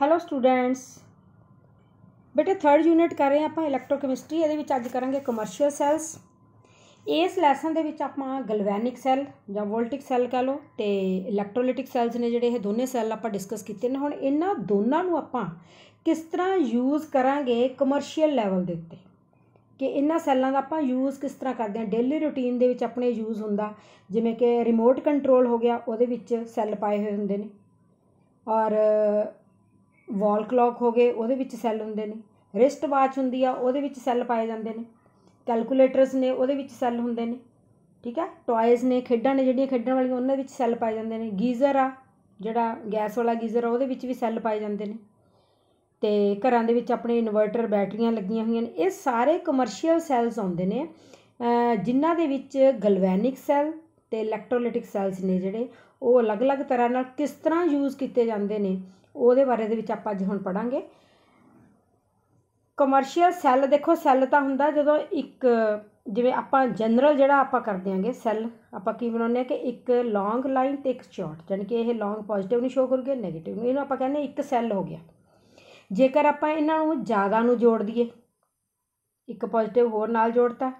hello students ਬੇਟੇ 3rd unit ਕਰ ਰਹੇ ਆਪਾਂ ਇਲੈਕਟ੍ਰੋਕੈਮਿਸਟਰੀ ਇਹਦੇ ਵਿੱਚ ਅੱਜ ਕਰਾਂਗੇ ਕਮਰਸ਼ੀਅਲ ਸੈਲਸ ਇਸ ਲੈਸਨ ਦੇ ਵਿੱਚ ਆਪਾਂ ਗਲਵੈਨਿਕ ਸੈਲ ਜਾਂ ਵੋਲਟਿਕ ਸੈਲ ਕਹ ਲੋ ਤੇ ਇਲੈਕਟ੍ਰੋਲਾਈਟਿਕ ਸੈਲਸ ਨੇ ਜਿਹੜੇ ਇਹ ਦੋਨੇ ਸੈਲ ਆਪਾਂ ਡਿਸਕਸ ਕੀਤੇ ਨੇ ਹੁਣ ਇਹਨਾਂ ਦੋਨਾਂ ਨੂੰ ਆਪਾਂ ਕਿਸ ਤਰ੍ਹਾਂ ਯੂਜ਼ ਕਰਾਂਗੇ ਕਮਰਸ਼ੀਅਲ ਲੈਵਲ ਦੇ ਉੱਤੇ ਕਿ ਇਹਨਾਂ ਸੈੱਲਾਂ ਦਾ ਆਪਾਂ ਯੂਜ਼ ਕਿਸ ਤਰ੍ਹਾਂ ਕਰਦੇ ਆ ਡੇਲੀ ਰੁਟੀਨ ਦੇ ਵਿੱਚ ਆਪਣੇ ਯੂਜ਼ ਹੁੰਦਾ ਜਿਵੇਂ ਕਿ ਰਿਮੋਟ ਕੰਟਰੋਲ ਹੋ ਗਿਆ ਉਹਦੇ ਵਿੱਚ ਸੈੱਲ ਪਾਏ ਹੋਏ ਹੁੰਦੇ ਨੇ ਔਰ ਵਾਲ ਕਲੌਕ ਹੋ ਗਏ ਉਹਦੇ ਵਿੱਚ ਸੈੱਲ ਹੁੰਦੇ ਨੇ ਰਿਸਟ ਵਾਚ ਹੁੰਦੀ ਆ ਉਹਦੇ ਵਿੱਚ ਸੈੱਲ ਪਾਏ ਜਾਂਦੇ ਨੇ ਕੈਲਕੂਲੇਟਰਸ ਨੇ ਉਹਦੇ ਵਿੱਚ ਸੈੱਲ ਹੁੰਦੇ ਨੇ ਠੀਕ ਹੈ ਟੌਇਜ਼ ਨੇ ਖੇਡਾਂ ਨੇ ਜਿਹੜੀਆਂ ਖੇਡਣ ਵਾਲੀਆਂ ਉਹਨਾਂ ਵਿੱਚ ਸੈੱਲ ਪਾਏ ਜਾਂਦੇ ਨੇ ਗੀਜ਼ਰ ਆ ਜਿਹੜਾ ਗੈਸ ਵਾਲਾ ਗੀਜ਼ਰ ਆ ਉਹਦੇ ਵਿੱਚ ਵੀ ਸੈੱਲ ਪਾਏ ਜਾਂਦੇ ਨੇ ਤੇ ਘਰਾਂ ਦੇ ਵਿੱਚ ਆਪਣੇ ਇਨਵਰਟਰ ਬੈਟਰੀਆਂ ਲੱਗੀਆਂ ਹੋਈਆਂ ਨੇ ਇਹ ਸਾਰੇ ਕਮਰਸ਼ੀਅਲ ਸੈੱਲਸ ਆਉਂਦੇ ਨੇ ਜਿਨ੍ਹਾਂ ਦੇ ਵਿੱਚ ਗਲਵੈਨਿਕ ਸੈੱਲ ਤੇ ਇਲੈਕਟ੍ਰੋਲਾਈਟਿਕ ਸੈੱਲਸ ਨੇ ਜਿਹੜੇ ਉਹ ਅਲੱਗ-ਅਲੱਗ ਤਰ੍ਹਾਂ ਨਾਲ ਕਿਸ ਤਰ੍ਹਾਂ ਯੂਜ਼ ਕੀਤੇ ਜਾਂਦੇ ਨੇ ਉਹਦੇ ਬਾਰੇ ਦੇ ਵਿੱਚ ਆਪਾਂ ਅੱਜ ਹੁਣ ਪੜਾਂਗੇ ਕਮਰਸ਼ੀਅਲ ਸੈੱਲ ਦੇਖੋ ਸੈੱਲ ਤਾਂ ਹੁੰਦਾ ਜਦੋਂ ਇੱਕ ਜਿਵੇਂ ਆਪਾਂ ਜਨਰਲ ਜਿਹੜਾ ਆਪਾਂ ਕਰਦੇ ਆਂਗੇ ਸੈੱਲ ਆਪਾਂ ਕੀ ਬਣਾਉਂਦੇ ਆ ਕਿ ਇੱਕ ਲੌਂਗ ਲਾਈਨ ਤੇ ਇੱਕ ਸ਼ਾਰਟ ਯਾਨੀ ਕਿ ਇਹ ਲੌਂਗ ਪੋਜ਼ਿਟਿਵ ਨੂੰ ਸ਼ੋ ਕਰੂਗੇ 네ਗੇਟਿਵ ਨੂੰ ਇਹਨੂੰ ਆਪਾਂ ਕਹਿੰਦੇ ਇੱਕ ਸੈੱਲ ਹੋ ਗਿਆ ਜੇਕਰ ਆਪਾਂ ਇਹਨਾਂ ਨੂੰ ਜ਼ਿਆਦਾ ਨੂੰ ਜੋੜ ਦਈਏ ਇੱਕ ਪੋਜ਼ਿਟਿਵ ਹੋਰ ਨਾਲ ਜੋੜਤਾ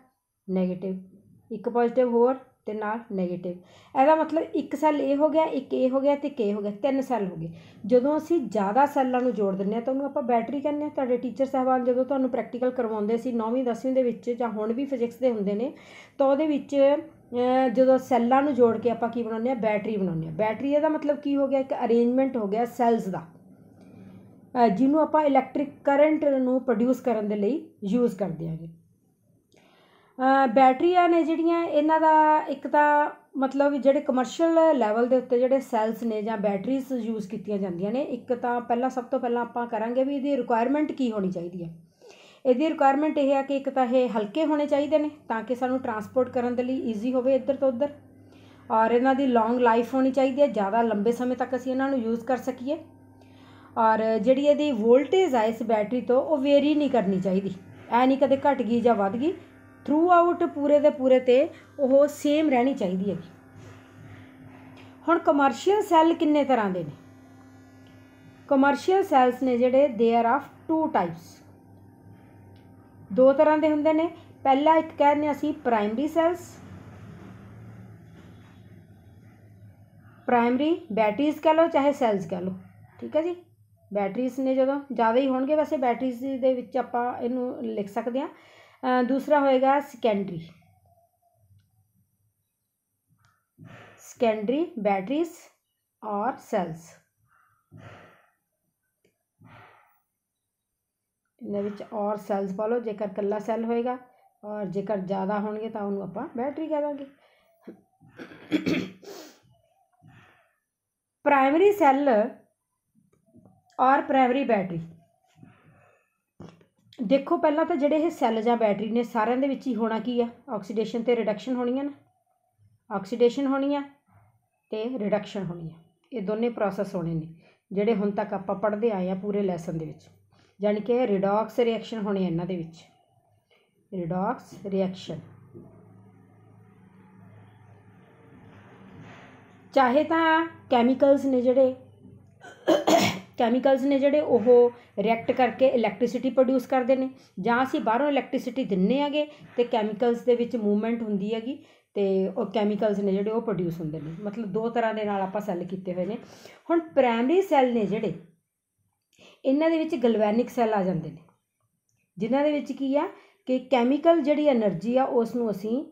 네ਗੇਟਿਵ ਇੱਕ ਪੋਜ਼ਿਟਿਵ ਹੋਰ ਤੇ ਨਾਲ ਨੈਗੇਟਿਵ ਇਹਦਾ ਮਤਲਬ ਇੱਕ ਸੈੱਲ ਇਹ ਹੋ ਗਿਆ ਇੱਕ ਇਹ ਹੋ ਗਿਆ ਤੇ ਕੇ ਹੋ ਗਿਆ ਤਿੰਨ ਸੈੱਲ ਹੋ ਗਏ ਜਦੋਂ ਅਸੀਂ ਜ਼ਿਆਦਾ ਸੈੱਲਾਂ ਨੂੰ ਜੋੜ ਦਿੰਨੇ ਆ ਤਾਂ ਉਹਨੂੰ ਆਪਾਂ ਬੈਟਰੀ ਕਹਿੰਦੇ ਆ ਤੁਹਾਡੇ ਟੀਚਰ ਸਾਹਿਬਾਨ ਜਦੋਂ ਤੁਹਾਨੂੰ ਪ੍ਰੈਕਟੀਕਲ ਕਰਵਾਉਂਦੇ ਸੀ 9ਵੀਂ 10ਵੀਂ ਦੇ ਵਿੱਚ ਜਾਂ ਹੁਣ ਵੀ ਫਿਜ਼ਿਕਸ ਦੇ ਹੁੰਦੇ ਨੇ ਤਾਂ ਉਹਦੇ ਵਿੱਚ ਜਦੋਂ ਸੈੱਲਾਂ ਨੂੰ ਜੋੜ ਕੇ ਆਪਾਂ ਕੀ ਬਣਾਉਂਦੇ ਆ ਬੈਟਰੀ ਬਣਾਉਂਦੇ ਆ ਬੈਟਰੀ ਇਹਦਾ ਮਤਲਬ ਕੀ ਹੋ ਗਿਆ ਇੱਕ ਅਰੇਂਜਮੈਂਟ ਹੋ ਗਿਆ ਸੈੱਲਸ ਦਾ ਜਿਹਨੂੰ ਆਪਾਂ ਇਲੈਕਟ੍ਰਿਕ ਕਰੰਟ ਨੂੰ ਪ੍ਰੋਡਿਊਸ ਕਰਨ ਦੇ ਲਈ ਯੂਜ਼ ਕਰਦੇ ਆਗੇ ਬੈਟਰੀਆਂ ਨੇ ਜਿਹੜੀਆਂ ਇਹਨਾਂ ਦਾ ਇੱਕ ਤਾਂ ਮਤਲਬ ਜਿਹੜੇ ਕਮਰਸ਼ੀਅਲ ਲੈਵਲ ਦੇ ਉੱਤੇ ਜਿਹੜੇ ਸੈਲਸ ਨੇ ਜਾਂ ਬੈਟਰੀਜ਼ ਯੂਜ਼ ਕੀਤੀਆਂ ਜਾਂਦੀਆਂ ਨੇ ਇੱਕ ਤਾਂ ਪਹਿਲਾਂ ਸਭ ਤੋਂ ਪਹਿਲਾਂ ਆਪਾਂ ਕਰਾਂਗੇ ਵੀ ਇਹਦੀ ਰਿਕੁਆਇਰਮੈਂਟ ਕੀ ਹੋਣੀ ਚਾਹੀਦੀ ਹੈ ਇਹਦੀ ਰਿਕੁਆਇਰਮੈਂਟ ਇਹ ਹੈ ਕਿ ਇੱਕ ਤਾਂ ਇਹ ਹਲਕੇ ਹੋਣੇ ਚਾਹੀਦੇ ਨੇ ਤਾਂ ਕਿ ਸਾਨੂੰ ਟਰਾਂਸਪੋਰਟ ਕਰਨ ਦੇ ਲਈ ਈਜ਼ੀ ਹੋਵੇ ਇੱਧਰ ਤੋਂ ਉੱਧਰ ਔਰ ਇਹਨਾਂ ਦੀ ਲੌਂਗ ਲਾਈਫ ਹੋਣੀ ਚਾਹੀਦੀ ਹੈ ਜ਼ਿਆਦਾ ਲੰਬੇ ਸਮੇਂ ਤੱਕ ਅਸੀਂ ਇਹਨਾਂ ਨੂੰ ਯੂਜ਼ ਕਰ ਸਕੀਏ ਔਰ ਜਿਹੜੀ ਇਹਦੀ ਵੋਲਟੇਜ ਆ ਇਸ ਬੈਟਰੀ ਤੋਂ ਉਹ ਵੇਰੀ ਨਹੀਂ ਕਰਨੀ ਚਾਹੀਦੀ ਐ ਨਹੀਂ ਕਦੇ ਘਟ ਗਈ ਜਾਂ ਵਧ ਗਈ ਥਰੂ ਆਊਟ ਪੂਰੇ ਦੇ ਪੂਰੇ ਤੇ ਉਹ ਸੇਮ ਰਹਿਣੀ ਚਾਹੀਦੀ ਹੈ ਹੁਣ ਕਮਰਸ਼ੀਅਲ ਸੈੱਲ ਕਿੰਨੇ ਤਰ੍ਹਾਂ ਦੇ ਨੇ ਕਮਰਸ਼ੀਅਲ ਸੈੱਲਸ ਨੇ ਜਿਹੜੇ they are of to types ਦੋ ਤਰ੍ਹਾਂ ਦੇ ਹੁੰਦੇ ਨੇ ਪਹਿਲਾ ਇੱਕ ਕਹਿੰਦੇ ਅਸੀਂ ਪ੍ਰਾਇਮਰੀ ਸੈੱਲਸ ਪ੍ਰਾਇਮਰੀ ਬੈਟਰੀਜ਼ ਕਹ ਲੋ ਚਾਹੇ ਸੈੱਲਸ ਕਹ ਲੋ ਠੀਕ ਹੈ ਜੀ ਬੈਟਰੀਜ਼ ਨੇ ਜਦੋਂ ਜ਼ਿਆਦਾ ਹੀ ਹੋਣਗੇ ਵੈਸੇ ਬੈਟਰੀਜ਼ ਦੇ ਵਿੱਚ ਆਪਾਂ ਇਹਨੂੰ ਲਿਖ ਸਕਦੇ ਹਾਂ दूसरा होएगा सेकेंडरी सेकेंडरी बैटरीज और सेल्स इन्हें और सेल्स पालो जेकर कला सेल होएगा और जेकर ज़्यादा होने तो उन्होंने आप बैटरी कह देंगे प्राइमरी सेल और प्राइमरी बैटरी ਦੇਖੋ ਪਹਿਲਾਂ ਤਾਂ ਜਿਹੜੇ ਇਹ ਸੈੱਲ ਜਾਂ ਬੈਟਰੀ ਨੇ ਸਾਰਿਆਂ ਦੇ ਵਿੱਚ ਹੀ ਹੋਣਾ ਕੀ ਆ ਆਕਸੀਡੇਸ਼ਨ ਤੇ ਰਿਡਕਸ਼ਨ ਹੋਣੀ ਆ ਨਾ ਆਕਸੀਡੇਸ਼ਨ ਹੋਣੀ ਆ ਤੇ ਰਿਡਕਸ਼ਨ ਹੋਣੀ ਆ ਇਹ ਦੋਨੇ ਪ੍ਰੋਸੈਸ ਹੋਣੇ ਨੇ ਜਿਹੜੇ ਹੁਣ ਤੱਕ ਆਪਾਂ ਪੜ੍ਹਦੇ ਆਏ ਆ ਪੂਰੇ ਲੈਸਨ ਦੇ ਵਿੱਚ ਯਾਨੀ ਕਿ ਰਿਡੌਕਸ ਰਿਐਕਸ਼ਨ ਹੋਣੇ ਇਹਨਾਂ ਦੇ ਵਿੱਚ ਰਿਡੌਕਸ ਰਿਐਕਸ਼ਨ ਚਾਹੇ ਤਾਂ ਕੈਮੀਕਲਸ ਨੇ ਜਿਹੜੇ ਕੈਮੀਕਲਸ ਨੇ ਜਿਹੜੇ ਉਹ ਰਿਐਕਟ ਕਰਕੇ ਇਲੈਕਟ੍ਰਿਸਿਟੀ ਪ੍ਰੋਡਿਊਸ ਕਰਦੇ ਨੇ ਜਾਂ ਅਸੀਂ ਬਾਹਰੋਂ ਇਲੈਕਟ੍ਰਿਸਿਟੀ ਦਿੰਨੇ ਆਗੇ ਤੇ ਕੈਮੀਕਲਸ ਦੇ ਵਿੱਚ ਮੂਵਮੈਂਟ ਹੁੰਦੀ ਹੈਗੀ ਤੇ ਉਹ ਕੈਮੀਕਲਸ ਨੇ ਜਿਹੜੇ ਉਹ ਪ੍ਰੋਡਿਊਸ ਹੁੰਦੇ ਨੇ ਮਤਲਬ ਦੋ ਤਰ੍ਹਾਂ ਦੇ ਨਾਲ ਆਪਾਂ ਸੈੱਲ ਕੀਤੇ ਹੋਏ ਨੇ ਹੁਣ ਪ੍ਰਾਇਮਰੀ ਸੈੱਲ ਨੇ ਜਿਹੜੇ ਇਹਨਾਂ ਦੇ ਵਿੱਚ ਗਲਵੈਨਿਕ ਸੈੱਲ ਆ ਜਾਂਦੇ ਨੇ ਜਿਨ੍ਹਾਂ ਦੇ ਵਿੱਚ ਕੀ ਆ ਕਿ ਕੈਮੀਕਲ ਜਿਹੜੀ એનર્ਜੀ ਆ ਉਸ ਨੂੰ ਅਸੀਂ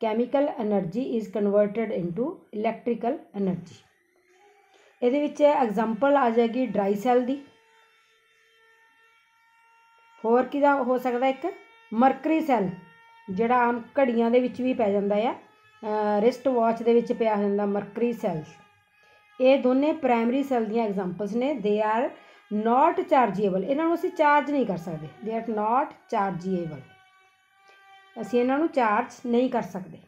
chemical energy is converted into electrical energy ਇਹਦੇ ਵਿੱਚ ਐਗਜ਼ਾਮਪਲ ਆ ਜਾਏਗੀ ਡਰਾਈ ਸੈੱਲ ਦੀ ਹੋਰ ਕਿਹਦਾ ਹੋ ਸਕਦਾ ਇੱਕ ਮਰਕਰੀ ਸੈੱਲ ਜਿਹੜਾ ਆਮ ਘੜੀਆਂ ਦੇ ਵਿੱਚ ਵੀ ਪੈ ਜਾਂਦਾ ਆ ਰਿਸਟ ਵਾਚ ਦੇ ਵਿੱਚ ਪਿਆ ਜਾਂਦਾ ਮਰਕਰੀ ਸੈੱਲ ਇਹ ਦੋਨੇ ਪ੍ਰਾਇਮਰੀ ਸੈੱਲ ਦੀਆਂ ਐਗਜ਼ਾਮਪਲਸ ਨੇ ਦੇ ਆਰ ਨਾਟ ਚਾਰਜੇਬਲ ਇਹਨਾਂ ਨੂੰ ਅਸੀਂ ਚਾਰਜ ਨਹੀਂ ਕਰ ਸਕਦੇ ਦੇ ਆਰ ਨਾਟ ਚਾਰਜੇਬਲ ਅਸੀਂ ਇਹਨਾਂ ਨੂੰ ਚਾਰਜ ਨਹੀਂ ਕਰ ਸਕਦੇ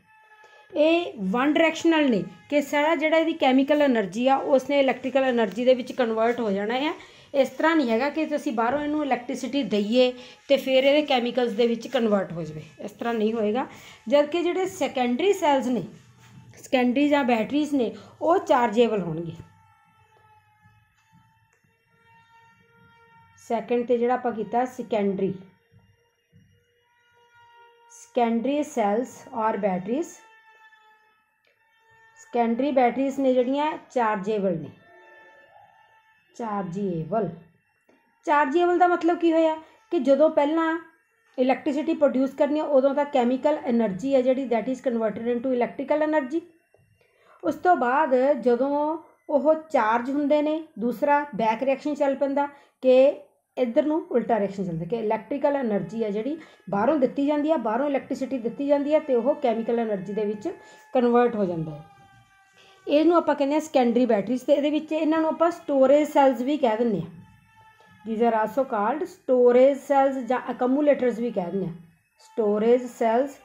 ਇਹ ਵਨ ਡਾਇਰੈਕਸ਼ਨਲ ਨੇ ਕਿ ਸਾਰਾ ਜਿਹੜਾ ਇਹਦੀ ਕੈਮੀਕਲ એનર્ਜੀ ਆ ਉਸਨੇ ਇਲੈਕਟ੍ਰੀਕਲ એનર્ਜੀ ਦੇ ਵਿੱਚ ਕਨਵਰਟ ਹੋ ਜਾਣਾ ਹੈ ਇਸ ਤਰ੍ਹਾਂ ਨਹੀਂ ਹੈਗਾ ਕਿ ਤੁਸੀਂ ਬਾਹਰੋਂ ਇਹਨੂੰ ਇਲੈਕਟ੍ਰਿਸਿਟੀ ਦਈਏ ਤੇ ਫਿਰ ਇਹਦੇ ਕੈਮੀਕਲਸ ਦੇ ਵਿੱਚ ਕਨਵਰਟ ਹੋ ਜਵੇ ਇਸ ਤਰ੍ਹਾਂ ਨਹੀਂ ਹੋਏਗਾ ਜਦਕਿ ਜਿਹੜੇ ਸੈਕੰਡਰੀ ਸੈਲਸ ਨੇ ਸੈਕੰਡਰੀ ਜਾਂ ਬੈਟਰੀਜ਼ ਨੇ ਉਹ ਚਾਰਜੇਬਲ ਹੋਣਗੇ ਸੈਕੰਡ ਤੇ ਜਿਹੜਾ ਆਪਾਂ ਕੀਤਾ ਸੈਕੰਡਰੀ ਸੈਕੰਡਰੀ ਸੈਲਸ ਔਰ ਬੈਟਰੀਜ਼ ਸਕੈਂਡਰੀ ਬੈਟਰੀਸ ਨੇ ਜਿਹੜੀਆਂ ਚਾਰਜੇਬਲ ਨੇ ਚਾਰਜੇਬਲ ਚਾਰਜੇਬਲ ਦਾ ਮਤਲਬ ਕੀ ਹੋਇਆ ਕਿ ਜਦੋਂ ਪਹਿਲਾਂ ਇਲੈਕਟ੍ਰਿਸਿਟੀ ਪ੍ਰੋਡਿਊਸ ਕਰਨੀ ਉਦੋਂ ਤਾਂ ਕੈਮੀਕਲ એનર્ਜੀ ਹੈ ਜਿਹੜੀ that is converted into electrical energy ਉਸ ਤੋਂ ਬਾਅਦ ਜਦੋਂ ਉਹ ਚਾਰਜ ਹੁੰਦੇ ਨੇ ਦੂਸਰਾ ਬੈਕ ਰਿਐਕਸ਼ਨ ਚੱਲ ਪੈਂਦਾ ਕਿ ਇੱਧਰ ਨੂੰ ਉਲਟਾ ਰਿਐਕਸ਼ਨ ਚੱਲਦਾ ਕਿ ਇਲੈਕਟ੍ਰੀਕਲ એનર્ਜੀ ਹੈ ਜਿਹੜੀ ਬਾਹਰੋਂ ਦਿੱਤੀ ਜਾਂਦੀ ਹੈ ਬਾਹਰੋਂ ਇਲੈਕਟ੍ਰਿਸਿਟੀ ਦਿੱਤੀ ਜਾਂਦੀ ਹੈ ਤੇ ਉਹ ਕੈਮੀਕਲ એનર્ਜੀ ਦੇ ਵਿੱਚ ਕਨਵਰਟ ਹੋ ਜਾਂਦਾ ਹੈ ਇਹਨੂੰ ਆਪਾਂ ਕਹਿੰਦੇ ਆ ਸੈਕੰਡਰੀ ਬੈਟਰੀਜ਼ ਤੇ ਇਹਦੇ ਵਿੱਚ ਇਹਨਾਂ ਨੂੰ ਆਪਾਂ ਸਟੋਰੇਜ ਸੈਲਸ ਵੀ ਕਹਿ ਦਿੰਦੇ ਆ these are also called storage cells ਜਾਂ ਅਕਮੂਲੇਟਰਸ ਵੀ ਕਹਿ ਦਿੰਦੇ ਆ ਸਟੋਰੇਜ ਸੈਲਸ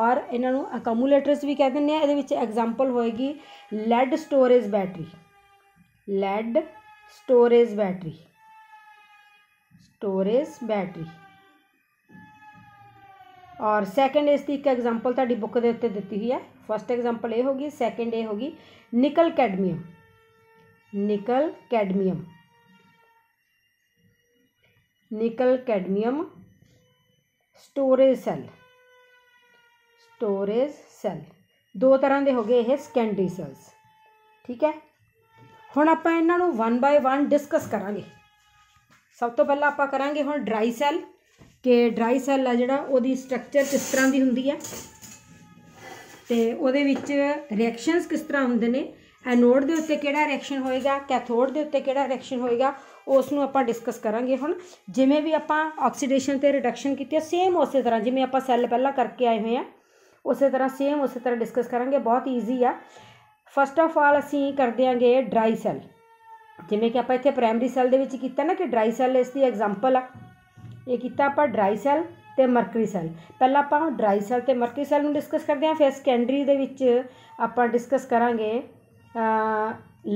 ਔਰ ਇਹਨਾਂ ਨੂੰ ਅਕਮੂਲੇਟਰਸ ਵੀ ਕਹਿ ਦਿੰਦੇ ਆ ਇਹਦੇ ਵਿੱਚ ਐਗਜ਼ਾਮਪਲ ਹੋਏਗੀ lead storage battery lead storage battery storage battery ਔਰ ਸੈਕੰਡ ਇਸ ਦੀ ਇੱਕ ਐਗਜ਼ਾਮਪਲ ਤੁਹਾਡੀ ਬੁੱਕ ਦੇ ਉੱਤੇ ਦਿੱਤੀ ਹੋਈ ਹੈ ਫਸਟ ਐਗਜ਼ਾਮਪਲ ਇਹ ਹੋ ਗਈ ਸੈਕੰਡ ਇਹ ਹੋ ਗਈ ਨਿਕਲ cadmium nickel cadmium nickel cadmium storage cell storage cell ਦੋ ਤਰ੍ਹਾਂ ਦੇ ਹੋਗੇ ਇਹ ਸੈਕੰਡਰੀ ਸੈਲਸ ਠੀਕ ਹੈ ਹੁਣ ਆਪਾਂ ਇਹਨਾਂ ਨੂੰ 1 ਬਾਈ 1 ਡਿਸਕਸ ਕਰਾਂਗੇ ਸਭ ਤੋਂ ਪਹਿਲਾਂ ਆਪਾਂ ਕਰਾਂਗੇ ਹੁਣ ਡਰਾਈ ਸੈੱਲ ਕਿ ਡਰਾਈ ਸੈੱਲ ਆ ਜਿਹੜਾ ਉਹਦੀ ਸਟਰਕਚਰ ਕਿਸ ਤਰ੍ਹਾਂ ਦੀ ਹੁੰਦੀ ਹੈ ਤੇ ਉਹਦੇ ਵਿੱਚ ਰਿਐਕਸ਼ਨਸ ਕਿਸ ਤਰ੍ਹਾਂ ਹੁੰਦੇ ਨੇ ਐਨੋਡ ਦੇ ਉੱਤੇ ਕਿਹੜਾ ਰਿਐਕਸ਼ਨ ਹੋਏਗਾ ਕੈਥੋਡ ਦੇ ਉੱਤੇ ਕਿਹੜਾ ਰਿਐਕਸ਼ਨ ਹੋਏਗਾ ਉਸ ਨੂੰ ਆਪਾਂ ਡਿਸਕਸ ਕਰਾਂਗੇ ਹੁਣ ਜਿਵੇਂ ਵੀ ਆਪਾਂ ਆਕਸੀਡੇਸ਼ਨ ਤੇ ਰਿਡਕਸ਼ਨ ਕੀਤੀ ਹੈ ਸੇਮ ਉਸੇ ਤਰ੍ਹਾਂ ਜਿਵੇਂ ਆਪਾਂ ਸੈੱਲ ਪਹਿਲਾਂ ਕਰਕੇ ਆਏ ਹੋਏ ਆ ਉਸੇ ਤਰ੍ਹਾਂ ਸੇਮ ਉਸੇ ਤਰ੍ਹਾਂ ਡਿਸਕਸ ਕਰਾਂਗੇ ਬਹੁਤ ਈਜ਼ੀ ਆ ਫਸਟ ਆਫ ਆਲ ਅਸੀਂ ਕਰਦੇ ਆਂਗੇ ਡਰਾਈ ਸੈੱਲ ਜਿਵੇਂ ਕਿ ਆਪਾਂ ਇੱਥੇ ਪ੍ਰਾਇਮਰੀ ਸੈੱਲ ਦੇ ਵਿੱਚ ਕੀਤਾ ਨਾ ਕਿ ਡਰਾਈ ਸੈੱਲ ਇਸ ਦੀ ਐਗਜ਼ਾਮਪਲ ਆ ਇਹ ਕੀਤਾ ਆਪਾਂ ਡਰਾਈ ਸੈੱਲ ਤੇ ਮਰਕਰੀ ਸੈੱਲ ਪਹਿਲਾਂ ਆਪਾਂ ਡਰਾਈ ਸੈੱਲ ਤੇ ਮਰਕਰੀ ਸੈੱਲ ਨੂੰ ਡਿਸਕਸ ਕਰਦੇ ਹਾਂ ਫਿਰ ਸੈਕੰਡਰੀ ਦੇ ਵਿੱਚ ਆਪਾਂ ਡਿਸਕਸ ਕਰਾਂਗੇ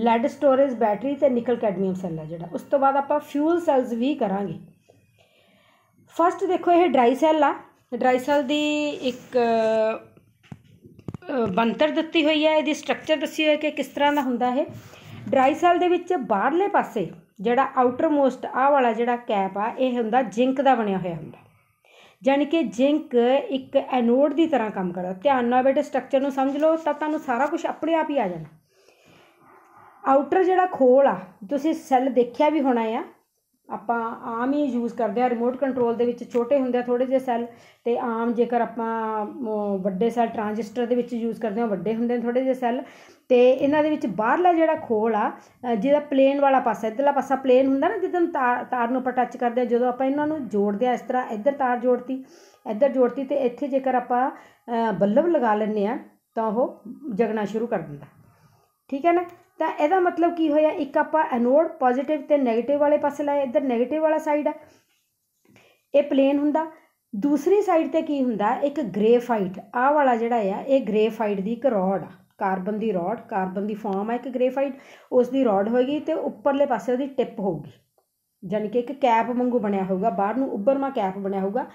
ਲੈਡ ਸਟੋਰੇਜ ਬੈਟਰੀ ਤੇ ਨਿਕਲ ਕੈਡਮੀਅਮ ਸੈੱਲ ਹੈ ਜਿਹੜਾ ਉਸ ਤੋਂ ਬਾਅਦ ਆਪਾਂ ਫਿਊਲ ਸੈੱਲਸ ਵੀ ਕਰਾਂਗੇ ਫਸਟ ਦੇਖੋ ਇਹ ਡਰਾਈ ਸੈੱਲ ਆ ਡਰਾਈ ਸੈੱਲ ਦੀ ਇੱਕ ਬੰਤਰ ਦਿੱਤੀ ਹੋਈ ਹੈ ਇਹਦੀ ਸਟਰਕਚਰ ਦੱਸੀ ਹੋਈ ਹੈ ਕਿ ਕਿਸ ਤਰ੍ਹਾਂ ਦਾ ਹੁੰਦਾ ਹੈ ਡਰਾਈ ਸੈੱਲ ਦੇ ਵਿੱਚ ਬਾਹਰਲੇ ਪਾਸੇ ਜਿਹੜਾ ਆਊਟਰ ਮੋਸਟ ਆ ਵਾਲਾ ਜਿਹੜਾ ਕੈਪ ਆ ਇਹ ਹੁੰਦਾ ਜ਼ਿੰਕ ਦਾ ਬਣਿਆ ਹੋਇਆ ਹੁੰਦਾ ਜਾਨੀ ਕਿ ਜ਼ਿੰਕ ਇੱਕ ਐਨੋਡ ਦੀ ਤਰ੍ਹਾਂ ਕੰਮ ਕਰਦਾ ਧਿਆਨ ਨਾਲ ਬੇਟੇ ਸਟਰਕਚਰ ਨੂੰ ਸਮਝ ਲਓ ਤਾਂ ਤੁਹਾਨੂੰ ਸਾਰਾ ਕੁਝ ਆਪਣੇ ਆਪ ਹੀ ਆ ਜਾਣਾ ਆਊਟਰ ਜਿਹੜਾ ਖੋਲ ਆ ਤੁਸੀਂ ਸੈੱਲ ਦੇਖਿਆ ਵੀ ਹੋਣਾ ਆ ਆਪਾਂ ਆਮ ਹੀ ਯੂਜ਼ ਕਰਦੇ ਆ ਰਿਮੋਟ ਕੰਟਰੋਲ ਦੇ ਵਿੱਚ ਛੋਟੇ ਹੁੰਦੇ ਆ ਥੋੜੇ ਜਿਹੇ ਸੈੱਲ ਤੇ ਆਮ ਜੇਕਰ ਆਪਾਂ ਵੱਡੇ ਸੈੱਲ ਟਰਾਂਜਿਸਟਰ ਦੇ ਵਿੱਚ ਯੂਜ਼ ਕਰਦੇ ਆ ਵੱਡੇ ਹੁੰਦੇ ਨੇ ਥੋੜੇ ਜਿਹੇ ਸੈੱਲ ਤੇ ਇਹਨਾਂ ਦੇ ਵਿੱਚ ਬਾਹਰਲਾ ਜਿਹੜਾ ਖੋਲ ਆ ਜਿਹਦਾ ਪਲੇਨ ਵਾਲਾ ਪਾਸਾ ਇਧਰਲਾ ਪਾਸਾ ਪਲੇਨ ਹੁੰਦਾ ਨਾ ਜਦੋਂ ਤਾਰ ਨੂੰ ਆਪਾਂ ਟੱਚ ਕਰਦੇ ਆ ਜਦੋਂ ਆਪਾਂ ਇਹਨਾਂ ਨੂੰ ਜੋੜਦੇ ਆ ਇਸ ਤਰ੍ਹਾਂ ਇੱਧਰ ਤਾਰ ਜੋੜਤੀ ਇੱਧਰ ਜੋੜਤੀ ਤੇ ਇੱਥੇ ਜੇਕਰ ਆਪਾਂ ਬੱਲਬ ਲਗਾ ਲੈਂਦੇ ਆ ਤਾਂ ਉਹ ਜਗਣਾ ਸ਼ੁਰੂ ਕਰ ਦਿੰਦਾ ਠੀਕ ਹੈ ਨਾ ਤਾਂ ਇਹਦਾ ਮਤਲਬ ਕੀ ਹੋਇਆ ਇੱਕ ਆਪਾਂ ਐਨੋਡ ਪੋਜ਼ਿਟਿਵ ਤੇ 네ਗੇਟਿਵ ਵਾਲੇ ਪਾਸੇ ਲਾਇਆ ਇੱਧਰ 네ਗੇਟਿਵ ਵਾਲਾ ਸਾਈਡ ਆ ਇਹ ਪਲੇਨ ਹੁੰਦਾ ਦੂਸਰੀ ਸਾਈਡ ਤੇ ਕੀ ਹੁੰਦਾ ਇੱਕ ਗ੍ਰੇਫਾਈਟ ਆਹ ਵਾਲਾ ਜਿਹੜਾ ਆ ਇਹ ਗ੍ਰੇਫਾਈਟ ਦੀ ਇੱਕ ਰੋਡ ਆ ਕਾਰਬਨ ਦੀ ਰੋਡ ਕਾਰਬਨ ਦੀ ਫਾਰਮ ਆ ਇੱਕ ਗ੍ਰੇਫਾਈਟ ਉਸ ਦੀ ਰੋਡ ਹੋਏਗੀ ਤੇ ਉੱਪਰਲੇ ਪਾਸੇ ਉਹਦੀ ਟਿਪ ਹੋਊਗੀ ਜਾਨੀ ਕਿ ਇੱਕ ਕੈਪ ਵਾਂਗੂ ਬਣਿਆ ਹੋਊਗਾ ਬਾਹਰ ਨੂੰ ਉੱਬਰਮਾ ਕੈਪ ਬਣਿਆ ਹੋਊਗਾ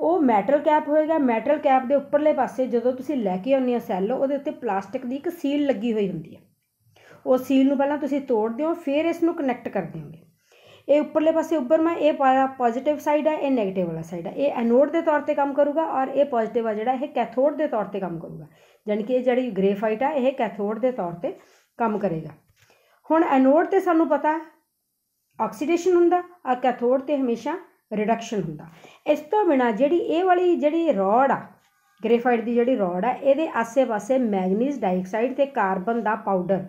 ਉਹ ਮੈਟਲ ਕੈਪ ਹੋਏਗਾ ਮੈਟਲ ਕੈਪ ਦੇ ਉੱਪਰਲੇ ਪਾਸੇ ਜਦੋਂ ਤੁਸੀਂ ਲੈ ਕੇ ਆਉਂਦੇ ਹੋ ਸੈੱਲ ਉਹਦੇ ਉੱਤੇ ਪਲਾਸਟਿਕ ਦੀ ਇੱਕ ਸੀਲ ਲੱਗੀ ਹੋਈ ਹੁੰਦੀ ਹੈ ਉਹ ਸੀਲ ਨੂੰ ਪਹਿਲਾਂ ਤੁਸੀਂ ਤੋੜ ਦਿਓ ਫਿਰ ਇਸ ਨੂੰ ਕਨੈਕਟ ਕਰ ਦਿਓਗੇ ਇਹ ਉੱਪਰਲੇ ਪਾਸੇ ਉੱਪਰ ਮੈਂ ਇਹ ਪੋਜ਼ਿਟਿਵ ਸਾਈਡ ਹੈ ਇਹ 네ਗੇਟਿਵ ਵਾਲਾ ਸਾਈਡ ਹੈ ਇਹ ਐਨੋਡ ਦੇ ਤੌਰ ਤੇ ਕੰਮ ਕਰੂਗਾ ਔਰ ਇਹ ਪੋਜ਼ਿਟਿਵ ਆ ਜਿਹੜਾ ਇਹ ਕੈਥੋਡ ਦੇ ਤੌਰ ਤੇ ਕੰਮ ਕਰੂਗਾ ਯਾਨੀ ਕਿ ਇਹ ਜਿਹੜੀ ਗ੍ਰੇਫਾਈਟ ਆ ਇਹ ਕੈਥੋਡ ਦੇ ਤੌਰ ਤੇ ਕੰਮ ਕਰੇਗਾ ਹੁਣ ਐਨੋਡ ਤੇ ਸਾਨੂੰ ਪਤਾ ਆਕਸੀਡੇਸ਼ਨ ਹੁੰਦਾ ਔਰ ਕੈਥੋਡ ਤੇ ਹਮੇਸ਼ਾ ਰਿਡਕਸ਼ਨ ਹੁੰਦਾ ਇਸ ਤੋਂ ਬਿਨਾ ਜਿਹੜੀ ਇਹ ਵਾਲੀ ਜਿਹੜੀ ਰੋਡ ਆ ਗ੍ਰੇਫਾਈਟ ਦੀ ਜਿਹੜੀ ਰੋਡ ਆ ਇਹਦੇ ਆਸੇ-ਪਾਸੇ ਮੈਗਨੀਜ਼ ਡਾਈਆਕਸਾਈਡ ਤੇ ਕਾਰਬਨ ਦਾ ਪਾਊਡਰ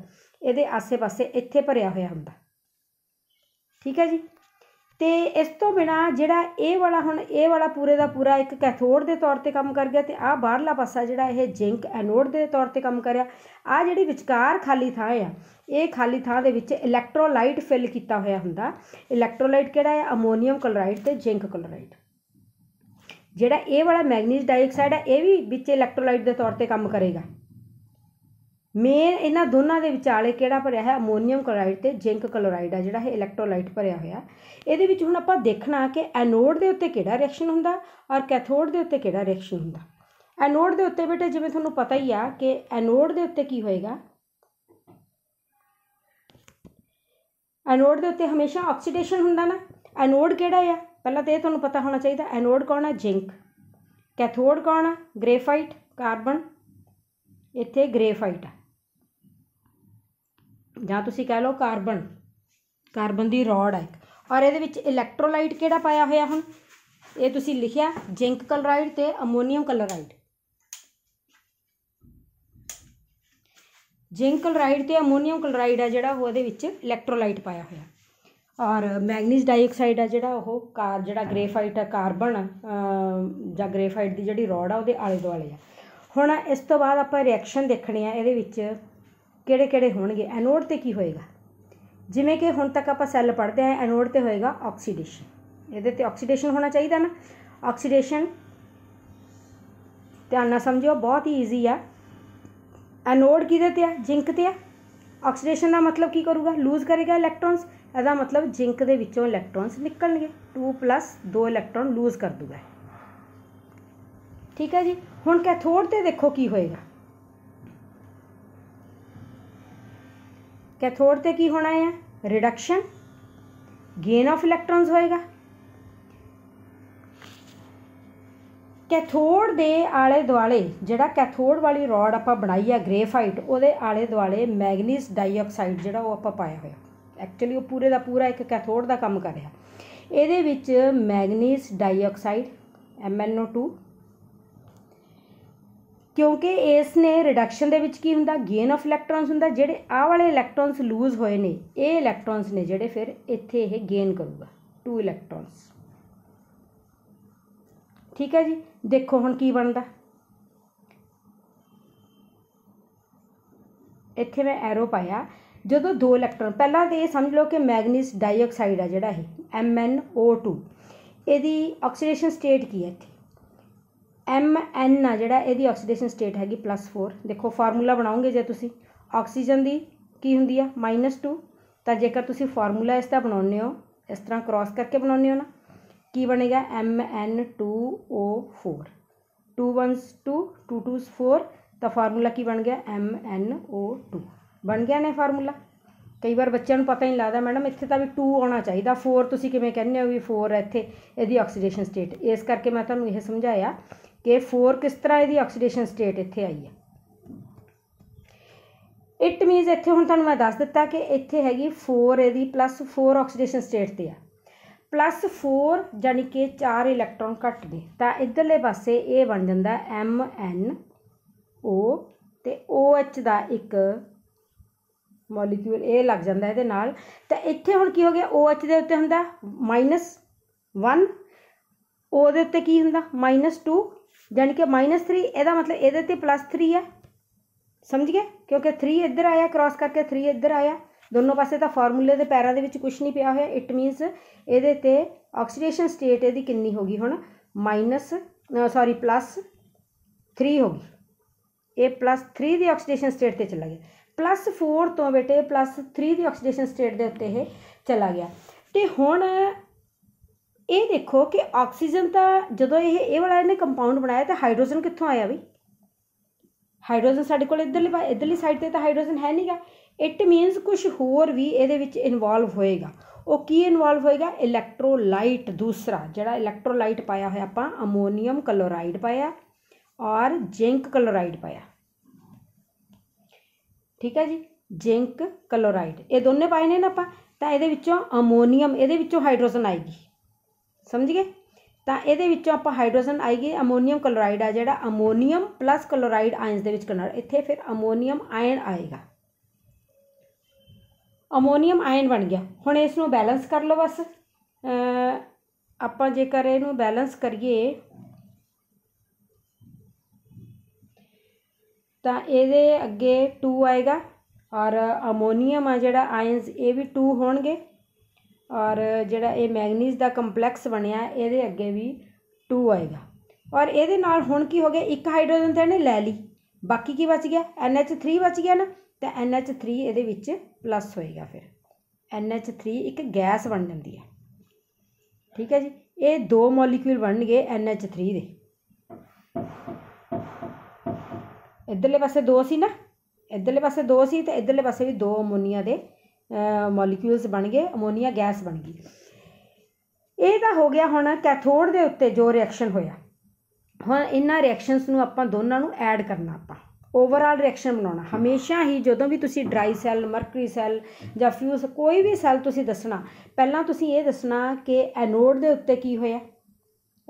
ਇਹਦੇ ਆਸੇ-ਪਾਸੇ ਇੱਥੇ ਭਰਿਆ ਹੋਇਆ ਹੁੰਦਾ ਠੀਕ ਹੈ ਜੀ ਤੇ ਇਸ ਤੋਂ ਬਿਨਾ ਜਿਹੜਾ ਇਹ ਵਾਲਾ ਹੁਣ ਇਹ ਵਾਲਾ ਪੂਰੇ ਦਾ ਪੂਰਾ ਇੱਕ ਕੈਥੋਡ ਦੇ ਤੌਰ ਤੇ ਕੰਮ ਕਰ ਗਿਆ ਤੇ ਆਹ ਬਾਹਰਲਾ ਪਾਸਾ ਜਿਹੜਾ ਇਹ ਜ਼ਿੰਕ ਐਨੋਡ ਦੇ ਤੌਰ ਤੇ ਕੰਮ ਕਰਿਆ ਆ ਜਿਹੜੀ ਵਿਚਕਾਰ ਖਾਲੀ ਥਾਂ ਆ ਇਹ ਖਾਲੀ ਥਾਂ ਦੇ ਵਿੱਚ ਇਲੈਕਟ੍ਰੋਲਾਈਟ ਫਿਲ ਕੀਤਾ ਹੋਇਆ ਹੁੰਦਾ ਇਲੈਕਟ੍ਰੋਲਾਈਟ ਕਿਹੜਾ ਹੈ ਅਮੋਨੀਅਮ ਕਲੋਰਾਈਡ ਤੇ ਜ਼ਿੰਕ ਕਲੋਰਾਈਡ ਜਿਹੜਾ ਇਹ ਵਾਲਾ ਮੈਗਨੀਜ਼ ਡਾਈਆਕਸਾਈਡ ਹੈ ਇਹ ਵੀ ਵਿੱਚ ਇਲੈਕਟ੍ਰੋਲਾਈਟ ਦੇ ਤੌਰ ਤੇ ਕੰਮ ਕਰੇਗਾ ਮੇਨ ਇਹਨਾਂ ਦੋਨਾਂ ਦੇ ਵਿਚਾਲੇ ਕਿਹੜਾ ਭਰਿਆ ਹੈ ਅਮੋਨੀਅਮ ਕਲੋਰਾਈਡ ਤੇ ਜ਼ਿੰਕ ਕਲੋਰਾਈਡ ਆ ਜਿਹੜਾ ਹੈ ਇਲੈਕਟ੍ਰੋਲਾਈਟ ਭਰਿਆ ਹੋਇਆ ਇਹਦੇ ਵਿੱਚ ਹੁਣ ਆਪਾਂ ਦੇਖਣਾ ਕਿ ਐਨੋਡ ਦੇ ਉੱਤੇ ਕਿਹੜਾ ਰਿਐਕਸ਼ਨ ਹੁੰਦਾ ਔਰ ਕੈਥੋਡ ਦੇ ਉੱਤੇ ਕਿਹੜਾ ਰਿਐਕਸ਼ਨ ਹੁੰਦਾ ਐਨੋਡ ਦੇ ਉੱਤੇ ਬੇਟੇ ਜਿਵੇਂ ਤੁਹਾਨੂੰ ਪਤਾ ਹੀ ਆ ਕਿ ਐਨੋਡ ਦੇ ਉੱਤੇ ਕੀ ਹੋਏਗਾ ਐਨੋਡ ਦੇ ਉੱਤੇ ਹਮੇਸ਼ਾ ਆਕਸੀਡੇਸ਼ਨ ਹੁੰਦਾ ਨਾ ਐਨੋਡ ਕਿਹੜਾ ਆ ਪਹਿਲਾਂ ਤੇ ਇਹ ਤੁਹਾਨੂੰ ਪਤਾ ਹੋਣਾ ਚਾਹੀਦਾ ਐਨੋਡ ਕੌਣ ਆ ਜ਼ਿੰਕ ਕੈਥੋਡ ਕੌਣ ਆ ਗ੍ਰੇਫਾਈਟ ਕਾਰਬਨ ਇੱਥੇ ਗ੍ਰੇਫਾਈਟ ਆ ਜਾਂ ਤੁਸੀਂ ਕਹਿ ਲਓ ਕਾਰਬਨ ਕਾਰਬਨ ਦੀ ਰੋਡ ਹੈ ਔਰ ਇਹਦੇ ਵਿੱਚ ਇਲੈਕਟ੍ਰੋਲਾਈਟ ਕਿਹੜਾ ਪਾਇਆ ਹੋਇਆ ਹੁਣ ਇਹ ਤੁਸੀਂ ਲਿਖਿਆ ਜ਼ਿੰਕ ਕਲੋਰਾਈਡ ਤੇ ਅਮੋਨੀਅਮ ਕਲੋਰਾਈਡ ਜ਼ਿੰਕ ਕਲੋਰਾਈਡ ਤੇ ਅਮੋਨੀਅਮ ਕਲੋਰਾਈਡ ਹੈ ਜਿਹੜਾ ਉਹ ਉਹਦੇ ਵਿੱਚ ਇਲੈਕਟ੍ਰੋਲਾਈਟ ਪਾਇਆ ਹੋਇਆ ਔਰ ਮੈਗਨੀਜ਼ ਡਾਈਆਕਸਾਈਡ ਆ ਜਿਹੜਾ ਉਹ ਕਾਰ ਜਿਹੜਾ ਗ੍ਰੇਫਾਈਟ ਆ ਕਾਰਬਨ ਜਾਂ ਗ੍ਰੇਫਾਈਟ ਦੀ ਜਿਹੜੀ ਰੋਡ ਆ ਉਹਦੇ ਆਲੇ ਦੁਆਲੇ ਆ ਹੁਣ ਇਸ ਤੋਂ ਬਾਅਦ ਆਪਾਂ ਰਿਐਕਸ਼ਨ ਦੇਖਣੀ ਆ ਇਹਦੇ ਵਿੱਚ ਕਿਹੜੇ-ਕਿਹੜੇ ਹੋਣਗੇ ਐਨੋਡ ਤੇ ਕੀ ਹੋਏਗਾ ਜਿਵੇਂ ਕਿ ਹੁਣ ਤੱਕ ਆਪਾਂ ਸੈੱਲ ਪੜ੍ਹਦੇ ਆਏ ਐਨੋਡ ਤੇ ਹੋਏਗਾ ਆਕਸੀਡੇਸ਼ਨ ਇਹਦੇ ਤੇ ਆਕਸੀਡੇਸ਼ਨ ਹੋਣਾ ਚਾਹੀਦਾ ਨਾ ਆਕਸੀਡੇਸ਼ਨ ਧਿਆਨ ਨਾਲ ਸਮਝਿਓ ਬਹੁਤ ਹੀ ਈਜ਼ੀ ਆ ਐਨੋਡ ਕਿਹਦੇ ਤੇ ਆ ਜ਼ਿੰਕ ਤੇ ਆ ਆਕਸੀਡੇਸ਼ਨ ਦਾ ਮਤਲਬ ਕੀ ਕਰੂਗਾ ਲੂਜ਼ ਕਰੇਗਾ ਇਲੈਕਟ੍ਰੋਨਸ ਇਹਦਾ ਮਤਲਬ ਜ਼ਿੰਕ ਦੇ ਵਿੱਚੋਂ ਇਲੈਕਟ੍ਰੋਨਸ ਨਿਕਲਣਗੇ 2 2 ਇਲੈਕਟ੍ਰੋਨ ਲੂਜ਼ ਕਰ ਦੂਗਾ ਠੀਕ ਹੈ ਜੀ ਹੁਣ ਕੈਥੋਡ ਤੇ ਦੇਖੋ ਕੀ ਹੋਏਗਾ ਕੈਥੋਡ ਤੇ ਕੀ ਹੋਣਾ ਹੈ ਰਿਡਕਸ਼ਨ ਗੇਨ ਆਫ ਇਲੈਕਟ੍ਰੋਨਸ ਹੋਏਗਾ ਕੈਥੋਡ ਦੇ ਆਲੇ ਦੁਆਲੇ ਜਿਹੜਾ ਕੈਥੋਡ ਵਾਲੀ ਰੋਡ ਆਪਾਂ ਬਣਾਈ ਆ ਗ੍ਰੇਫਾਈਟ ਉਹਦੇ ਆਲੇ ਦੁਆਲੇ ਮੈਗਨੀਸ ਡਾਈਆਕਸਾਈਡ ਜਿਹੜਾ ਉਹ ਆਪਾਂ ਪਾਇਆ ਹੋਇਆ ਐਕਚੁਅਲੀ ਉਹ ਪੂਰੇ ਦਾ ਪੂਰਾ ਇੱਕ ਕੈਥੋਡ ਦਾ ਕੰਮ ਕਰ ਰਿਹਾ ਇਹਦੇ ਵਿੱਚ ਮੈਗਨੀਸ ਡਾਈਆਕਸਾਈਡ MnO2 ਕਿਉਂਕਿ ਇਸ ਨੇ ਰਿਡਕਸ਼ਨ ਦੇ ਵਿੱਚ ਕੀ ਹੁੰਦਾ ਗੇਨ ਆਫ ਇਲੈਕਟ੍ਰੋਨਸ ਹੁੰਦਾ ਜਿਹੜੇ ਆਹ ਵਾਲੇ ਇਲੈਕਟ੍ਰੋਨਸ ਲੂਜ਼ ਹੋਏ ਨੇ ਇਹ ਇਲੈਕਟ੍ਰੋਨਸ ਨੇ ਜਿਹੜੇ ਫਿਰ ਇੱਥੇ ਇਹ ਗੇਨ ਕਰੂਗਾ 2 ਇਲੈਕਟ੍ਰੋਨਸ ਠੀਕ ਹੈ ਜੀ ਦੇਖੋ ਹੁਣ ਕੀ ਬਣਦਾ ਇੱਥੇ ਮੈਂ ਐਰੋ ਪਾਇਆ ਜਦੋਂ ਦੋ ਇਲੈਕਟ੍ਰੋਨ ਪਹਿਲਾਂ ਤੇ ਇਹ ਸਮਝ ਲਓ ਕਿ ਮੈਗਨੀਸ ਡਾਈਆਕਸਾਈਡ ਆ ਜਿਹੜਾ ਇਹ MnO2 ਇਹਦੀ ਆਕਸੀਡੇਸ਼ਨ ਸਟੇਟ ਕੀ ਹੈ एम एन आ जोड़ा यदि ऑक्सीडेशन स्टेट हैगी प्लस फोर देखो फॉर्मूला बनाओगे जो तुम ऑक्सीजन की की होंगी है माइनस टू तो जेकर तुम फॉर्मूला तरह बनाने इस तरह क्रॉस करके बनाने हो ना कि बनेगा M N two O four two one two two two four तो फॉर्मूला की बन गया एम एन ओ टू बन गया ने फॉर्मूला कई बार बच्चों पता ही लगता मैडम इतने तो भी टू आना चाहिए फोर तुम कि कहने भी फोर है इतने यदि ऑक्सीडेशन स्टेट इस करके मैं थोड़ा यह समझाया ਕਿ 4 ਕਿਸ ਤਰ੍ਹਾਂ ਇਹਦੀ ਆਕਸੀਡੇਸ਼ਨ ਸਟੇਟ ਇੱਥੇ ਆਈ ਹੈ ਇਟ ਮੀਨਸ ਇੱਥੇ ਹੁਣ ਤੁਹਾਨੂੰ ਮੈਂ ਦੱਸ ਦਿੱਤਾ ਕਿ ਇੱਥੇ ਹੈਗੀ 4 ਇਹਦੀ ਪਲੱਸ 4 ਆਕਸੀਡੇਸ਼ਨ ਸਟੇਟ ਤੇ ਆ ਪਲੱਸ 4 ਯਾਨੀ ਕਿ 4 ਇਲੈਕਟ੍ਰੋਨ ਘਟ ਗਏ ਤਾਂ ਇਧਰਲੇ ਪਾਸੇ ਇਹ ਬਣ ਜਾਂਦਾ ਐਮ ਐਨ ਓ ਤੇ ਓ ਐਚ ਦਾ ਇੱਕ ਮੋਲੀਕਿਊਲ ਇਹ ਲੱਗ ਜਾਂਦਾ ਇਹਦੇ ਨਾਲ ਤਾਂ ਇੱਥੇ ਹੁਣ ਕੀ ਹੋ ਗਿਆ ਓ ਐਚ ਦੇ ਉੱਤੇ ਹੁੰਦਾ 1 ਉਹਦੇ ਦੇ ਉੱਤੇ ਕੀ ਹੁੰਦਾ 2 ਜਾਨੀ ਕਿ -3 ਇਹਦਾ ਮਤਲਬ ਇਹਦੇ ਤੇ +3 ਹੈ ਸਮਝ ਗਏ ਕਿਉਂਕਿ 3 ਇੱਧਰ ਆਇਆ ਕ੍ਰਾਸ ਕਰਕੇ 3 ਇੱਧਰ ਆਇਆ ਦੋਨੋਂ ਪਾਸੇ ਤਾਂ ਫਾਰਮੂਲੇ ਦੇ ਪੈਰਾਂ ਦੇ ਵਿੱਚ ਕੁਝ ਨਹੀਂ ਪਿਆ ਹੋਇਆ ਇਟ ਮੀਨਸ ਇਹਦੇ ਤੇ ਆਕਸੀਡੇਸ਼ਨ ਸਟੇਟ ਇਹਦੀ ਕਿੰਨੀ ਹੋਗੀ ਹੁਣ ਮਾਈਨਸ ਸੌਰੀ ਪਲੱਸ 3 ਹੋਗੀ ਇਹ ਪਲੱਸ 3 ਦੀ ਆਕਸੀਡੇਸ਼ਨ ਸਟੇਟ ਤੇ ਚਲਾ ਗਿਆ ਪਲੱਸ 4 ਤੋਂ ਬੇਟੇ ਪਲੱਸ 3 ਦੀ ਆਕਸੀਡੇਸ਼ਨ ਸਟੇਟ ਦੇ ਉੱਤੇ ਇਹ ਚਲਾ ਗਿਆ ਤੇ ਹੁਣ ਇਹ ਦੇਖੋ ਕਿ ਆਕਸੀਜਨ ਤਾਂ ਜਦੋਂ ਇਹ ਇਹ ਵਾਲਾ ਇਹਨੇ ਕੰਪਾਊਂਡ ਬਣਾਇਆ ਤਾਂ ਹਾਈਡਰੋਜਨ ਕਿੱਥੋਂ ਆਇਆ ਵੀ ਹਾਈਡਰੋਜਨ ਸਾਡੇ ਕੋਲ ਇਧਰਲੀ ਇਧਰਲੀ ਸਾਈਡ ਤੇ ਤਾਂ ਹਾਈਡਰੋਜਨ ਹੈ ਨਹੀਂਗਾ ਇਟ ਮੀਨਸ ਕੁਝ ਹੋਰ ਵੀ ਇਹਦੇ ਵਿੱਚ ਇਨਵੋਲਵ ਹੋਏਗਾ ਉਹ ਕੀ ਇਨਵੋਲਵ ਹੋਏਗਾ ਇਲੈਕਟ੍ਰੋਲਾਈਟ ਦੂਸਰਾ ਜਿਹੜਾ ਇਲੈਕਟ੍ਰੋਲਾਈਟ ਪਾਇਆ ਹੋਇਆ ਆਪਾਂ ਅਮੋਨੀਅਮ ਕਲੋਰਾਈਡ ਪਾਇਆ ਔਰ ਜ਼ਿੰਕ ਕਲੋਰਾਈਡ ਪਾਇਆ ਠੀਕ ਹੈ ਜੀ ਜ਼ਿੰਕ ਕਲੋਰਾਈਡ ਇਹ ਦੋਨੇ ਪਾਏ ਨੇ ਨਾ ਆਪਾਂ ਤਾਂ ਇਹਦੇ ਵਿੱਚੋਂ ਅਮੋਨੀਅਮ ਇਹਦੇ ਵਿੱਚੋਂ ਹਾਈਡਰੋਜਨ ਆਏਗੀ ਸਮਝ ਗਏ ਤਾਂ ਇਹਦੇ ਵਿੱਚੋਂ ਆਪਾਂ ਹਾਈਡਰੋਜਨ ਆਏਗੀ ਅਮੋਨੀਅਮ ਕਲੋਰਾਈਡ ਆ ਜਿਹੜਾ ਅਮੋਨੀਅਮ ਪਲੱਸ ਕਲੋਰਾਈਡ ਆਇਨਸ ਦੇ ਵਿੱਚ ਕਨਵਰਟ ਇੱਥੇ ਫਿਰ ਅਮੋਨੀਅਮ ਆਇਨ ਆਏਗਾ ਅਮੋਨੀਅਮ ਆਇਨ ਬਣ ਗਿਆ ਹੁਣ ਇਸ ਨੂੰ ਬੈਲੈਂਸ ਕਰ ਲਓ ਬਸ ਆਪਾਂ ਜੇਕਰ ਇਹਨੂੰ ਬੈਲੈਂਸ ਕਰੀਏ ਤਾਂ ਇਹਦੇ ਅੱਗੇ 2 ਆਏਗਾ ਔਰ ਅਮੋਨੀਅਮ ਆ ਜਿਹੜਾ ਆਇਨਸ ਇਹ ਵੀ 2 ਹੋਣਗੇ ਔਰ ਜਿਹੜਾ ਇਹ ਮੈਗਨੀਜ਼ ਦਾ ਕੰਪਲੈਕਸ ਬਣਿਆ ਇਹਦੇ ਅੱਗੇ ਵੀ 2 ਆਏਗਾ ਔਰ ਇਹਦੇ ਨਾਲ ਹੁਣ ਕੀ ਹੋ ਗਿਆ ਇੱਕ ਹਾਈਡਰੋਜਨ ਤਾਂ ਇਹਨੇ ਲੈ ਲਈ ਬਾਕੀ ਕੀ ਬਚ ਗਿਆ NH3 ਬਚ ਗਿਆ ਨਾ ਤਾਂ NH3 ਇਹਦੇ ਵਿੱਚ ਪਲੱਸ ਹੋਏਗਾ ਫਿਰ NH3 ਇੱਕ ਗੈਸ ਬਣ ਜਾਂਦੀ ਹੈ ਠੀਕ ਹੈ ਜੀ ਇਹ ਦੋ ਮੋਲੀਕਿਊਲ ਬਣਨਗੇ NH3 ਦੇ ਇਧਰਲੇ ਪਾਸੇ ਦੋ ਸੀ ਨਾ ਇਧਰਲੇ ਪਾਸੇ ਦੋ ਸੀ ਤੇ ਇਧਰਲੇ ਪਾਸੇ ਵੀ ਦੋ ਅਮੋਨੀਆ ਦੇ ਮੋਲੀਕਿਊਲਸ ਬਣ ਗਏ ਅਮੋਨੀਆ ਗੈਸ ਬਣ ਗਈ ਇਹ ਤਾਂ ਹੋ ਗਿਆ ਹੁਣ ਕੈਥੋਡ ਦੇ ਉੱਤੇ ਜੋ ਰਿਐਕਸ਼ਨ ਹੋਇਆ ਹੁਣ ਇਹਨਾਂ ਰਿਐਕਸ਼ਨਸ ਨੂੰ ਆਪਾਂ ਦੋਨਾਂ ਨੂੰ ਐਡ ਕਰਨਾ ਆਪਾਂ ਓਵਰਆਲ ਰਿਐਕਸ਼ਨ ਬਣਾਉਣਾ ਹਮੇਸ਼ਾ ਹੀ ਜਦੋਂ ਵੀ ਤੁਸੀਂ ਡਰਾਈ ਸੈੱਲ ਮਰਕਰੀ ਸੈੱਲ ਜਾਂ ਫਿਊਸ ਕੋਈ ਵੀ ਸੈੱਲ ਤੁਸੀਂ ਦੱਸਣਾ ਪਹਿਲਾਂ ਤੁਸੀਂ ਇਹ ਦੱਸਣਾ ਕਿ ਐਨੋਡ ਦੇ ਉੱਤੇ ਕੀ ਹੋਇਆ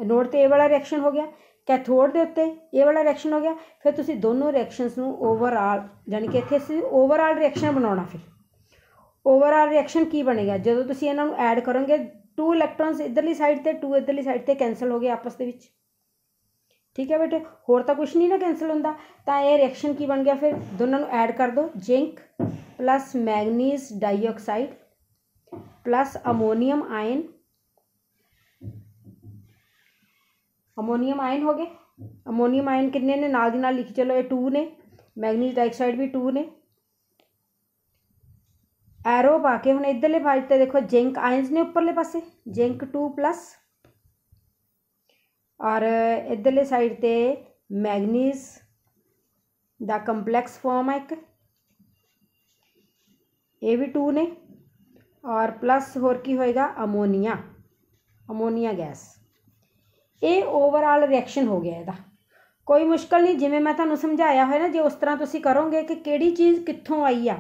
ਐਨੋਡ ਤੇ ਇਹ ਵਾਲਾ ਰਿਐਕਸ਼ਨ ਹੋ ਗਿਆ ਕੈਥੋਡ ਦੇ ਉੱਤੇ ਇਹ ਵਾਲਾ ਰਿਐਕਸ਼ਨ ਹੋ ਗਿਆ ਫਿਰ ਤੁਸੀਂ ਦੋਨੋਂ ਰਿਐਕਸ਼ਨਸ ਨੂੰ ਓਵਰਆਲ ਯਾਨੀ ਕਿ ਇੱਥੇ ਸੀ ਓਵਰਆਲ ਰਿਐਕਸ਼ਨ ਬਣਾਉਣਾ ਫਿਰ ਓਵਰਆਲ ਰਿਐਕਸ਼ਨ ਕੀ ਬਣੇਗਾ ਜਦੋਂ ਤੁਸੀਂ ਇਹਨਾਂ ਨੂੰ ਐਡ ਕਰੋਗੇ 2 ਇਲੈਕਟ੍ਰੋਨਸ ਇਧਰਲੀ ਸਾਈਡ ਤੇ 2 ਇਧਰਲੀ ਸਾਈਡ ਤੇ ਕੈਨਸਲ ਹੋ ਗਏ ਆਪਸ ਦੇ ਵਿੱਚ ਠੀਕ ਹੈ ਬੇਟੇ ਹੋਰ ਤਾਂ ਕੁਝ ਨਹੀਂ ਨਾ ਕੈਨਸਲ ਹੁੰਦਾ ਤਾਂ ਇਹ ਰਿਐਕਸ਼ਨ ਕੀ ਬਣ ਗਿਆ ਫਿਰ ਦੋਨਾਂ ਨੂੰ ਐਡ ਕਰ ਦਿਓ zinc plus manganese dioxide plus ammonium ion ammonium ion ਹੋ ਗਏ ਅਮੋਨੀਅਮ ਆਇਨ ਕਿੰਨੇ ਨੇ ਨਾਲ ਦੀ ਨਾਲ ਲਿਖ ਚਲੋ ਇਹ 2 ਨੇ ਮੈਗਨੀਜ਼ ਡਾਈਆਕਸਾਈਡ ਵੀ 2 ਨੇ एरो पा के हम इधर इधरले पाते देखो जिंक आयंस ने उपरले पास जिंक टू प्लस और इधरले साइड से मैगनीज का कंपलैक्स फॉर्म है एक ये भी टू ने और प्लस होर की होएगा अमोनिया अमोनिया गैस ये ओवरऑल रिएक्शन हो गया यदा कोई मुश्किल नहीं जिमें मैं तुम्हें समझाया हो जो उस तरह तुम करोगे कि चीज़ कितों आई है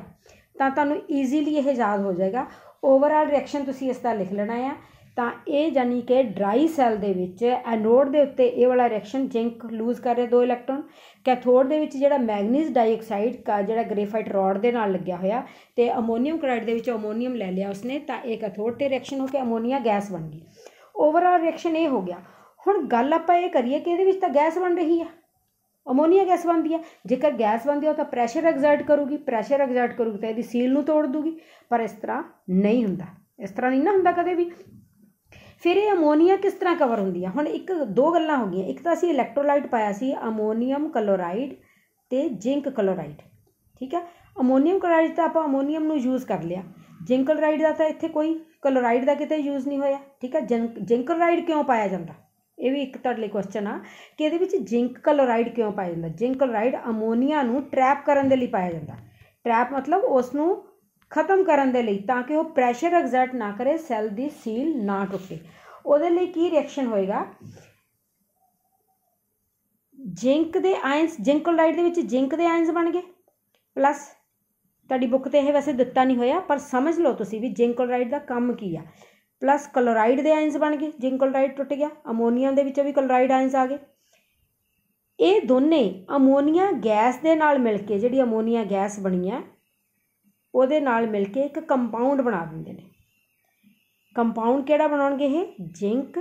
ਤਾਂ ਤੁਹਾਨੂੰ ਈਜ਼ੀਲੀ ਇਹ ਯਾਦ ਹੋ ਜਾਏਗਾ ਓਵਰਆਲ ਰਿਐਕਸ਼ਨ ਤੁਸੀਂ ਇਸ ਦਾ ਲਿਖ ਲੈਣਾ ਆ ਤਾਂ ਇਹ ਜਾਨੀ ਕਿ ਡਰਾਈ ਸੈੱਲ ਦੇ ਵਿੱਚ ਐਨੋਡ ਦੇ ਉੱਤੇ ਇਹ ਵਾਲਾ ਰਿਐਕਸ਼ਨ ਜ਼ਿੰਕ ਲੂਜ਼ ਕਰ ਰਿਹਾ ਦੋ ਇਲੈਕਟ੍ਰੋਨ ਕੈਥੋਡ ਦੇ ਵਿੱਚ ਜਿਹੜਾ ਮੈਗਨੀਜ਼ ਡਾਈਆਕਸਾਈਡ ਦਾ ਜਿਹੜਾ ਗ੍ਰੇਫਾਈਟ ਰੋਡ ਦੇ ਨਾਲ ਲੱਗਿਆ ਹੋਇਆ ਤੇ ਅਮੋਨੀਅਮ ਕਲਾਈਡ ਦੇ ਵਿੱਚ ਅਮੋਨੀਅਮ ਲੈ ਲਿਆ ਉਸਨੇ ਤਾਂ ਇਹ ਕੈਥੋਡ ਤੇ ਰਿਐਕਸ਼ਨ ਹੋ ਕੇ ਅਮੋਨੀਆ ਗੈਸ ਬਣ ਗਈ ਓਵਰਆਲ ਰਿਐਕਸ਼ਨ ਇਹ ਹੋ ਗਿਆ ਹੁਣ ਗੱਲ ਆਪਾਂ ਇਹ ਕਰੀਏ ਕਿ ਇਹਦੇ ਵਿੱਚ ਤਾਂ ਗੈਸ ਬਣ ਰਹੀ ਹੈ ਅਮੋਨੀਆ ਗੈਸ ਬਣਦੀ ਹੈ ਜੇਕਰ ਗੈਸ ਬਣਦੀ ਹੈ ਤਾਂ ਪ੍ਰੈਸ਼ਰ ਐਗਜ਼ਰਟ ਕਰੂਗੀ ਪ੍ਰੈਸ਼ਰ ਐਗਜ਼ਰਟ ਕਰੂਗੀ ਤਾਂ ਇਹਦੀ ਸੀਲ ਨੂੰ ਤੋੜ ਦੂਗੀ ਪਰ ਇਸ ਤਰ੍ਹਾਂ ਨਹੀਂ ਹੁੰਦਾ ਇਸ ਤਰ੍ਹਾਂ ਨਹੀਂ ਨਾ ਹੁੰਦਾ ਕਦੇ ਵੀ ਫਿਰ ਇਹ ਅਮੋਨੀਆ ਕਿਸ ਤਰ੍ਹਾਂ ਕਵਰ ਹੁੰਦੀ ਹੈ ਹੁਣ ਇੱਕ ਦੋ ਗੱਲਾਂ ਹੋ ਗਈਆਂ ਇੱਕ ਤਾਂ ਅਸੀਂ ਇਲੈਕਟ੍ਰੋਲਾਈਟ ਪਾਇਆ ਸੀ ਅਮੋਨੀਅਮ ਕਲੋਰਾਈਡ ਤੇ ਜ਼ਿੰਕ ਕਲੋਰਾਈਡ ਠੀਕ ਹੈ ਅਮੋਨੀਅਮ ਕਲੋਰਾਈਡ ਤਾਂ ਆਪਾਂ ਅਮੋਨੀਅਮ ਨੂੰ ਯੂਜ਼ ਕਰ ਲਿਆ ਜ਼ਿੰਕ ਕਲੋਰਾਈਡ ਦਾ ਤਾਂ ਇੱਥੇ ਕੋਈ ਕਲੋਰਾਈਡ ਦਾ ਕਿਤੇ ਯੂਜ਼ ਨਹੀਂ ਹੋਇਆ ਠੀਕ ਹੈ ਜ਼ਿੰਕ ਕਲੋਰਾਈਡ ਕਿਉਂ ਪਾਇਆ ਜਾਂਦਾ ਇਹ ਵੀ ਇੱਕ ਤੁਹਾਡੇ ਲਈ ਕੁਐਸਚਨ ਆ ਕਿ ਇਹਦੇ ਵਿੱਚ ਜ਼ਿੰਕ ਕਲੋਰਾਈਡ ਕਿਉਂ ਪਾਇਆ ਜਾਂਦਾ ਜ਼ਿੰਕ ਕਲੋਰਾਈਡ ਅਮੋਨੀਆ ਨੂੰ ਟ੍ਰੈਪ ਕਰਨ ਦੇ ਲਈ ਪਾਇਆ ਜਾਂਦਾ ਟ੍ਰੈਪ ਮਤਲਬ ਉਸ ਨੂੰ ਖਤਮ ਕਰਨ ਦੇ ਲਈ ਤਾਂ ਕਿ ਉਹ ਪ੍ਰੈਸ਼ਰ ਐਗਜ਼ਰਟ ਨਾ ਕਰੇ ਸੈੱਲ ਦੀ ਸੀਲ ਨਾ ਟੁੱਟੇ ਉਹਦੇ ਲਈ ਕੀ ਰਿਐਕਸ਼ਨ ਹੋਏਗਾ ਜ਼ਿੰਕ ਦੇ ਆਇਨਸ ਜ਼ਿੰਕ ਕਲੋਰਾਈਡ ਦੇ ਵਿੱਚ ਜ਼ਿੰਕ ਦੇ ਆਇਨਸ ਬਣ ਗਏ ਪਲੱਸ ਤੁਹਾਡੀ ਬੁੱਕ ਤੇ ਇਹ ਵੈਸੇ ਦਿੱਤਾ ਨਹੀਂ ਹੋਇਆ ਪਰ ਸਮਝ ਲਓ ਤੁਸੀਂ ਵੀ ਜ਼ਿੰਕ ਕਲੋਰਾਈਡ ਦਾ ਕੰਮ ਕੀ ਆ ਪਲੱਸ ਕਲੋਰਾਈਡ ਦੇ ਆਇਨਸ ਬਣ ਗਏ ਜਿੰਕ ਕਲੋਰਾਈਡ ਟੁੱਟ ਗਿਆ ਅਮੋਨੀਆ ਦੇ ਵਿੱਚੋਂ ਵੀ ਕਲੋਰਾਈਡ ਆਇਨਸ ਆ ਗਏ ਇਹ ਦੋਨੇ ਅਮੋਨੀਆ ਗੈਸ ਦੇ ਨਾਲ ਮਿਲ ਕੇ ਜਿਹੜੀ ਅਮੋਨੀਆ ਗੈਸ ਬਣੀ ਹੈ ਉਹਦੇ ਨਾਲ ਮਿਲ ਕੇ ਇੱਕ ਕੰਪਾਊਂਡ ਬਣਾ ਦਿੰਦੇ ਨੇ ਕੰਪਾਊਂਡ ਕਿਹੜਾ ਬਣਾਉਣਗੇ ਇਹ ਜ਼ਿੰਕ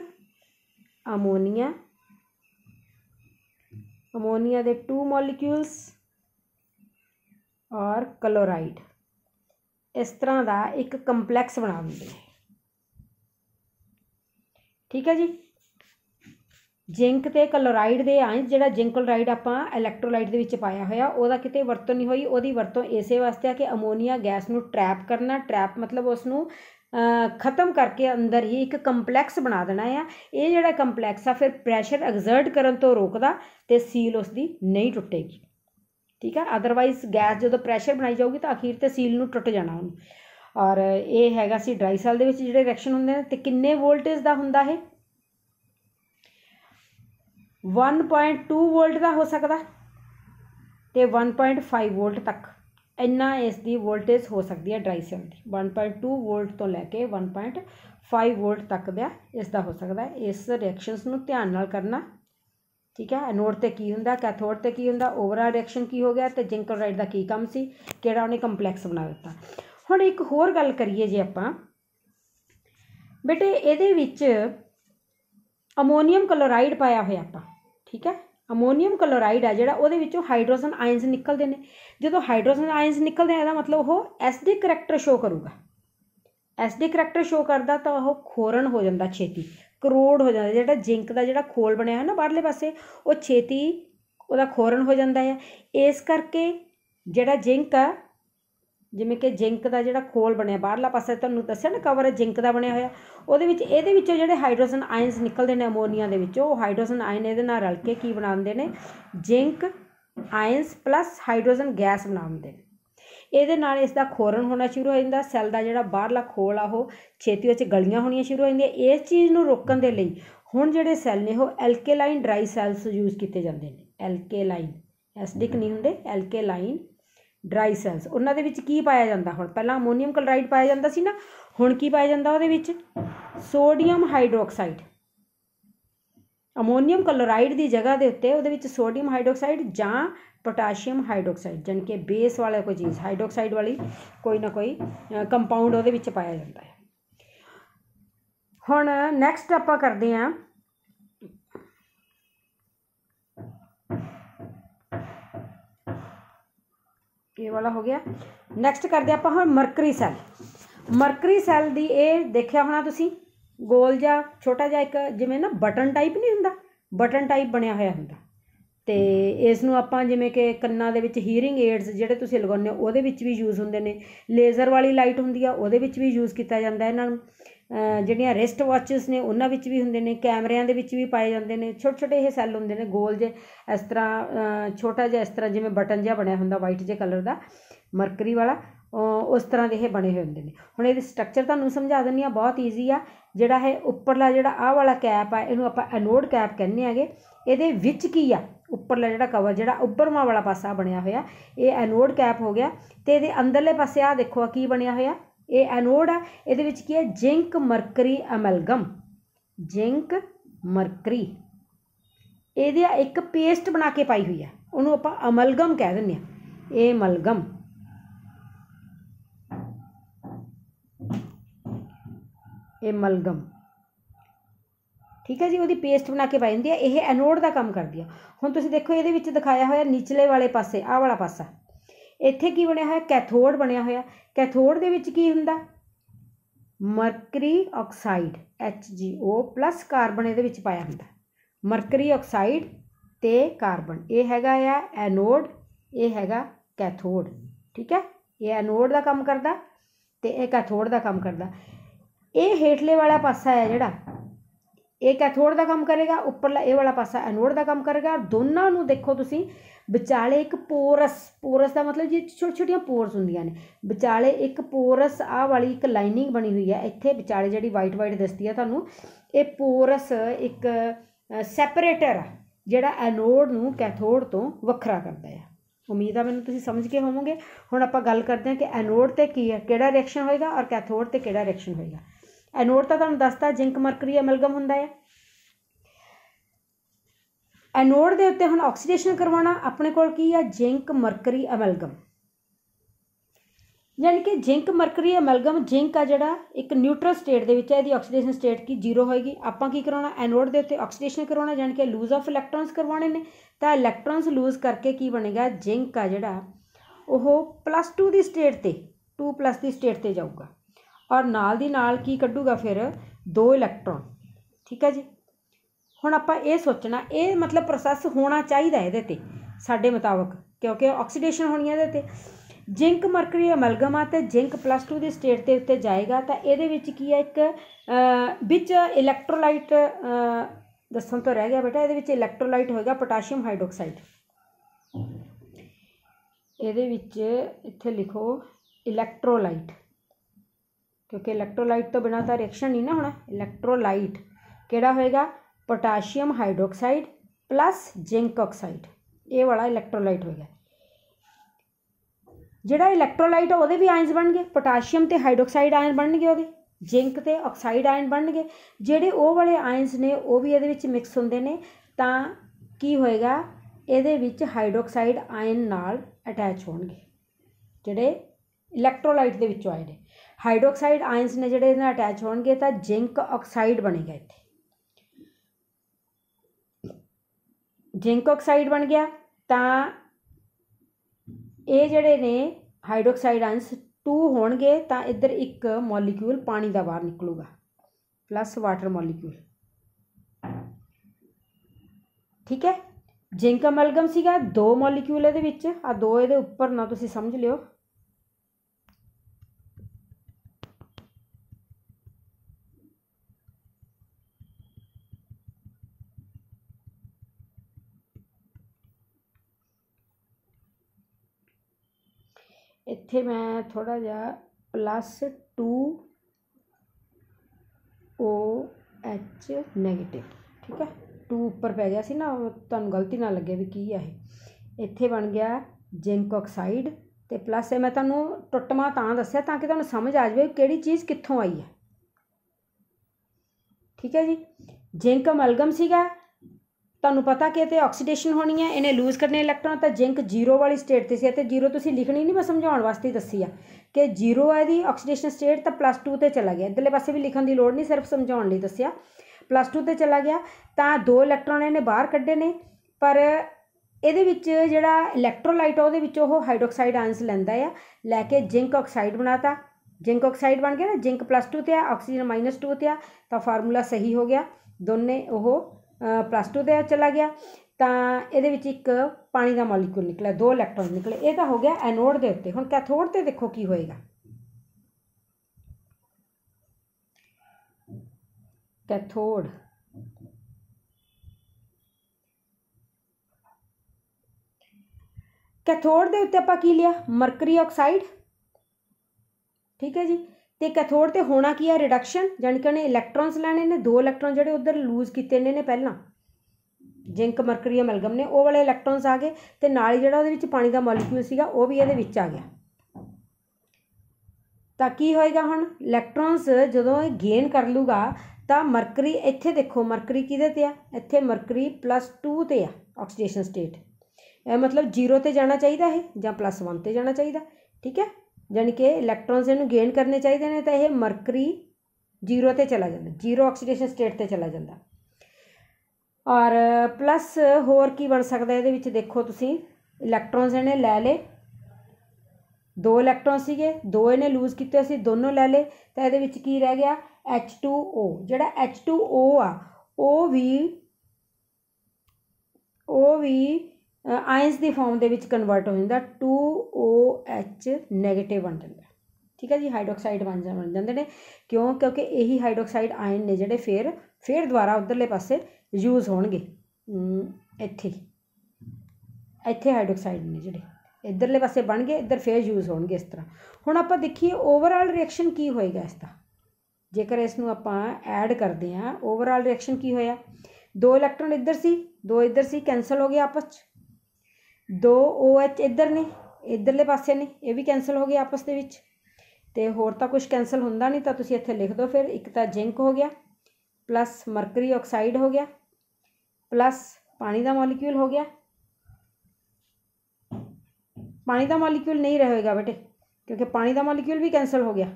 ਅਮੋਨੀਆ ਅਮੋਨੀਆ ਦੇ 2 ਮੋਲੀਕਿਊਲਸ ਔਰ ਕਲੋਰਾਈਡ ਇਸ ਤਰ੍ਹਾਂ ਦਾ ਇੱਕ ਕੰਪਲੈਕਸ ਬਣਾ ਦਿੰਦੇ ਨੇ ਠੀਕ ਹੈ ਜੀ ਜ਼ਿੰਕ ਤੇ ਕਲੋਰਾਈਡ ਦੇ ਆਇਨ ਜਿਹੜਾ ਜ਼ਿੰਕ ਕਲੋਰਾਈਡ ਆਪਾਂ ਇਲੈਕਟ੍ਰੋਲਾਈਟ ਦੇ ਵਿੱਚ ਪਾਇਆ ਹੋਇਆ ਉਹਦਾ ਕਿਤੇ ਵਰਤੋਂ ਨਹੀਂ ਹੋਈ ਉਹਦੀ ਵਰਤੋਂ ਇਸੇ ਵਾਸਤੇ ਆ ਕਿ ਅਮੋਨੀਆ ਗੈਸ ਨੂੰ ਟ੍ਰੈਪ ਕਰਨਾ ਟ੍ਰੈਪ ਮਤਲਬ ਉਸ ਨੂੰ ਖਤਮ ਕਰਕੇ ਅੰਦਰ ਹੀ ਇੱਕ ਕੰਪਲੈਕਸ ਬਣਾ ਦੇਣਾ ਆ ਇਹ ਜਿਹੜਾ ਕੰਪਲੈਕਸ ਆ ਫਿਰ ਪ੍ਰੈਸ਼ਰ ਐਗਜ਼ਰਟ ਕਰਨ ਤੋਂ ਰੋਕਦਾ ਤੇ ਸੀਲ ਉਸ ਦੀ ਨਹੀਂ ਟੁੱਟੇਗੀ ਠੀਕ ਆ ਅਦਰਵਾਈਜ਼ ਗੈਸ ਜਦੋਂ ਪ੍ਰੈਸ਼ਰ ਬਣਾਈ ਜਾਊਗੀ ਤਾਂ ਅਖੀਰ ਤੇ ਸੀਲ ਨੂੰ ਟੁੱਟ ਜਾਣਾ ਉਹਨੂੰ ਔਰ ਇਹ ਹੈਗਾ ਸੀ ਡਰਾਈ ਸੈਲ ਦੇ ਵਿੱਚ ਜਿਹੜੇ ਰਿਐਕਸ਼ਨ ਹੁੰਦੇ ਨੇ ਤੇ ਕਿੰਨੇ ਵੋਲਟੇਜ ਦਾ ਹੁੰਦਾ ਹੈ 1.2 ਵੋਲਟ ਦਾ ਹੋ ਸਕਦਾ ਤੇ 1.5 ਵੋਲਟ ਤੱਕ ਇੰਨਾ ਇਸ ਦੀ ਵੋਲਟੇਜ ਹੋ ਸਕਦੀ ਹੈ ਡਰਾਈ ਸੈਲ ਦੀ 1.2 ਵੋਲਟ ਤੋਂ ਲੈ ਕੇ 1.5 ਵੋਲਟ ਤੱਕ ਦਾ ਇਸ ਦਾ ਹੋ ਸਕਦਾ ਇਸ ਰਿਐਕਸ਼ਨਸ ਨੂੰ ਧਿਆਨ ਨਾਲ ਕਰਨਾ ਠੀਕ ਹੈ ਐਨੋਡ ਤੇ ਕੀ ਹੁੰਦਾ ਕੈਥੋਡ ਤੇ ਕੀ ਹੁੰਦਾ ਓਵਰਆਲ ਰਿਐਕਸ਼ਨ ਕੀ ਹੋ ਗਿਆ ਤੇ ਜ਼ਿੰਕ ਕਲੋਰਾਈਡ ਦਾ ਕੀ ਕੰਮ ਸੀ ਕਿਹੜਾ ਉਹਨੇ ਕੰਪਲੈਕਸ ਬਣਾ ਦਿੱਤਾ ਹੁਣ ਇੱਕ ਹੋਰ ਗੱਲ ਕਰੀਏ ਜੇ ਆਪਾਂ ਬੇਟੇ ਇਹਦੇ ਵਿੱਚ ਅਮੋਨੀਅਮ ਕਲੋਰਾਈਡ ਪਾਇਆ ਹੋਇਆ ਆਪਾਂ ਠੀਕ ਹੈ ਅਮੋਨੀਅਮ ਕਲੋਰਾਈਡ ਆ ਜਿਹੜਾ ਉਹਦੇ ਵਿੱਚੋਂ ਹਾਈਡਰੋਜਨ ਆਇਨਸ ਨਿਕਲਦੇ ਨੇ ਜਦੋਂ ਹਾਈਡਰੋਜਨ ਆਇਨਸ ਨਿਕਲਦੇ ਆ ਇਹਦਾ ਮਤਲਬ ਉਹ ਐਸਿਡਿਕ ਕੈਰੈਕਟਰ ਸ਼ੋ ਕਰੂਗਾ ਐਸਿਡਿਕ ਕੈਰੈਕਟਰ ਸ਼ੋ ਕਰਦਾ ਤਾਂ ਉਹ ਖੋਰਣ ਹੋ ਜਾਂਦਾ ਛੇਤੀ ਕਰੋੜ ਹੋ ਜਾਂਦਾ ਜਿਹੜਾ ਜ਼ਿੰਕ ਦਾ ਜਿਹੜਾ ਖੋਲ ਬਣਿਆ ਹੈ ਨਾ ਬਾਹਰਲੇ ਪਾਸੇ ਉਹ ਛੇਤੀ ਉਹਦਾ ਖੋਰਣ ਹੋ ਜਾਂਦਾ ਹੈ ਇਸ ਕਰਕੇ ਜਿਹੜਾ ਜ਼ਿੰਕ ਆ ਜਿਵੇਂ ਕਿ ਜ਼ਿੰਕ ਦਾ ਜਿਹੜਾ ਖੋਲ ਬਣਿਆ ਬਾਹਰਲਾ ਪਾਸਾ ਤੁਹਾਨੂੰ ਦੱਸਿਆ ਨਾ ਕਵਰ ਜ਼ਿੰਕ ਦਾ ਬਣਿਆ ਹੋਇਆ ਉਹਦੇ ਵਿੱਚ ਇਹਦੇ ਵਿੱਚੋਂ ਜਿਹੜੇ ਹਾਈਡਰੋਜਨ ਆਇਨਸ ਨਿਕਲਦੇ ਨੇ ਅਮੋਨੀਆ ਦੇ ਵਿੱਚੋਂ ਉਹ ਹਾਈਡਰੋਜਨ ਆਇਨ ਇਹਦੇ ਨਾਲ ਰਲ ਕੇ ਕੀ ਬਣਾਉਂਦੇ ਨੇ zinc ions plus hydrogen gas ਬਣਾਉਂਦੇ ਨੇ ਇਹਦੇ ਨਾਲ ਇਸ ਦਾ ਖੋਰਨ ਹੋਣਾ ਸ਼ੁਰੂ ਹੋ ਜਾਂਦਾ ਸੈੱਲ ਦਾ ਜਿਹੜਾ ਬਾਹਰਲਾ ਖੋਲ ਆ ਉਹ ਛੇਤੀ ਵਿੱਚ ਗਲੀਆਂ ਹੋਣੀਆਂ ਸ਼ੁਰੂ ਹੋ ਜਾਂਦੀਆਂ ਇਸ ਚੀਜ਼ ਨੂੰ ਰੋਕਣ ਦੇ ਲਈ ਹੁਣ ਜਿਹੜੇ ਸੈੱਲ ਨੇ ਉਹ ਐਲਕੇਲਾਈਨ ਡਰਾਈ ਸੈੱਲਸ ਯੂਜ਼ ਕੀਤੇ ਜਾਂਦੇ ਨੇ ਐਲਕੇਲਾਈਨ ਐਸਡਿਕ ਨਹੀਂ ਹੁੰਦੇ ਐਲਕੇਲਾਈਨ ਡਰਾਈ ਸੈਲਸ ਉਹਨਾਂ ਦੇ ਵਿੱਚ ਕੀ ਪਾਇਆ ਜਾਂਦਾ ਹੁਣ ਪਹਿਲਾਂ ਅਮੋਨੀਅਮ ਕਲੋਰਾਈਡ ਪਾਇਆ ਜਾਂਦਾ ਸੀ ਨਾ ਹੁਣ ਕੀ ਪਾਇਆ ਜਾਂਦਾ ਉਹਦੇ ਵਿੱਚ ਸੋਡੀਅਮ ਹਾਈਡਰੋਕਸਾਈਡ ਅਮੋਨੀਅਮ ਕਲੋਰਾਈਡ ਦੀ ਜਗ੍ਹਾ ਦੇ ਉੱਤੇ ਉਹਦੇ ਵਿੱਚ ਸੋਡੀਅਮ ਹਾਈਡਰੋਕਸਾਈਡ ਜਾਂ ਪੋਟਾਸ਼ੀਅਮ ਹਾਈਡਰੋਕਸਾਈਡ ਜਾਨ ਕਿ ਬੇਸ ਵਾਲਾ ਕੋਈ ਚੀਜ਼ ਹਾਈਡਰੋਕਸਾਈਡ ਵਾਲੀ ਕੋਈ ਨਾ ਕੋਈ ਕੰਪਾਊਂਡ ਉਹਦੇ ਵਿੱਚ ਪਾਇਆ ਜਾਂਦਾ ਹੈ ਹੁਣ ਨੈਕਸਟ ਆਪਾਂ ਕਰਦੇ ਹਾਂ ਇਹ ਵਾਲਾ ਹੋ ਗਿਆ ਨੈਕਸਟ ਕਰਦੇ ਆਪਾਂ ਹੁਣ ਮਰਕਰੀ ਸੈੱਲ ਮਰਕਰੀ ਸੈੱਲ ਦੀ ਇਹ ਦੇਖਿਆ ਹੋਣਾ ਤੁਸੀਂ ਗੋਲ ਜਾਂ ਛੋਟਾ ਜਿਹਾ ਇੱਕ ਜਿਵੇਂ ਨਾ ਬਟਨ ਟਾਈਪ ਨਹੀਂ ਹੁੰਦਾ ਬਟਨ ਟਾਈਪ ਬਣਿਆ ਹੋਇਆ ਹੁੰਦਾ ਤੇ ਇਸ ਨੂੰ ਆਪਾਂ ਜਿਵੇਂ ਕਿ ਕੰਨਾਂ ਦੇ ਵਿੱਚ ਹੀਅਰਿੰਗ ਏਡਸ ਜਿਹੜੇ ਤੁਸੀਂ ਲਗਾਉਂਦੇ ਹੋ ਉਹਦੇ ਵਿੱਚ ਵੀ ਯੂਜ਼ ਹੁੰਦੇ ਨੇ ਲੇਜ਼ਰ ਵਾਲੀ ਲਾਈਟ ਹੁੰਦੀ ਆ ਉਹਦੇ ਵਿੱਚ ਵੀ ਯੂਜ਼ ਕੀਤਾ ਜਾਂਦਾ ਇਹਨਾਂ ਨੂੰ ਜਿਹੜੀਆਂ ਰਿਸਟ ਵਾਚਸ ਨੇ ਉਹਨਾਂ ਵਿੱਚ ਵੀ ਹੁੰਦੇ ਨੇ ਕੈਮਰਿਆਂ ਦੇ ਵਿੱਚ ਵੀ ਪਾਏ ਜਾਂਦੇ ਨੇ ਛੋਟੇ ਛੋਟੇ ਇਹ ਸੈੱਲ ਹੁੰਦੇ ਨੇ ਗੋਲ ਜੇ ਇਸ ਤਰ੍ਹਾਂ ਛੋਟਾ ਜਿਹਾ ਇਸ ਤਰ੍ਹਾਂ ਜਿਵੇਂ ਬਟਨ ਜਿਹਾ ਬਣਿਆ ਹੁੰਦਾ ਵਾਈਟ ਜੇ ਕਲਰ ਦਾ ਮਰਕਰੀ ਵਾਲਾ ਉਸ ਤਰ੍ਹਾਂ ਦੇ ਇਹ ਬਣੇ ਹੋਏ ਹੁੰਦੇ ਨੇ ਹੁਣ ਇਹਦੇ ਸਟਰਕਚਰ ਤੁਹਾਨੂੰ ਸਮਝਾ ਦਿੰਨੀ ਆ ਬਹੁਤ ਈਜ਼ੀ ਆ ਜਿਹੜਾ ਹੈ ਉੱਪਰਲਾ ਜਿਹੜਾ ਆਹ ਵਾਲਾ ਕੈਪ ਆ ਇਹਨੂੰ ਆਪਾਂ ਐਨੋਡ ਕੈਪ ਕਹਿੰਦੇ ਆਗੇ ਇਹਦੇ ਵਿੱਚ ਕੀ ਆ ਉੱਪਰਲਾ ਜਿਹੜਾ ਕਵਰ ਜਿਹੜਾ ਉੱਪਰਵਾ ਵਾਲਾ ਪਾਸਾ ਬਣਿਆ ਹੋਇਆ ਇਹ ਐਨੋਡ ਕੈਪ ਹੋ ਗਿਆ ਤੇ ਇਹਦੇ ਅੰਦਰਲੇ ਪਾਸੇ ਆ ਦੇਖੋ ਆ ਕੀ ਬਣਿਆ ਹੋਇਆ ਇਹ ਐਨੋਡ ਆ ਇਹਦੇ ਵਿੱਚ ਕੀ ਹੈ zinc mercury amalgam zinc mercury ਇਹਦੇ ਆ ਇੱਕ ਪੇਸਟ ਬਣਾ ਕੇ ਪਾਈ ਹੋਈ ਆ ਉਹਨੂੰ ਆਪਾਂ ਅਮਲਗਮ ਕਹਿ ਦਿੰਦੇ ਆ ਇਹ ਅਮਲਗਮ ਇਹ ਮਲਗਮ ਠੀਕ ਹੈ ਜੀ ਉਹਦੀ ਪੇਸਟ ਬਣਾ ਕੇ ਪਾਈ ਹੁੰਦੀ ਆ ਇਹ ਐਨੋਡ ਦਾ ਕੰਮ ਕਰਦੀ ਆ ਹੁਣ ਤੁਸੀਂ ਦੇਖੋ ਇਹਦੇ ਵਿੱਚ ਦਿਖਾਇਆ ਹੋਇਆ ਨਿਚਲੇ ਵਾਲੇ ਪਾਸੇ ਆਹ ਵਾਲਾ ਪਾਸਾ ਇੱਥੇ ਕੀ ਬਣਿਆ ਹੋਇਆ ਕੈਥੋਡ ਬਣਿਆ ਹੋਇਆ ਕੈਥੋਡ ਦੇ ਵਿੱਚ ਕੀ ਹੁੰਦਾ ਮਰਕਰੀ ਆਕਸਾਈਡ HgO+ ਕਾਰਬਨ ਇਹਦੇ ਵਿੱਚ ਪਾਇਆ ਹੁੰਦਾ ਮਰਕਰੀ ਆਕਸਾਈਡ ਤੇ ਕਾਰਬਨ ਇਹ ਹੈਗਾ ਆ ਐਨੋਡ ਇਹ ਹੈਗਾ ਕੈਥੋਡ ਠੀਕ ਹੈ ਇਹ ਐਨੋਡ ਦਾ ਕੰਮ ਕਰਦਾ ਤੇ ਇਹ ਕੈਥੋਡ ਦਾ ਕੰਮ ਕਰਦਾ ਇਹ ਹੇਠਲੇ ਵਾਲਾ ਪਾਸਾ ਹੈ ਜਿਹੜਾ ਇਹ ਕੈਥੋਡ ਦਾ ਕੰਮ ਕਰੇਗਾ ਉੱਪਰਲਾ ਇਹ ਵਾਲਾ ਪਾਸਾ ਐਨੋਡ ਦਾ ਕੰਮ ਕਰੇਗਾ ਔਰ ਦੋਨਾਂ ਨੂੰ ਦੇਖੋ ਤੁਸੀਂ ਵਿਚਾਲੇ ਇੱਕ ਪੋਰਸ ਪੋਰਸ ਦਾ ਮਤਲਬ ਜੀ ਛੋਟੀਆਂ ਛੋਟੀਆਂ ਪੋਰਸ ਹੁੰਦੀਆਂ ਨੇ ਵਿਚਾਲੇ ਇੱਕ ਪੋਰਸ ਆ ਵਾਲੀ ਇੱਕ ਲਾਈਨਿੰਗ ਬਣੀ ਹੋਈ ਹੈ ਇੱਥੇ ਵਿਚਾਲੇ ਜਿਹੜੀ ਵਾਈਟ ਵਾਈਟ ਦਿਸਦੀ ਹੈ ਤੁਹਾਨੂੰ ਇਹ ਪੋਰਸ ਇੱਕ ਸੈਪਰੇਟਰ ਜਿਹੜਾ ਐਨੋਡ ਨੂੰ ਕੈਥੋਡ ਤੋਂ ਵੱਖਰਾ ਕਰਦਾ ਹੈ ਉਮੀਦ ਆ ਮੈਨੂੰ ਤੁਸੀਂ ਸਮਝ ਕੇ ਹੋਵੋਗੇ ਹੁਣ ਆਪਾਂ ਗੱਲ ਕਰਦੇ ਹਾਂ ਕਿ ਐਨੋਡ ਤੇ ਕੀ ਹੈ ਕਿਹੜਾ ਰਿਐਕਸ਼ਨ ਹੋਏਗਾ ਔਰ ਕੈਥੋਡ ਤੇ ਕਿਹੜਾ ਰਿਐਕਸ਼ਨ ਹੋਏਗਾ ਐਨੋਡ ਤਾਂ ਤੁਹਾਨੂੰ ਦੱਸਤਾ ਜ਼ਿੰਕ ਮਰਕਰੀ ਐਮਲਗਮ ਹੁੰਦਾ ਹੈ ਐਨੋਡ ਦੇ ਉੱਤੇ ਹੁਣ ਆਕਸੀਡੇਸ਼ਨ ਕਰਵਾਉਣਾ ਆਪਣੇ ਕੋਲ ਕੀ ਆ ਜ਼ਿੰਕ ਮਰਕਰੀ ਐਮਲਗਮ ਯਾਨੀ ਕਿ ਜ਼ਿੰਕ ਮਰਕਰੀ ਐਮਲਗਮ ਜ਼ਿੰਕ ਆ ਜਿਹੜਾ ਇੱਕ ਨਿਊਟਰਲ ਸਟੇਟ ਦੇ ਵਿੱਚ ਹੈ ਇਹਦੀ ਆਕਸੀਡੇਸ਼ਨ ਸਟੇਟ ਕੀ ਜ਼ੀਰੋ ਹੋਏਗੀ ਆਪਾਂ ਕੀ ਕਰਾਉਣਾ ਐਨੋਡ ਦੇ ਉੱਤੇ ਆਕਸੀਡੇਸ਼ਨ ਕਰਾਉਣਾ ਯਾਨੀ ਕਿ ਲੂਜ਼ ਆਫ ਇਲੈਕਟ੍ਰੋਨਸ ਕਰਵਾਉਣੇ ਨੇ ਤਾਂ ਇਲੈਕਟ੍ਰੋਨਸ ਲੂਜ਼ ਕਰਕੇ ਕੀ ਬਣੇਗਾ ਜ਼ਿੰਕ ਆ ਜਿਹੜਾ ਉਹ +2 ਦੀ ਸਟੇਟ ਤੇ 2 ਦੀ ਸਟੇਟ ਤੇ ਜਾਊਗਾ ਔਰ ਨਾਲ ਦੀ ਨਾਲ ਕੀ ਕੱਢੂਗਾ ਫਿਰ ਦੋ ਇਲੈਕਟ੍ਰੋਨ ਠੀਕ ਹੈ ਜੀ ਹੁਣ ਆਪਾਂ ਇਹ ਸੋਚਣਾ ਇਹ ਮਤਲਬ ਪ੍ਰੋਸੈਸ ਹੋਣਾ ਚਾਹੀਦਾ ਇਹਦੇ ਤੇ ਸਾਡੇ ਮੁਤਾਬਕ ਕਿਉਂਕਿ ਆਕਸੀਡੇਸ਼ਨ ਹੋਣੀ ਹੈ ਇਹਦੇ ਤੇ ਜ਼ਿੰਕ ਮਰਕਰੀ ਅਮਲਗਮ ਆ ਤੇ ਜ਼ਿੰਕ ਪਲੱਸ 2 ਦੀ ਸਟੇਟ ਤੇ ਉੱਤੇ ਜਾਏਗਾ ਤਾਂ ਇਹਦੇ ਵਿੱਚ ਕੀ ਹੈ ਇੱਕ ਵਿੱਚ ਇਲੈਕਟ੍ਰੋਲਾਈਟ ਦੱਸਣ ਤੋਂ ਰਹਿ ਗਿਆ ਬੇਟਾ ਇਹਦੇ ਵਿੱਚ ਇਲੈਕਟ੍ਰੋਲਾਈਟ ਹੋਏਗਾ ਪੋਟਾਸ਼ੀਅਮ ਹਾਈਡਰੋਕਸਾਈਡ ਇਹਦੇ ਵਿੱਚ ਇੱਥੇ ਲਿਖੋ ਇਲੈਕਟ੍ਰੋਲਾਈਟ ਕਿਉਂਕਿ ਇਲੈਕਟ੍ਰੋਲਾਈਟ ਤੋਂ ਬਿਨਾਂ ਤਾਂ ਰਿਐਕਸ਼ਨ ਨਹੀਂ ਨਾ ਹੋਣਾ ਇਲੈਕਟ੍ਰੋਲਾਈਟ ਕਿਹੜਾ ਹੋਏਗਾ potassium hydroxide plus zinc oxide ਇਹ ਵਾਲਾ ਇਲੈਕਟ੍ਰੋਲਾਈਟ ਹੋਏਗਾ ਜਿਹੜਾ ਇਲੈਕਟ੍ਰੋਲਾਈਟ ਉਹਦੇ ਵੀ ਆਇਨਸ ਬਣਨਗੇ ਪੋਟਾਸ਼ੀਅਮ ਤੇ ਹਾਈਡਰੋਕਸਾਈਡ ਆਇਨ ਬਣਨਗੇ ਉਹਦੇ ਜ਼ਿੰਕ ਤੇ ਆਕਸਾਈਡ ਆਇਨ ਬਣਨਗੇ ਜਿਹੜੇ ਉਹ ਵਾਲੇ ਆਇਨਸ ਨੇ ਉਹ ਵੀ ਇਹਦੇ ਵਿੱਚ ਮਿਕਸ ਹੁੰਦੇ ਨੇ ਤਾਂ ਕੀ ਹੋਏਗਾ ਇਹਦੇ ਵਿੱਚ ਹਾਈਡਰੋਕਸਾਈਡ ਆਇਨ ਨਾਲ ਅਟੈਚ ਹੋਣਗੇ ਜਿਹੜੇ ਇਲੈਕਟ੍ਰੋਲਾਈਟ ਦੇ ਵਿੱਚੋਂ ਆਏ ਨੇ ਹਾਈਡਰੋਕਸਾਈਡ ਆਇਨਸ ਨੇ ਜਿਹੜੇ ਇਹਨਾਂ ਅਟੈਚ ਹੋਣਗੇ ਤਾਂ ਜ਼ਿੰਕ ਆਕਸਾਈਡ ਬਣੇਗਾ ਇੱਥੇ ਜ਼ਿੰਕ ਆਕਸਾਈਡ ਬਣ ਗਿਆ ਤਾਂ ਇਹ ਜਿਹੜੇ ਨੇ ਹਾਈਡਰੋਕਸਾਈਡ ਆਇਨਸ 2 ਹੋਣਗੇ ਤਾਂ ਇੱਧਰ ਇੱਕ ਮੋਲੀਕਿਊਲ ਪਾਣੀ ਦਾ ਬਾਹਰ ਨਿਕਲੂਗਾ ਪਲੱਸ ਵਾਟਰ ਮੋਲੀਕਿਊਲ ਠੀਕ ਹੈ ਜ਼ਿੰਕ ਅਮਲਗਮ ਸੀਗਾ ਦੋ ਮੋਲੀਕਿਊਲ ਇਹਦੇ ਵਿੱਚ ਆ ਦੋ ਇਹਦੇ ਉੱਪਰ ਨਾ ਤੁਸੀਂ ਸਮਝ ਲਿਓ ਇੱਥੇ ਮੈਂ ਥੋੜਾ ਜਿਹਾ ਪਲੱਸ 2 ਓ ਐਚ ਨੈਗੇਟਿਵ ਠੀਕ ਹੈ 2 ਉੱਪਰ ਪੈ ਗਿਆ ਸੀ ਨਾ ਤੁਹਾਨੂੰ ਗਲਤੀ ਨਾ ਲੱਗੇ ਵੀ ਕੀ ਆ ਇਹ ਇੱਥੇ ਬਣ ਗਿਆ ਜ਼ਿੰਕ ਆਕਸਾਈਡ ਤੇ ਪਲੱਸ ਇਹ ਮੈਂ ਤੁਹਾਨੂੰ ਟੁੱਟਮਾ ਤਾਂ ਦੱਸਿਆ ਤਾਂ ਕਿ ਤੁਹਾਨੂੰ ਸਮਝ ਆ ਜਾਵੇ ਕਿਹੜੀ ਚੀਜ਼ ਕਿੱਥੋਂ ਆਈ ਹੈ ਠੀਕ ਹੈ ਜੀ ਜ਼ਿੰਕ ਅਮਲਗਮ ਸੀਗਾ ਤੁਹਾਨੂੰ ਪਤਾ ਕਿ ਤੇ ਆਕਸੀਡੇਸ਼ਨ ਹੋਣੀ ਹੈ ਇਹਨੇ ਲੂਜ਼ ਕਰਨੇ ਇਲੈਕਟ੍ਰੋਨ ਤਾਂ ਜ਼ਿੰਕ ਜ਼ੀਰੋ ਵਾਲੀ ਸਟੇਟ ਤੇ ਸੀ ਤੇ ਜ਼ੀਰੋ ਤੁਸੀਂ ਲਿਖਣੀ ਨਹੀਂ ਮੈਂ ਸਮਝਾਉਣ ਵਾਸਤੇ ਦੱਸੀ ਆ ਕਿ ਜ਼ੀਰੋ ਹੈ ਦੀ ਆਕਸੀਡੇਸ਼ਨ ਸਟੇਟ ਤਾਂ ਪਲੱਸ 2 ਤੇ ਚਲਾ ਗਿਆ ਇਧਰਲੇ ਪਾਸੇ ਵੀ ਲਿਖਣ ਦੀ ਲੋੜ ਨਹੀਂ ਸਿਰਫ ਸਮਝਾਉਣ ਲਈ ਦੱਸਿਆ ਪਲੱਸ 2 ਤੇ ਚਲਾ ਗਿਆ ਤਾਂ ਦੋ ਇਲੈਕਟ੍ਰੋਨ ਇਹਨੇ ਬਾਹਰ ਕੱਢੇ ਨੇ ਪਰ ਇਹਦੇ ਵਿੱਚ ਜਿਹੜਾ ਇਲੈਕਟ੍ਰੋਲਾਈਟ ਉਹਦੇ ਵਿੱਚ ਉਹ ਹਾਈਡਰੋਕਸਾਈਡ ਆਇਨਸ ਲੈਂਦਾ ਆ ਲੈ ਕੇ ਜ਼ਿੰਕ ਆਕਸਾਈਡ ਬਣਾਤਾ ਜ਼ਿੰਕ ਆਕਸਾਈਡ ਬਣ ਗਿਆ ਨਾ ਜ਼ਿੰਕ ਪਲੱਸ 2 ਤੇ ਆ ਆਕਸੀਜਨ ਮਾਈਨਸ 2 ਤੇ ਆ ਤਾਂ ਫਾਰਮੂਲਾ ਸਹੀ ਹੋ ਗਿਆ ਦੋਨੇ ਉਹ ਪਲੱਸ 2 ਦੇ ਚਲਾ ਗਿਆ ਤਾਂ ਇਹਦੇ ਵਿੱਚ ਇੱਕ ਪਾਣੀ ਦਾ ਮੋਲੀਕੂਲ ਨਿਕਲਿਆ ਦੋ ਇਲੈਕਟ੍ਰੋਨ ਨਿਕਲੇ ਇਹ ਤਾਂ ਹੋ ਗਿਆ ਐਨੋਡ ਦੇ ਉੱਤੇ ਹੁਣ ਕੈਥੋਡ ਤੇ ਦੇਖੋ ਕੀ ਹੋਏਗਾ ਕੈਥੋਡ ਕੈਥੋਡ ਦੇ ਉੱਤੇ ਆਪਾਂ ਕੀ ਲਿਆ ਮਰਕਰੀ ਆਕਸਾਈਡ ਠੀਕ ਹੈ ਜੀ ਤੇ ਕੈਥੋਡ ਤੇ ਹੋਣਾ ਕੀ ਹੈ ਰਿਡਕਸ਼ਨ ਜਾਨੀ ਕਿ ਉਹਨੇ ਇਲੈਕਟ੍ਰੋਨਸ ਲੈਣੇ ਨੇ ਦੋ ਇਲੈਕਟ੍ਰੋਨ ਜਿਹੜੇ ਉਧਰ ਲੂਜ਼ ਕੀਤੇ ਨੇ ਨੇ ਪਹਿਲਾਂ ਜਿੰਕ ਮਰਕਰੀ ਅਮਲਗਮ ਨੇ ਉਹ ਵਾਲੇ ਇਲੈਕਟ੍ਰੋਨਸ ਆ ਗਏ ਤੇ ਨਾਲ ਹੀ ਜਿਹੜਾ ਉਹਦੇ ਵਿੱਚ ਪਾਣੀ ਦਾ ਮੋਲੀਕਿਊਲ ਸੀਗਾ ਉਹ ਵੀ ਇਹਦੇ ਵਿੱਚ ਆ ਗਿਆ ਤਾਂ ਕੀ ਹੋਏਗਾ ਹੁਣ ਇਲੈਕਟ੍ਰੋਨਸ ਜਦੋਂ ਇਹ ਗੇਨ ਕਰ ਲੂਗਾ ਤਾਂ ਮਰਕਰੀ ਇੱਥੇ ਦੇਖੋ ਮਰਕਰੀ ਕਿਹਦੇ ਤੇ ਆ ਇੱਥੇ ਮਰਕਰੀ +2 ਤੇ ਆ ਆਕਸੀਡੇਸ਼ਨ ਸਟੇਟ ਇਹ ਮਤਲਬ 0 ਤੇ ਜਾਣਾ ਚਾਹੀਦਾ ਹੈ ਜਾਂ +1 ਤੇ ਜਾਣਾ ਚਾਹੀਦਾ ਠੀਕ ਹੈ ਜਾਨੀ ਕਿ ਇਲੈਕਟ੍ਰੋਨਸ ਇਹਨੂੰ ਗੇਨ ਕਰਨੇ ਚਾਹੀਦੇ ਨੇ ਤਾਂ ਇਹ ਮਰਕਰੀ ਜ਼ੀਰੋ ਤੇ ਚਲਾ ਜਾਂਦਾ ਜ਼ੀਰੋ ਆਕਸੀਡੇਸ਼ਨ ਸਟੇਟ ਤੇ ਚਲਾ ਜਾਂਦਾ ਔਰ ਪਲੱਸ ਹੋਰ ਕੀ ਬਣ ਸਕਦਾ ਇਹਦੇ ਵਿੱਚ ਦੇਖੋ ਤੁਸੀਂ ਇਲੈਕਟ੍ਰੋਨਸ ਇਹਨੇ ਲੈ ਲੇ ਦੋ ਇਲੈਕਟ੍ਰੋਨ ਸੀਗੇ ਦੋ ਇਹਨੇ ਲੂਜ਼ ਕੀਤੇ ਸੀ ਦੋਨੋਂ ਲੈ ਲੇ ਤਾਂ ਇਹਦੇ ਵਿੱਚ ਕੀ ਰਹਿ ਗਿਆ H2O ਜਿਹੜਾ H2O ਆ ਉਹ ਵੀ ਉਹ ਵੀ ਆਇਨਸ ਦੀ ਫਾਰਮ ਦੇ ਵਿੱਚ ਕਨਵਰਟ ਹੋ ਜਾਂਦਾ 2OH 네ਗੇਟਿਵ ਬਣ ਜਾਂਦਾ ਠੀਕ ਹੈ ਜੀ ਹਾਈਡਰੋਕਸਾਈਡ ਬਣ ਜਾਂਦੇ ਨੇ ਕਿਉਂ ਕਿਉਂਕਿ ਇਹੀ ਹਾਈਡਰੋਕਸਾਈਡ ਆਇਨ ਨੇ ਜਿਹੜੇ ਫੇਰ ਫੇਰ ਦੁਬਾਰਾ ਉਧਰਲੇ ਪਾਸੇ ਯੂਜ਼ ਹੋਣਗੇ ਇੱਥੇ ਇੱਥੇ ਹਾਈਡਰੋਕਸਾਈਡ ਨੇ ਜਿਹੜੇ ਇਧਰਲੇ ਪਾਸੇ ਬਣ ਗਏ ਇਧਰ ਫੇਰ ਯੂਜ਼ ਹੋਣਗੇ ਇਸ ਤਰ੍ਹਾਂ ਹੁਣ ਆਪਾਂ ਦੇਖੀਏ ਓਵਰਆਲ ਰਿਐਕਸ਼ਨ ਕੀ ਹੋਏਗਾ ਇਸ ਦਾ ਜੇਕਰ ਇਸ ਨੂੰ ਆਪਾਂ ਐਡ ਕਰਦੇ ਹਾਂ ਓਵਰਆਲ ਰਿਐਕਸ਼ਨ ਕੀ ਹੋਇਆ ਦੋ ਇਲੈਕਟ੍ਰੋਨ ਇੱਧਰ ਸੀ ਦੋ ਇੱਧਰ ਸੀ ਕੈਨਸਲ ਹੋ ਗਏ ਆਪਸ ਵਿੱਚ ਦੋ ਓ ਐਚ ਇੱਧਰ ਨੇ ਇੱਧਰਲੇ ਪਾਸੇ ਨੇ ਇਹ ਵੀ ਕੈਨਸਲ ਹੋ ਗਏ ਆਪਸ ਦੇ ਵਿੱਚ ਤੇ ਹੋਰ ਤਾਂ ਕੁਝ ਕੈਨਸਲ ਹੁੰਦਾ ਨਹੀਂ ਤਾਂ ਤੁਸੀਂ ਇੱਥੇ ਲਿਖ ਦਿਓ ਫਿਰ ਇੱਕ ਤਾਂ ਜ਼ਿੰਕ ਹੋ ਗਿਆ ਪਲੱਸ ਮਰਕਰੀ ਆਕਸਾਈਡ ਹੋ ਗਿਆ ਪਲੱਸ ਪਾਣੀ ਦਾ ਮੋਲੀਕਿਊਲ ਹੋ ਗਿਆ ਪਾਣੀ ਦਾ ਮੋਲੀਕਿਊਲ ਨਹੀਂ ਰਹੇਗਾ ਬੇਟੇ ਕਿਉਂਕਿ ਪਾਣੀ ਦਾ ਮੋਲੀਕਿਊਲ ਵੀ ਕੈਨਸਲ ਹੋ ਗਿਆ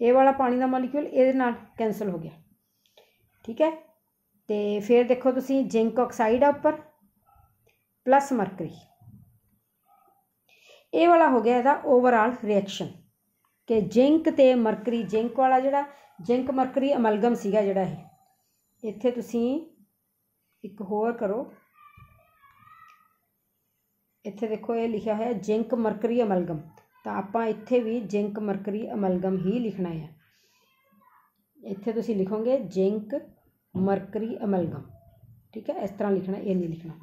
ਇਹ ਵਾਲਾ ਪਾਣੀ ਦਾ ਮੋਲੀਕਿਊਲ ਇਹਦੇ ਨਾਲ ਕੈਨਸਲ ਹੋ ਗਿਆ ਠੀਕ ਹੈ ਤੇ ਫਿਰ ਦੇਖੋ ਤੁਸੀਂ ਜ਼ਿੰਕ ਆਕਸਾਈਡ ਆ ਉੱਪਰ ਪਲੱਸ ਮਰਕਰੀ ਇਹ ਵਾਲਾ ਹੋ ਗਿਆ ਇਹਦਾ ਓਵਰਆਲ ਰਿਐਕਸ਼ਨ ਕਿ ਜ਼ਿੰਕ ਤੇ ਮਰਕਰੀ ਜ਼ਿੰਕ ਵਾਲਾ ਜਿਹੜਾ ਜ਼ਿੰਕ ਮਰਕਰੀ ਅਮਲਗਮ ਸੀਗਾ ਜਿਹੜਾ ਇਹ ਇੱਥੇ ਤੁਸੀਂ ਇੱਕ ਹੋਰ ਕਰੋ ਇੱਥੇ ਦੇਖੋ ਇਹ ਲਿਖਿਆ ਹੋਇਆ ਜ਼ਿੰਕ ਮਰਕਰੀ ਅਮਲਗਮ ਤਾਂ ਆਪਾਂ ਇੱਥੇ ਵੀ ਜ਼ਿੰਕ ਮਰਕਰੀ ਅਮਲਗਮ ਹੀ ਲਿਖਣਾ ਹੈ ਇੱਥੇ ਤੁਸੀਂ ਲਿਖੋਗੇ ਜ਼ਿੰਕ ਮਰਕਰੀ ਅਮਲਗਮ ਠੀਕ ਹੈ ਇਸ ਤਰ੍ਹਾਂ ਲਿਖਣਾ ਇਹ ਨਹੀਂ ਲਿਖਣਾ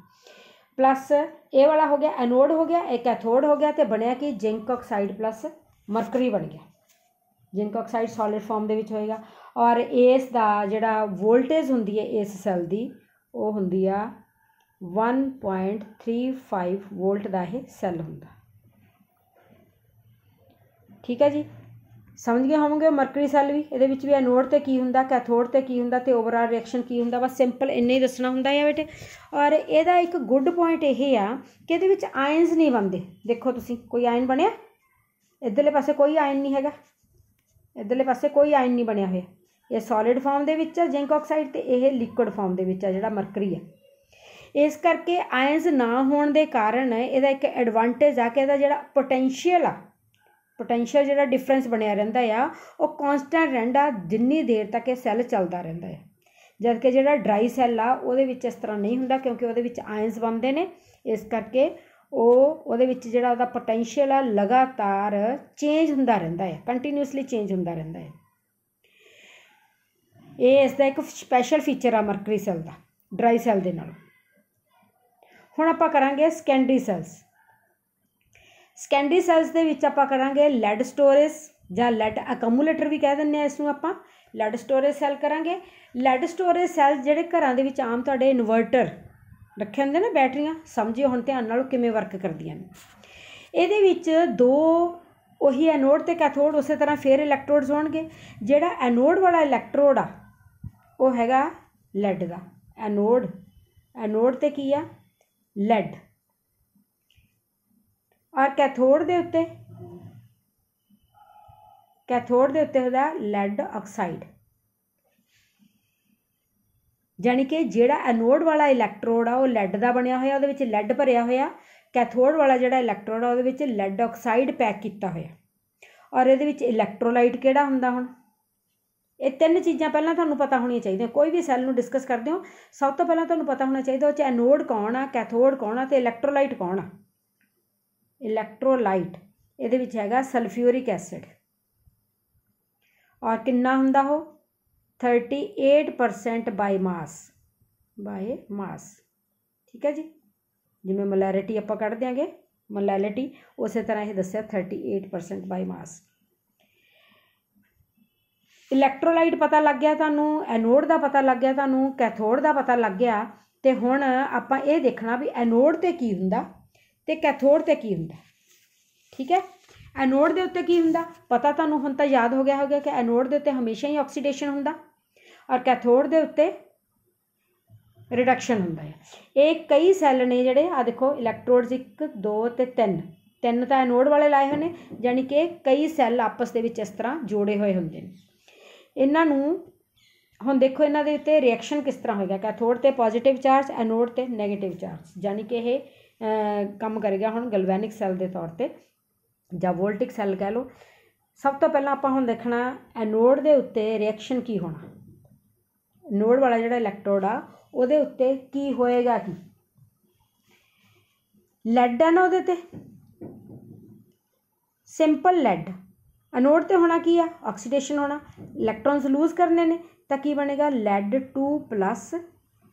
प्लस ए वाला हो गया एनोड हो गया एक कैथोड हो गया तो बनया कि जिंक ऑक्साइड प्लस मरकरी बन गया जिंक ऑक्साइड सॉलिड फॉर्म के होएगा और इस जोड़ा वोल्टेज होंगी है इस सैल की वह होंगी आ one point three five volt का यह सैल हों ठीक है जी ਸਮਝ ਗਏ ਹੋਵੋਗੇ ਮਰਕਰੀ ਸੈੱਲ ਵੀ ਇਹਦੇ ਵਿੱਚ ਵੀ ਐਨੋਡ ਤੇ ਕੀ ਹੁੰਦਾ ਕੈਥੋਡ ਤੇ ਕੀ ਹੁੰਦਾ ਤੇ ਓਵਰਆਲ ਰਿਐਕਸ਼ਨ ਕੀ ਹੁੰਦਾ ਬਸ ਸਿੰਪਲ ਇੰਨਾ ਹੀ ਦੱਸਣਾ ਹੁੰਦਾ ਹੈ ਬੇਟੇ ਔਰ ਇਹਦਾ ਇੱਕ ਗੁੱਡ ਪੁਆਇੰਟ ਇਹ ਆ ਕਿ ਇਹਦੇ ਵਿੱਚ ਆਇਨਸ ਨਹੀਂ ਬਣਦੇ ਦੇਖੋ ਤੁਸੀਂ ਕੋਈ ਆਇਨ ਬਣਿਆ ਇਧਰਲੇ ਪਾਸੇ ਕੋਈ ਆਇਨ ਨਹੀਂ ਹੈਗਾ ਇਧਰਲੇ ਪਾਸੇ ਕੋਈ ਆਇਨ ਨਹੀਂ ਬਣਿਆ ਹੋਇਆ ਇਹ ਸੋਲਿਡ ਫਾਰਮ ਦੇ ਵਿੱਚ ਆ ਜ਼ਿੰਕ ਆਕਸਾਈਡ ਤੇ ਇਹ ਲਿਕੁਇਡ ਫਾਰਮ ਦੇ ਵਿੱਚ ਆ ਜਿਹੜਾ ਮਰਕਰੀ ਆ ਇਸ ਕਰਕੇ ਆਇਨਸ ਨਾ ਹੋਣ ਦੇ ਕਾਰਨ ਇਹਦਾ ਇੱਕ ਐਡਵਾਂਟੇਜ ਆ ਕਿ ਇਹਦਾ ਜਿਹੜਾ ਪੋਟੈਂਸ਼ੀਅਲ ਆ ਪੋਟੈਂਸ਼ੀਅਲ ਜਿਹੜਾ ਡਿਫਰੈਂਸ ਬਣਿਆ ਰਹਿੰਦਾ ਆ ਉਹ ਕਨਸਟੈਂਟ ਰਹਿੰਦਾ ਜਿੰਨੀ ਦੇਰ ਤੱਕ ਇਹ ਸੈੱਲ ਚੱਲਦਾ ਰਹਿੰਦਾ ਹੈ ਜਦ ਕਿ ਜਿਹੜਾ ਡਰਾਈ ਸੈੱਲ ਆ ਉਹਦੇ ਵਿੱਚ ਇਸ ਤਰ੍ਹਾਂ ਨਹੀਂ ਹੁੰਦਾ ਕਿਉਂਕਿ ਉਹਦੇ ਵਿੱਚ ਆਇਨਸ ਬਣਦੇ ਨੇ ਇਸ ਕਰਕੇ ਉਹ ਉਹਦੇ ਵਿੱਚ ਜਿਹੜਾ ਉਹਦਾ ਪੋਟੈਂਸ਼ੀਅਲ ਆ ਲਗਾਤਾਰ ਚੇਂਜ ਹੁੰਦਾ ਰਹਿੰਦਾ ਹੈ ਕੰਟੀਨਿਊਸਲੀ ਚੇਂਜ ਹੁੰਦਾ ਰਹਿੰਦਾ ਹੈ ਇਹ ਇਸ ਦਾ ਇੱਕ ਸਪੈਸ਼ਲ ਫੀਚਰ ਆ ਮਰਕਰੀ ਸੈੱਲ ਦਾ ਡਰਾਈ ਸੈੱਲ ਦੇ ਨਾਲ ਹੁਣ ਆਪਾਂ ਕਰਾਂਗੇ ਸੈਕੰਡਰੀ ਸੈਲਸ ਸਕੈਂਡਰੀ ਸੈਲਸ ਦੇ ਵਿੱਚ ਆਪਾਂ ਕਰਾਂਗੇ ਲੈਡ ਸਟੋਰੇਜ ਜਾਂ ਲੈਡ ਅਕਮੂਲੇਟਰ ਵੀ ਕਹਿ ਦਿੰਦੇ ਆ ਇਸ ਨੂੰ ਆਪਾਂ ਲੈਡ ਸਟੋਰੇਜ ਸੈਲ ਕਰਾਂਗੇ ਲੈਡ ਸਟੋਰੇਜ ਸੈਲ ਜਿਹੜੇ ਘਰਾਂ ਦੇ ਵਿੱਚ ਆਮ ਤੁਹਾਡੇ ਇਨਵਰਟਰ ਰੱਖੇ ਹੁੰਦੇ ਨੇ ਬੈਟਰੀਆਂ ਸਮਝਿਓ ਹੁਣ ਧਿਆਨ ਨਾਲ ਕਿਵੇਂ ਵਰਕ ਕਰਦੀਆਂ ਨੇ ਇਹਦੇ ਵਿੱਚ ਦੋ ਉਹੀ ਐਨੋਡ ਤੇ ਕੈਥੋਡ ਉਸੇ ਤਰ੍ਹਾਂ ਫੇਰ ਇਲੈਕਟ੍ਰੋਡਸ ਹੋਣਗੇ ਜਿਹੜਾ ਐਨੋਡ ਵਾਲਾ ਇਲੈਕਟ੍ਰੋਡ ਆ ਉਹ ਹੈਗਾ ਲੈਡ ਦਾ ਐਨੋਡ ਐਨੋਡ ਤੇ ਕੀ ਆ ਲੈਡ ਔਰ ਕੈਥੋਡ ਦੇ ਉੱਤੇ ਕੈਥੋਡ ਦੇ ਉੱਤੇ ਹੁੰਦਾ ਲੈਡ ਆਕਸਾਈਡ ਯਾਨੀ ਕਿ ਜਿਹੜਾ ਐਨੋਡ ਵਾਲਾ ਇਲੈਕਟ੍ਰੋਡ ਆ ਉਹ ਲੈਡ ਦਾ ਬਣਿਆ ਹੋਇਆ ਉਹਦੇ ਵਿੱਚ ਲੈਡ ਭਰਿਆ ਹੋਇਆ ਕੈਥੋਡ ਵਾਲਾ ਜਿਹੜਾ ਇਲੈਕਟ੍ਰੋਡ ਆ ਉਹਦੇ ਵਿੱਚ ਲੈਡ ਆਕਸਾਈਡ ਪੈਕ ਕੀਤਾ ਹੋਇਆ ਔਰ ਇਹਦੇ ਵਿੱਚ ਇਲੈਕਟ੍ਰੋਲਾਈਟ ਕਿਹੜਾ ਹੁੰਦਾ ਹੁਣ ਇਹ ਤਿੰਨ ਚੀਜ਼ਾਂ ਪਹਿਲਾਂ ਤੁਹਾਨੂੰ ਪਤਾ ਹੋਣੀਆਂ ਚਾਹੀਦੀਆਂ ਕੋਈ ਵੀ ਸੈੱਲ ਨੂੰ ਡਿਸਕਸ ਕਰਦੇ ਹੋ ਸਭ ਤੋਂ ਪਹਿਲਾਂ ਤੁਹਾਨੂੰ ਪਤਾ ਹੋਣਾ ਚਾਹੀਦਾ ਉਹ ਚ ਐਨੋਡ ਕੌਣ ਆ ਕੈਥੋਡ ਕੌਣ ਆ ਤੇ ਇਲੈਕਟ੍ਰੋਲਾਈਟ ਕੌਣ ਆ ਇਲੈਕਟ੍ਰੋਲਾਈਟ ਇਹਦੇ ਵਿੱਚ ਹੈਗਾ ਸਲਫਿਊਰਿਕ ਐਸਿਡ ਔਰ ਕਿੰਨਾ ਹੁੰਦਾ ਹੋ 38% ਬਾਈ ਮਾਸ ਬਾਈ ਮਾਸ ਠੀਕ ਹੈ ਜੀ ਜਿਵੇਂ ਮੋਲੈਰਿਟੀ ਆਪਾਂ ਕੱਢ ਦਿਆਂਗੇ ਮੋਲੈਲਿਟੀ ਉਸੇ ਤਰ੍ਹਾਂ ਇਹ ਦੱਸਿਆ 38% ਬਾਈ ਮਾਸ ਇਲੈਕਟ੍ਰੋਲਾਈਟ ਪਤਾ ਲੱਗ ਗਿਆ ਤੁਹਾਨੂੰ ਐਨੋਡ ਦਾ ਪਤਾ ਲੱਗ ਗਿਆ ਤੁਹਾਨੂੰ ਕੈਥੋਡ ਦਾ ਪਤਾ ਲੱਗ ਗਿਆ ਤੇ ਹੁਣ ਆਪਾਂ ਇਹ ਦੇਖਣਾ ਵੀ ਐਨੋਡ ਤੇ ਕੀ ਹੁੰਦਾ ਤੇ ਕੈਥੋਡ ਤੇ ਕੀ ਹੁੰਦਾ ਠੀਕ ਹੈ ਐਨੋਡ ਦੇ ਉੱਤੇ ਕੀ ਹੁੰਦਾ ਪਤਾ ਤੁਹਾਨੂੰ ਹੁਣ ਤਾਂ ਯਾਦ ਹੋ ਗਿਆ ਹੋਗਾ ਕਿ ਐਨੋਡ ਦੇ ਉੱਤੇ ਹਮੇਸ਼ਾ ਹੀ ਆਕਸੀਡੇਸ਼ਨ ਹੁੰਦਾ ਔਰ ਕੈਥੋਡ ਦੇ ਉੱਤੇ ਰਿਡਕਸ਼ਨ ਹੁੰਦਾ ਹੈ ਇਹ ਕਈ ਸੈੱਲ ਨੇ ਜਿਹੜੇ ਆ ਦੇਖੋ ਇਲੈਕਟ੍ਰੋਡਸ 1 2 ਤੇ 3 ਤਿੰਨ ਤਾਂ ਐਨੋਡ ਵਾਲੇ ਲਾਏ ਹੋਏ ਨੇ ਯਾਨੀ ਕਿ ਕਈ ਸੈੱਲ ਆਪਸ ਦੇ ਵਿੱਚ ਇਸ ਤਰ੍ਹਾਂ ਜੋੜੇ ਹੋਏ ਹੁੰਦੇ ਨੇ ਇਹਨਾਂ ਨੂੰ ਹੁਣ ਦੇਖੋ ਇਹਨਾਂ ਦੇ ਉੱਤੇ ਰਿਐਕਸ਼ਨ ਕਿਸ ਤਰ੍ਹਾਂ ਹੋਏਗਾ ਕੈਥੋਡ ਤੇ ਪੋਜ਼ਿਟਿਵ ਚਾਰਜ ਐਨੋਡ ਤੇ ਨੈਗੇਟਿਵ ਚਾਰਜ ਯਾਨੀ ਕਿ ਇਹ ਕੰਮ ਕਰੇਗਾ ਹੁਣ ਗਲਵੈਨਿਕ ਸੈੱਲ ਦੇ ਤੌਰ ਤੇ ਜਾਂ ਵੋਲਟਿਕ ਸੈੱਲ ਕਹਿ ਲਓ ਸਭ ਤੋਂ ਪਹਿਲਾਂ ਆਪਾਂ ਹੁਣ ਦੇਖਣਾ ਐਨੋਡ ਦੇ ਉੱਤੇ ਰਿਐਕਸ਼ਨ ਕੀ ਹੋਣਾ ਨੋਡ ਵਾਲਾ ਜਿਹੜਾ ਇਲੈਕਟ੍ਰੋਡ ਆ ਉਹਦੇ ਉੱਤੇ ਕੀ ਹੋਏਗਾ ਕੀ ਲੈਡ ਆ ਨਾ ਉਹਦੇ ਤੇ ਸਿੰਪਲ ਲੈਡ ਐਨੋਡ ਤੇ ਹੋਣਾ ਕੀ ਆ ਆਕਸੀਡੇਸ਼ਨ ਹੋਣਾ ਇਲੈਕਟ੍ਰੋਨਸ ਲੂਜ਼ ਕਰਨੇ ਨੇ ਤਾਂ ਕੀ ਬਣੇਗਾ ਲੈਡ 2 ਪਲੱਸ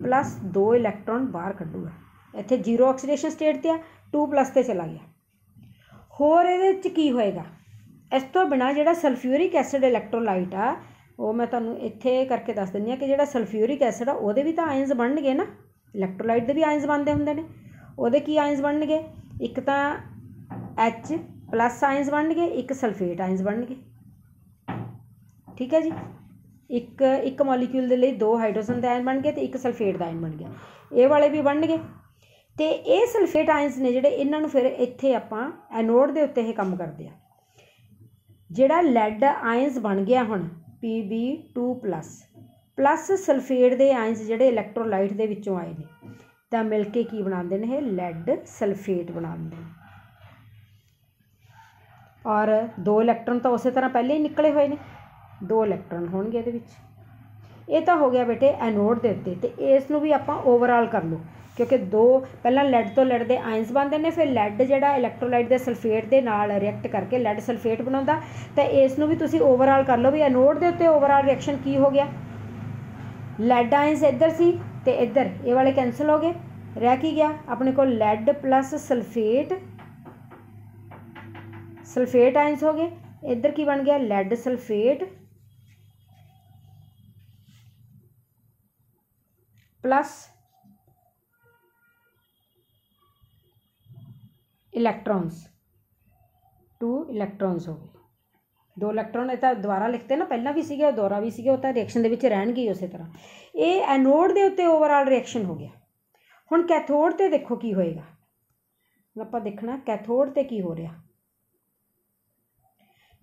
ਪਲੱਸ 2 ਇਲੈਕਟ੍ਰੋਨ ਬਾਹਰ ਕੱਢੂਗਾ ਇੱਥੇ ਜ਼ੀਰੋ ਆਕਸੀਡੇਸ਼ਨ ਸਟੇਟ ਤੇ ਆ 2 ਪਲੱਸ ਤੇ ਚਲਾ ਗਿਆ ਹੋਰ ਇਹਦੇ ਵਿੱਚ ਕੀ ਹੋਏਗਾ ਇਸ ਤੋਂ ਬਿਨਾ ਜਿਹੜਾ ਸਲਫਿਊਰਿਕ ਐਸਿਡ ਇਲੈਕਟ੍ਰੋਲਾਈਟ ਆ ਉਹ ਮੈਂ ਤੁਹਾਨੂੰ ਇੱਥੇ ਕਰਕੇ ਦੱਸ ਦਿੰਦੀ ਆ ਕਿ ਜਿਹੜਾ ਸਲਫਿਊਰਿਕ ਐਸਿਡ ਆ ਉਹਦੇ ਵੀ ਤਾਂ ਆਇਨਸ ਬਣਨਗੇ ਨਾ ਇਲੈਕਟ੍ਰੋਲਾਈਟ ਦੇ ਵੀ ਆਇਨਸ ਬਣਦੇ ਹੁੰਦੇ ਨੇ ਉਹਦੇ ਕੀ ਆਇਨਸ ਬਣਨਗੇ ਇੱਕ ਤਾਂ H ਪਲੱਸ ਆਇਨਸ ਬਣਨਗੇ ਇੱਕ ਸਲਫੇਟ ਆਇਨਸ ਬਣਨਗੇ ਠੀਕ ਹੈ ਜੀ ਇੱਕ ਇੱਕ ਮੋਲੀਕਿਊਲ ਦੇ ਲਈ ਦੋ ਹਾਈਡਰੋਜਨ ਦਾ ਆਇਨ ਬਣ ਗਿਆ ਤੇ ਇੱਕ ਸਲਫੇਟ ਦਾ ਆਇਨ ਬਣ ਗਿਆ ਇਹ ਵਾਲੇ ਵੀ ਬਣਨਗੇ ਤੇ ਇਹ ਸਲਫੇਟ ਆਇਨਸ ਨੇ ਜਿਹੜੇ ਇਹਨਾਂ ਨੂੰ ਫਿਰ ਇੱਥੇ ਆਪਾਂ ਐਨੋਡ ਦੇ ਉੱਤੇ ਇਹ ਕੰਮ ਕਰਦੇ ਆ ਜਿਹੜਾ ਲੈਡ ਆਇਨਸ ਬਣ ਗਿਆ ਹੁਣ Pb2+ ਪਲੱਸ ਸਲਫੇਟ ਦੇ ਆਇਨਸ ਜਿਹੜੇ ਇਲੈਕਟ੍ਰੋਲਾਈਟ ਦੇ ਵਿੱਚੋਂ ਆਏ ਨੇ ਤਾਂ ਮਿਲ ਕੇ ਕੀ ਬਣਾਉਂਦੇ ਨੇ ਇਹ ਲੈਡ ਸਲਫੇਟ ਬਣਾਉਂਦੇ ਨੇ ਔਰ ਦੋ ਇਲੈਕਟ੍ਰੋਨ ਤਾਂ ਉਸੇ ਤਰ੍ਹਾਂ ਪਹਿਲੇ ਹੀ ਨਿਕਲੇ ਹੋਏ ਨੇ ਦੋ ਇਲੈਕਟ੍ਰੋਨ ਹੋਣਗੇ ਇਹਦੇ ਵਿੱਚ ਇਹ ਤਾਂ ਹੋ ਗਿਆ ਬੇਟੇ ਐਨੋਡ ਦੇ ਉੱਤੇ ਤੇ ਇਸ ਨੂੰ ਵੀ ਆਪਾਂ ਓਵਰਆਲ ਕਰ ਲਓ ਕਿਉਂਕਿ ਦੋ ਪਹਿਲਾਂ ਲੈਡ ਤੋਂ ਲੈਡ ਦੇ ਆਇਨਸ ਬਣਦੇ ਨੇ ਫਿਰ ਲੈਡ ਜਿਹੜਾ ਇਲੈਕਟ੍ਰੋਲਾਈਟ ਦੇ ਸਲਫੇਟ ਦੇ ਨਾਲ ਰਿਐਕਟ ਕਰਕੇ ਲੈਡ ਸਲਫੇਟ ਬਣਾਉਂਦਾ ਤਾਂ ਇਸ ਨੂੰ ਵੀ ਤੁਸੀਂ ਓਵਰਆਲ ਕਰ ਲਓ ਵੀ ਐਨੋਡ ਦੇ ਉੱਤੇ ਓਵਰਆਲ ਰਿਐਕਸ਼ਨ ਕੀ ਹੋ ਗਿਆ ਲੈਡ ਆਇਨਸ ਇੱਧਰ ਸੀ ਤੇ ਇੱਧਰ ਇਹ ਵਾਲੇ ਕੈਨਸਲ ਹੋ ਗਏ ਰਹਿ ਕੀ ਗਿਆ ਆਪਣੇ ਕੋਲ lead plus sulphate sulphate ions ਹੋ ਗਏ ਇੱਧਰ ਕੀ ਬਣ ਗਿਆ lead sulphate plus electrons two electrons हो गए दो इलेक्ट्रॉन ਇਹ ਤਾਂ ਦੁਬਾਰਾ ਲਿਖਤੇ ਨਾ ਪਹਿਲਾਂ ਵੀ ਸੀਗਾ ਦੁਬਾਰਾ ਵੀ ਸੀਗਾ ਉਹ ਤਾਂ ਰਿਐਕਸ਼ਨ ਦੇ ਵਿੱਚ ਰਹਿਣਗੇ ਉਸੇ ਤਰ੍ਹਾਂ ਇਹ ਐਨੋਡ ਦੇ ਉੱਤੇ ਓਵਰਆਲ ਰਿਐਕਸ਼ਨ ਹੋ ਗਿਆ ਹੁਣ ਕੈਥੋਡ ਤੇ ਦੇਖੋ ਕੀ ਹੋਏਗਾ ਹੁਣ ਆਪਾਂ ਦੇਖਣਾ ਕੈਥੋਡ ਤੇ ਕੀ ਹੋ ਰਿਹਾ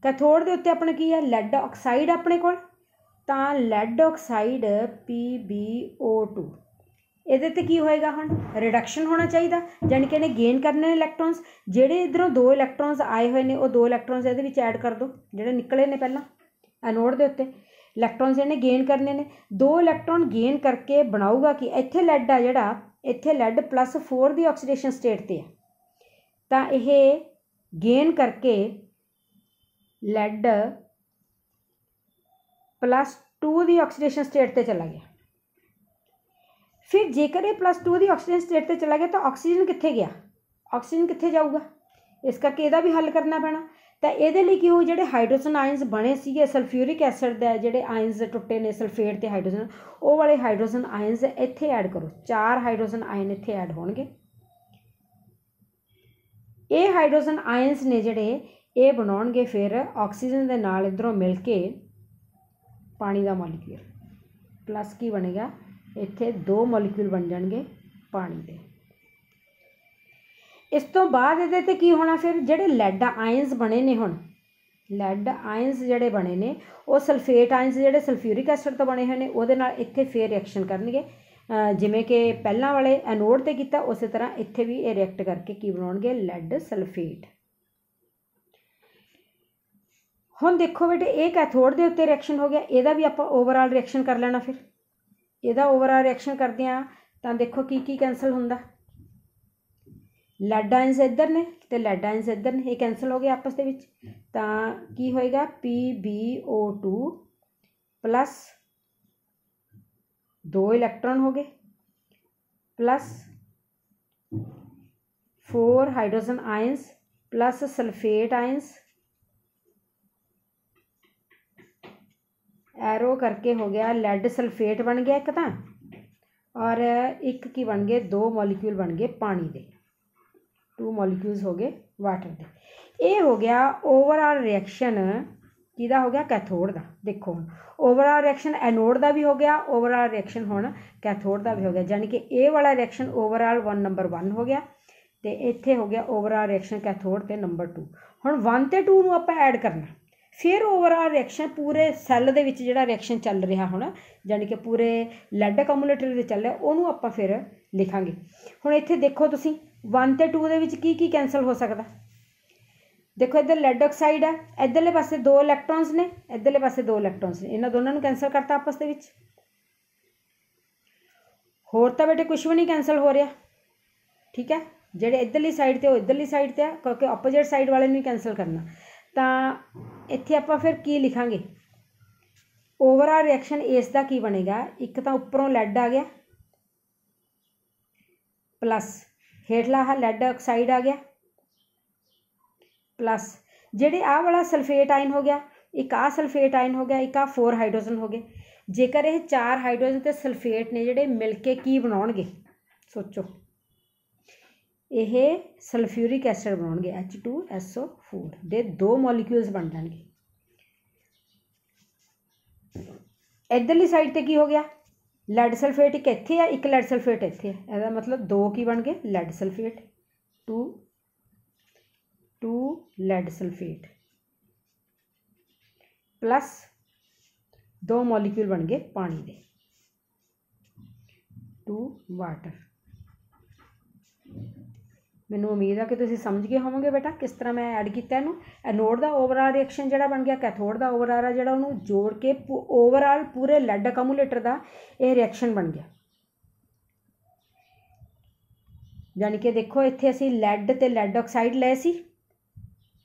ਕੈਥੋਡ ਦੇ ਉੱਤੇ ਆਪਣੇ ਕੀ ਹੈ ਲੈਡ ਆਕਸਾਈਡ ਆਪਣੇ ਕੋਲ ਤਾਂ ਲੈਡ ਆਕਸਾਈਡ PbO2 ਇਹਦੇ ਤੇ ਕੀ ਹੋਏਗਾ ਹੁਣ ਰਿਡਕਸ਼ਨ ਹੋਣਾ ਚਾਹੀਦਾ ਜਾਨੀ ਕਿ ਇਹਨੇ ਗੇਨ ਕਰਨੇ ਨੇ ਇਲੈਕਟ੍ਰੋਨਸ ਜਿਹੜੇ ਇਧਰੋਂ ਦੋ ਇਲੈਕਟ੍ਰੋਨਸ ਆਏ ਹੋਏ ਨੇ ਉਹ ਦੋ ਇਲੈਕਟ੍ਰੋਨਸ ਇਹਦੇ ਵਿੱਚ ਐਡ ਕਰ ਦਿਓ ਜਿਹੜੇ ਨਿਕਲੇ ਨੇ ਪਹਿਲਾਂ ਐਨੋਡ ਦੇ ਉੱਤੇ ਇਲੈਕਟ੍ਰੋਨਸ ਇਹਨੇ ਗੇਨ ਕਰਨੇ ਨੇ ਦੋ ਇਲੈਕਟ੍ਰੋਨ ਗੇਨ ਕਰਕੇ ਬਣਾਊਗਾ ਕਿ ਇੱਥੇ ਲੈਡ ਆ ਜਿਹੜਾ ਇੱਥੇ ਲੈਡ ਪਲੱਸ 4 ਦੀ ਆਕਸੀਡੇਸ਼ਨ ਸਟੇਟ ਤੇ ਆ ਤਾਂ ਇਹ ਗੇਨ ਕਰਕੇ ਲੈਡ ਪਲੱਸ 2 ਦੀ ਆਕਸੀਡੇਸ਼ਨ ਸਟੇਟ ਤੇ ਚਲਾ ਗਿਆ ਫਿਰ ਜੇਕਰ ਇਹ ਪਲੱਸ 2 ਦੀ ਆਕਸੀਡੇਸ਼ਨ ਸਟੇਟ ਤੇ ਚਲਾ ਗਿਆ ਤਾਂ ਆਕਸੀਜਨ ਕਿੱਥੇ ਗਿਆ ਆਕਸੀਜਨ ਕਿੱਥੇ ਜਾਊਗਾ ਇਸ ਕਰਕੇ ਇਹਦਾ ਵੀ ਹੱਲ ਕਰਨਾ ਪੈਣਾ ਤਾਂ ਇਹਦੇ ਲਈ ਕੀ ਉਹ ਜਿਹੜੇ ਹਾਈਡਰੋਜਨ ਆਇਨਸ ਬਣੇ ਸੀਗੇ ਸਲਫਿਊਰਿਕ ਐਸਿਡ ਦੇ ਜਿਹੜੇ ਆਇਨਸ ਟੁੱਟੇ ਨੇ ਸਲਫੇਟ ਤੇ ਹਾਈਡਰੋਜਨ ਉਹ ਵਾਲੇ ਹਾਈਡਰੋਜਨ ਆਇਨਸ ਇੱਥੇ ਐਡ ਕਰੋ ਚਾਰ ਹਾਈਡਰੋਜਨ ਆਇਨ ਇੱਥੇ ਐਡ ਹੋਣਗੇ ਇਹ ਹਾਈਡਰੋਜਨ ਆਇਨਸ ਨੇ ਜਿਹੜੇ ਇਹ ਬਣਾਉਣਗੇ ਫਿਰ ਆਕਸੀਜਨ ਦੇ ਨਾਲ ਇਧਰੋਂ ਮਿਲ ਕੇ ਪਾਣੀ ਦਾ ਮੋਲੀਕਿਊਲ ਪਲੱਸ ਕੀ ਬਣੇਗਾ ਇੱਥੇ ਦੋ ਮੋਲੀਕਿਊਲ ਬਣ ਜਾਣਗੇ ਪਾਣੀ ਦੇ ਇਸ ਤੋਂ ਬਾਅਦ ਇਹਦੇ ਤੇ ਕੀ ਹੋਣਾ ਫਿਰ ਜਿਹੜੇ ਲੈਡ ਆਇਨਸ ਬਣੇ ਨੇ ਹੁਣ ਲੈਡ ਆਇਨਸ ਜਿਹੜੇ ਬਣੇ ਨੇ ਉਹ ਸਲਫੇਟ ਆਇਨਸ ਜਿਹੜੇ ਸਲਫਿਊਰਿਕ ਐਸਿਡ ਤੋਂ ਬਣੇ ਹੋਏ ਨੇ ਉਹਦੇ ਨਾਲ ਇੱਥੇ ਫੇਰ ਰਿਐਕਸ਼ਨ ਕਰਨਗੇ ਜਿਵੇਂ ਕਿ ਪਹਿਲਾਂ ਵਾਲੇ ਐਨੋਡ ਤੇ ਕੀਤਾ ਉਸੇ ਤਰ੍ਹਾਂ ਇੱਥੇ ਵੀ ਇਹ ਰਿਐਕਟ ਕਰਕੇ ਕੀ ਬਣਾਉਣਗੇ ਲੈਡ ਸਲਫੇਟ ਹੁਣ ਦੇਖੋ ਬੇਟੇ ਇਹ ਕੈਥੋਡ ਦੇ ਉੱਤੇ ਰਿਐਕਸ਼ਨ ਹੋ ਗਿਆ ਇਹਦਾ ਵੀ ਆਪਾਂ ਓਵਰਆਲ ਰਿਐਕਸ਼ਨ ਕਰ ਲੈਣਾ ਫਿਰ ਇਹਦਾ ਓਵਰਆਲ ਰਿਐਕਸ਼ਨ ਕਰਦੇ ਆ ਤਾਂ ਦੇਖੋ ਕੀ ਕੀ ਕੈਨਸਲ ਹੁੰਦਾ ਲੈਡ ਆਇਨਸ ਇੱਧਰ ਨੇ ਤੇ ਲੈਡ ਆਇਨਸ ਇੱਧਰ ਨੇ ਇਹ ਕੈਨਸਲ ਹੋ ਗਏ ਆਪਸ ਦੇ ਵਿੱਚ ਤਾਂ ਕੀ ਹੋਏਗਾ PbO2 ਪਲੱਸ ਦੋ ਇਲੈਕਟ੍ਰੋਨ ਹੋ ਗਏ plus 4 hydrogen ions plus sulphate ions arrow ਕਰਕੇ ਹੋ ਗਿਆ ਲੈਡ ਸਲਫੇਟ ਬਣ ਗਿਆ ਇੱਕ ਤਾਂ ਔਰ ਇੱਕ ਕੀ ਬਣ ਗਏ ਦੋ ਮੋਲੀਕਿਊਲ ਬਣ ਗਏ ਪਾਣੀ ਦੇ ਟੂ ਮੋਲੀਕਿਊਲਸ ਹੋ ਗਏ ਵਾਟਰ ਦੇ ਇਹ ਹੋ ਗਿਆ ਓਵਰਆਲ ਰਿਐਕਸ਼ਨ ਕਿਹਦਾ ਹੋ ਗਿਆ ਕੈਥੋਡ ਦਾ ਦੇਖੋ ਓਵਰਆਲ ਰਿਐਕਸ਼ਨ ਐਨੋਡ ਦਾ ਵੀ ਹੋ ਗਿਆ ਓਵਰਆਲ ਰਿਐਕਸ਼ਨ ਹੁਣ ਕੈਥੋਡ ਦਾ ਵੀ ਹੋ ਗਿਆ ਯਾਨੀ ਕਿ ਇਹ ਵਾਲਾ ਰਿਐਕਸ਼ਨ ਓਵਰਆਲ 1 ਨੰਬਰ 1 ਹੋ ਗਿਆ ਤੇ ਇੱਥੇ ਹੋ ਗਿਆ ਓਵਰਆਲ ਰਿਐਕਸ਼ਨ ਕੈਥੋਡ ਤੇ ਨੰਬਰ 2 ਹੁਣ 1 ਤੇ 2 ਨੂੰ ਆਪਾਂ ਐਡ ਕਰਨਾ ਫਿਰ ਓਵਰਆਲ ਰਿਐਕਸ਼ਨ ਪੂਰੇ ਸੈੱਲ ਦੇ ਵਿੱਚ ਜਿਹੜਾ ਰਿਐਕਸ਼ਨ ਚੱਲ ਰਿਹਾ ਹੋਣਾ ਯਾਨੀ ਕਿ ਪੂਰੇ ਲੈਡ ਅਕਮੂਲੇਟਰ ਦੇ ਚੱਲ ਰਿਹਾ ਉਹਨੂੰ ਆਪਾਂ ਫਿਰ ਲਿਖਾਂਗੇ ਹੁਣ ਇੱਥੇ ਦੇਖੋ ਤੁਸੀਂ 1 ਤੇ 2 ਦੇ ਵਿੱਚ ਕੀ ਕੀ ਕੈਨਸਲ ਹੋ ਸਕਦਾ ਦੇਖੋ ਇੱਧਰ ਲੈਡ ਆਕਸਾਈਡ ਹੈ ਇੱਧਰਲੇ ਪਾਸੇ ਦੋ ਇਲੈਕਟ੍ਰੋਨਸ ਨੇ ਇੱਧਰਲੇ ਪਾਸੇ ਦੋ ਇਲੈਕਟ੍ਰੋਨਸ ਨੇ ਇਹਨਾਂ ਦੋਨਾਂ ਨੂੰ ਕੈਨਸਲ ਕਰਤਾ ਆਪਸ ਦੇ ਵਿੱਚ ਹੋਰ ਤਾਂ ਬੇਟੇ ਕੁਝ ਵੀ ਨਹੀਂ ਕੈਨਸਲ ਹੋ ਰਿਹਾ ਠੀਕ ਹੈ ਜਿਹੜੇ ਇੱਧਰਲੀ ਸਾਈਡ ਤੇ ਉਹ ਇੱਧਰਲੀ ਸਾਈਡ ਤੇ ਆ ਕਿਉਂਕਿ ਆਪੋਜ਼ਿਟ ਸਾਈਡ ਵਾਲੇ ਨੂੰ ਕੈਨਸਲ ਕਰਨਾ ਤਾਂ ਇੱਥੇ ਆਪਾਂ ਫਿਰ ਕੀ ਲਿਖਾਂਗੇ ਓਵਰਆਲ ਰਿਐਕਸ਼ਨ ਇਸ ਦਾ ਕੀ ਬਣੇਗਾ ਇੱਕ ਤਾਂ ਉੱਪਰੋਂ ਲੈਡ ਆ ਗਿਆ ਪਲੱਸ ਹੇਠਲਾ ਲੈਡ ਆਕਸਾਈਡ ਆ ਗਿਆ ਪਲੱਸ ਜਿਹੜੇ ਆਹ ਵਾਲਾ ਸਲਫੇਟ ਆਇਨ ਹੋ ਗਿਆ ਇੱਕ ਆ ਸਲਫੇਟ ਆਇਨ ਹੋ ਗਿਆ ਇੱਕ ਆ 4 ਹਾਈਡਰੋਜਨ ਹੋ ਗਏ ਜੇਕਰ ਇਹ 4 ਹਾਈਡਰੋਜਨ ਤੇ ਸਲਫੇਟ ਨੇ ਜਿਹੜੇ ਮਿਲ ਕੇ ਕੀ ਬਣਾਉਣਗੇ ਸੋਚੋ यह सल्फ्यूरिक एसिड बनाएंगे एच टू एसओ फोर दे दो मोलीक्यूल्स बन जाएंगे इधरली साइड तो की हो गया लैड सल्फेट एक इतने है एक लैड सल्फेट इतने है यदा मतलब दो की बन गए lead sulphate two two lead sulphate plus दो मोलीक्यूल बन गए पानी के टू वाटर ਮੈਨੂੰ ਉਮੀਦ ਹੈ ਕਿ ਤੁਸੀਂ ਸਮਝ ਗਏ ਹੋਵੋਗੇ ਬੇਟਾ ਕਿਸ ਤਰ੍ਹਾਂ ਮੈਂ ਐਡ ਕੀਤਾ ਇਹਨੂੰ ਐਨੋਡ ਦਾ ਓਵਰਆਲ ਰਿਐਕਸ਼ਨ ਜਿਹੜਾ ਬਣ ਗਿਆ ਕੈਥੋਡ ਦਾ ਓਵਰਆਲ ਆ ਜਿਹੜਾ ਉਹਨੂੰ ਜੋੜ ਕੇ ਓਵਰਆਲ ਪੂਰੇ ਲੈਡ ਅਕਮੂਲੇਟਰ ਦਾ ਇਹ ਰਿਐਕਸ਼ਨ ਬਣ ਗਿਆ ਯਾਨੀ ਕਿ ਦੇਖੋ ਇੱਥੇ ਅਸੀਂ ਲੈਡ ਤੇ ਲੈਡ ਆਕਸਾਈਡ ਲਏ ਸੀ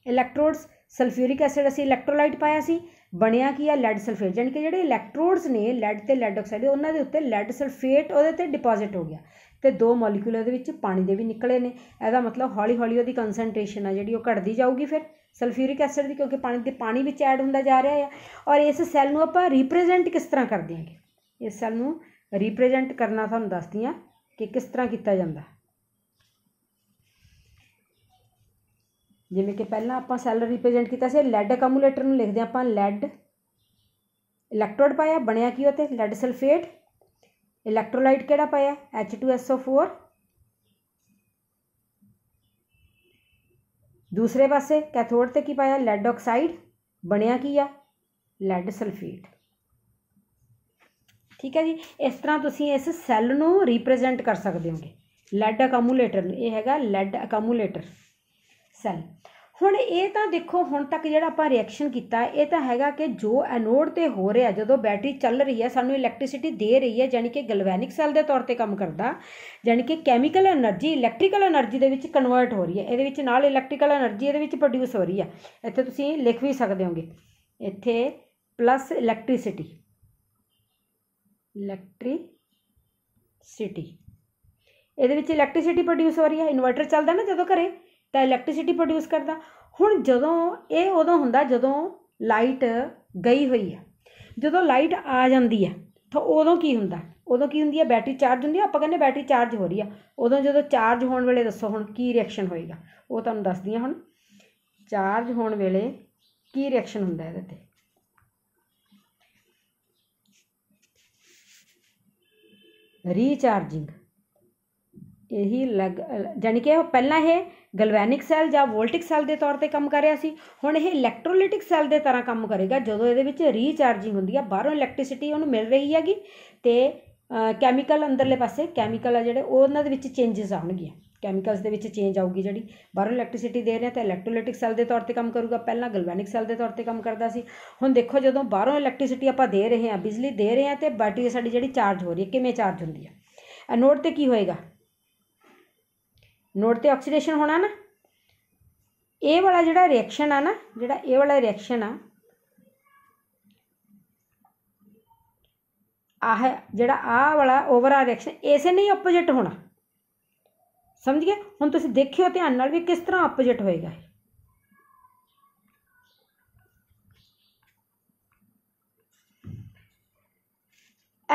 ਇਲੈਕਟ੍ਰੋਡਸ ਸਲਫਿਊਰਿਕ ਐਸਿਡ ਅਸੀਂ ਇਲੈਕਟ੍ਰੋਲਾਈਟ ਪਾਇਆ ਸੀ ਬਣਿਆ ਕੀ ਆ ਲੈਡ ਸਲਫੇਟ ਜਾਨਕਿ ਕਿ ਜਿਹੜੇ ਇਲੈਕਟ੍ਰੋਡਸ ਨੇ ਲੈਡ ਤੇ ਲੈਡ ਆਕਸਾਈਡ ਉਹਨਾਂ ਦੇ ਉੱਤੇ ਲੈਡ ਸਲਫੇਟ ਉਹਦੇ ਤੇ ਡਿਪੋਜ਼ਿਟ ਹੋ ਗਿਆ ਤੇ ਦੋ ਮੋਲੀਕਿਊਲ ਇਹਦੇ ਵਿੱਚ ਪਾਣੀ ਦੇ ਵੀ ਨਿਕਲੇ ਨੇ ਇਹਦਾ ਮਤਲਬ ਹੌਲੀ ਹੌਲੀ ਉਹਦੀ ਕਨਸੈਂਟ੍ਰੇਸ਼ਨ ਆ ਜਿਹੜੀ ਉਹ ਘਟਦੀ ਜਾਊਗੀ ਫਿਰ ਸਲਫਿਊਰਿਕ ਐਸਿਡ ਦੀ ਕਿਉਂਕਿ ਪਾਣੀ ਦੇ ਪਾਣੀ ਵਿੱਚ ਐਡ ਹੁੰਦਾ ਜਾ ਰਿਹਾ ਹੈ ਔਰ ਇਸ ਸੈੱਲ ਨੂੰ ਆਪਾਂ ਰਿਪਰੈਜ਼ੈਂਟ ਕਿਸ ਤਰ੍ਹਾਂ ਕਰਦੇ ਹਾਂਗੇ ਇਸ ਸੈੱਲ ਨੂੰ ਰਿਪਰੈਜ਼ੈਂਟ ਕਰਨਾ ਤੁਹਾਨੂੰ ਦੱਸਦੀ ਆ ਕਿ ਕਿਸ ਤਰ੍ਹਾਂ ਕੀਤਾ ਜਾਂਦਾ ਜਿਵੇਂ ਕਿ ਪਹਿਲਾਂ ਆਪਾਂ ਸੈੱਲ ਰਿਪਰੈਜ਼ੈਂਟ ਕੀਤਾ ਸੀ ਲੈਡ ਅਕਮੂਲੇਟਰ ਨੂੰ ਲਿਖਦੇ ਆਪਾਂ ਲੈਡ ਇਲੈਕਟ੍ਰੋਡ ਪਾਇਆ ਬਣਿਆ ਕੀ ਉਹ ਤੇ ਲੈਡ ਸਲਫੇਟ इलैक्ट्रोलाइट के पाया H two S O four दूसरे पास कैथोड से की पाया लैड ऑक्साइड बनिया की आ लैड सल्फेट ठीक है जी इस तरह तुम इस सैल न रीप्रजेंट कर सकते हो लैड अकामूलेटर यह हैगा लैड अकामूलेटर सैल ਹੁਣ ਇਹ ਤਾਂ ਦੇਖੋ ਹੁਣ ਤੱਕ ਜਿਹੜਾ ਆਪਾਂ ਰਿਐਕਸ਼ਨ ਕੀਤਾ ਇਹ ਤਾਂ ਹੈਗਾ ਕਿ ਜੋ ਐਨੋਡ ਤੇ ਹੋ ਰਿਹਾ ਜਦੋਂ ਬੈਟਰੀ ਚੱਲ ਰਹੀ ਹੈ ਸਾਨੂੰ ਇਲੈਕਟ੍ਰਿਸਿਟੀ ਦੇ ਰਹੀ ਹੈ ਯਾਨੀ ਕਿ ਗਲਵੈਨਿਕ ਸੈੱਲ ਦੇ ਤੌਰ ਤੇ ਕੰਮ ਕਰਦਾ ਯਾਨੀ ਕਿ ਕੈਮੀਕਲ એનર્ਜੀ ਇਲੈਕਟ੍ਰੀਕਲ એનર્ਜੀ ਦੇ ਵਿੱਚ ਕਨਵਰਟ ਹੋ ਰਹੀ ਹੈ ਇਹਦੇ ਵਿੱਚ ਨਾਲ ਇਲੈਕਟ੍ਰੀਕਲ એનર્ਜੀ ਇਹਦੇ ਵਿੱਚ ਪ੍ਰੋਡਿਊਸ ਹੋ ਰਹੀ ਹੈ ਇੱਥੇ ਤੁਸੀਂ ਲਿਖ ਵੀ ਸਕਦੇ ਹੋਗੇ ਇੱਥੇ ਪਲੱਸ ਇਲੈਕਟ੍ਰਿਸਿਟੀ ਇਲੈਕਟ੍ਰਿਸਿਟੀ ਇਹਦੇ ਵਿੱਚ ਇਲੈਕਟ੍ਰਿਸਿਟੀ ਪ੍ਰੋਡਿਊਸ ਹੋ ਰਹੀ ਹੈ ਇਨਵਰਟਰ ਚੱਲਦਾ ਨਾ ਜਦੋਂ ਘਰੇ ਤਾਂ ਇਲੈਕਟ੍ਰਿਸਿਟੀ ਪ੍ਰੋਡਿਊਸ ਕਰਦਾ ਹੁਣ ਜਦੋਂ ਇਹ ਉਦੋਂ ਹੁੰਦਾ ਜਦੋਂ ਲਾਈਟ ਗਈ ਹੋਈ ਹੈ ਜਦੋਂ ਲਾਈਟ ਆ ਜਾਂਦੀ ਹੈ ਤਾਂ ਉਦੋਂ ਕੀ ਹੁੰਦਾ ਉਦੋਂ ਕੀ ਹੁੰਦੀ ਹੈ ਬੈਟਰੀ ਚਾਰਜ ਹੁੰਦੀ ਹੈ ਆਪਾਂ ਕਹਿੰਦੇ ਬੈਟਰੀ ਚਾਰਜ ਹੋ ਰਹੀ ਆ ਉਦੋਂ ਜਦੋਂ ਚਾਰਜ ਹੋਣ ਵੇਲੇ ਦੱਸੋ ਹੁਣ ਕੀ ਰਿਐਕਸ਼ਨ ਹੋਏਗਾ ਉਹ ਤੁਹਾਨੂੰ ਦੱਸਦੀ ਹਾਂ ਹੁਣ ਚਾਰਜ ਹੋਣ ਵੇਲੇ ਕੀ ਰਿਐਕਸ਼ਨ ਹੁੰਦਾ ਇਹਦੇ ਤੇ ਰੀਚਾਰਜਿੰਗ ਇਹੀ ਲੱਗ ਜਾਨੀ ਕਿ ਪਹਿਲਾਂ ਇਹ ਗਲਵੈਨਿਕ ਸੈੱਲ ਜਾਂ ਵੋਲਟਿਕ ਸੈੱਲ ਦੇ ਤੌਰ ਤੇ ਕੰਮ ਕਰ ਰਿਹਾ ਸੀ ਹੁਣ ਇਹ ਇਲੈਕਟ੍ਰੋਲਾਈਟਿਕ ਸੈੱਲ ਦੇ ਤਰ੍ਹਾਂ ਕੰਮ ਕਰੇਗਾ ਜਦੋਂ ਇਹਦੇ ਵਿੱਚ ਰੀਚਾਰਜਿੰਗ ਹੁੰਦੀ ਆ ਬਾਹਰੋਂ ਇਲੈਕਟ੍ਰਿਸਿਟੀ ਉਹਨੂੰ ਮਿਲ ਰਹੀ ਹੈਗੀ ਤੇ ਕੈਮੀਕਲ ਅੰਦਰਲੇ ਪਾਸੇ ਕੈਮੀਕਲ ਆ ਜਿਹੜੇ ਉਹਨਾਂ ਦੇ ਵਿੱਚ ਚੇਂजेस ਆਉਣਗੇ ਕੈਮੀਕਲਸ ਦੇ ਵਿੱਚ ਚੇਂਜ ਆਊਗੀ ਜਿਹੜੀ ਬਾਹਰੋਂ ਇਲੈਕਟ੍ਰਿਸਿਟੀ ਦੇ ਰਿਹਾ ਤਾਂ ਇਲੈਕਟ੍ਰੋਲਾਈਟਿਕ ਸੈੱਲ ਦੇ ਤੌਰ ਤੇ ਕੰਮ ਕਰੂਗਾ ਪਹਿਲਾਂ ਗਲਵੈਨਿਕ ਸੈੱਲ ਦੇ ਤੌਰ ਤੇ ਕੰਮ ਕਰਦਾ ਸੀ ਹੁਣ ਦੇਖੋ ਜਦੋਂ ਬਾਹਰੋਂ ਇਲੈਕਟ੍ਰਿਸਿਟੀ ਆਪਾਂ ਦੇ ਰਹੇ ਹਾਂ ਬਿਜਲੀ ਦੇ ਰਹੇ ਹਾਂ ਤੇ ਬੈਟਰੀ ਸਾਡੀ ਜਿਹੜੀ ਚਾਰਜ ਹੋ ਰਹੀ ਹੈ ਕਿਵੇਂ ਚਾਰਜ ਹੁੰਦੀ ਹੈ ਐਨੋਡ ਤੇ ਕੀ ਹੋਏਗਾ ਨੋਡ ਤੇ ਆਕਸੀਡੇਸ਼ਨ ਹੋਣਾ ਨਾ ਇਹ ਵਾਲਾ ਜਿਹੜਾ ਰਿਐਕਸ਼ਨ ਆ ਨਾ ਜਿਹੜਾ ਇਹ ਵਾਲਾ ਰਿਐਕਸ਼ਨ ਆ ਆਹ ਜਿਹੜਾ ਆਹ ਵਾਲਾ ਓਵਰ ਆ ਰਿਐਕਸ਼ਨ ਇਸੇ ਨਹੀਂ ਆਪੋਜ਼ਿਟ ਹੋਣਾ ਸਮਝ ਗਏ ਹੁਣ ਤੁਸੀਂ ਦੇਖਿਓ ਧਿਆਨ ਨਾਲ ਵੀ ਕਿਸ ਤਰ੍ਹਾਂ ਆਪੋਜ਼ਿਟ ਹੋਏਗਾ